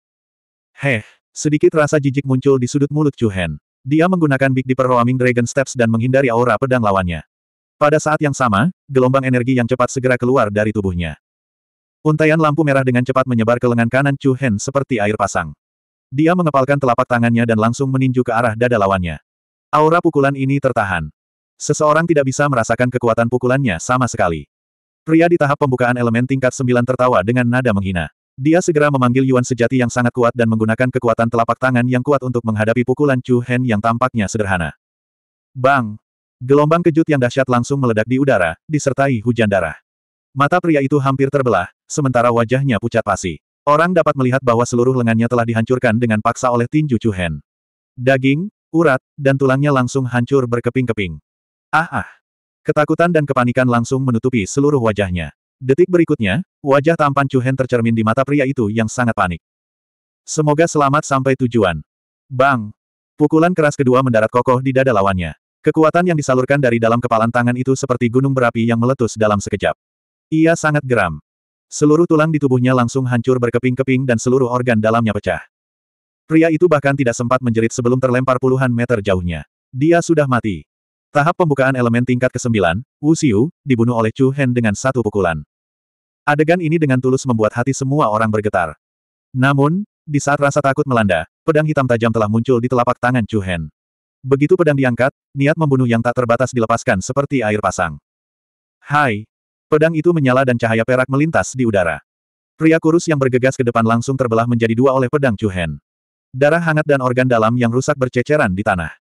Heh, sedikit rasa jijik muncul di sudut mulut Chu Hen. Dia menggunakan Big Dipper Roaming Dragon Steps dan menghindari aura pedang lawannya. Pada saat yang sama, gelombang energi yang cepat segera keluar dari tubuhnya. Untaian lampu merah dengan cepat menyebar ke lengan kanan Chu Hen seperti air pasang. Dia mengepalkan telapak tangannya dan langsung meninju ke arah dada lawannya. Aura pukulan ini tertahan. Seseorang tidak bisa merasakan kekuatan pukulannya sama sekali. Pria di tahap pembukaan elemen tingkat 9 tertawa dengan nada menghina. Dia segera memanggil Yuan sejati yang sangat kuat dan menggunakan kekuatan telapak tangan yang kuat untuk menghadapi pukulan Chu Hen yang tampaknya sederhana. Bang! Gelombang kejut yang dahsyat langsung meledak di udara, disertai hujan darah. Mata pria itu hampir terbelah, sementara wajahnya pucat pasi. Orang dapat melihat bahwa seluruh lengannya telah dihancurkan dengan paksa oleh tinju Cuhen. Daging, urat, dan tulangnya langsung hancur berkeping-keping. Ah ah! Ketakutan dan kepanikan langsung menutupi seluruh wajahnya. Detik berikutnya, wajah tampan Cuhen tercermin di mata pria itu yang sangat panik. Semoga selamat sampai tujuan. Bang! Pukulan keras kedua mendarat kokoh di dada lawannya. Kekuatan yang disalurkan dari dalam kepalan tangan itu seperti gunung berapi yang meletus dalam sekejap. Ia sangat geram. Seluruh tulang di tubuhnya langsung hancur berkeping-keping dan seluruh organ dalamnya pecah. Pria itu bahkan tidak sempat menjerit sebelum terlempar puluhan meter jauhnya. Dia sudah mati. Tahap pembukaan elemen tingkat ke-9, Wu Xiu, dibunuh oleh Chu Hen dengan satu pukulan. Adegan ini dengan tulus membuat hati semua orang bergetar. Namun, di saat rasa takut melanda, pedang hitam tajam telah muncul di telapak tangan Chu Hen. Begitu pedang diangkat, niat membunuh yang tak terbatas dilepaskan seperti air pasang. Hai! Pedang itu menyala dan cahaya perak melintas di udara. Pria kurus yang bergegas ke depan langsung terbelah menjadi dua oleh pedang Chu Hen. Darah hangat dan organ dalam yang rusak berceceran di tanah.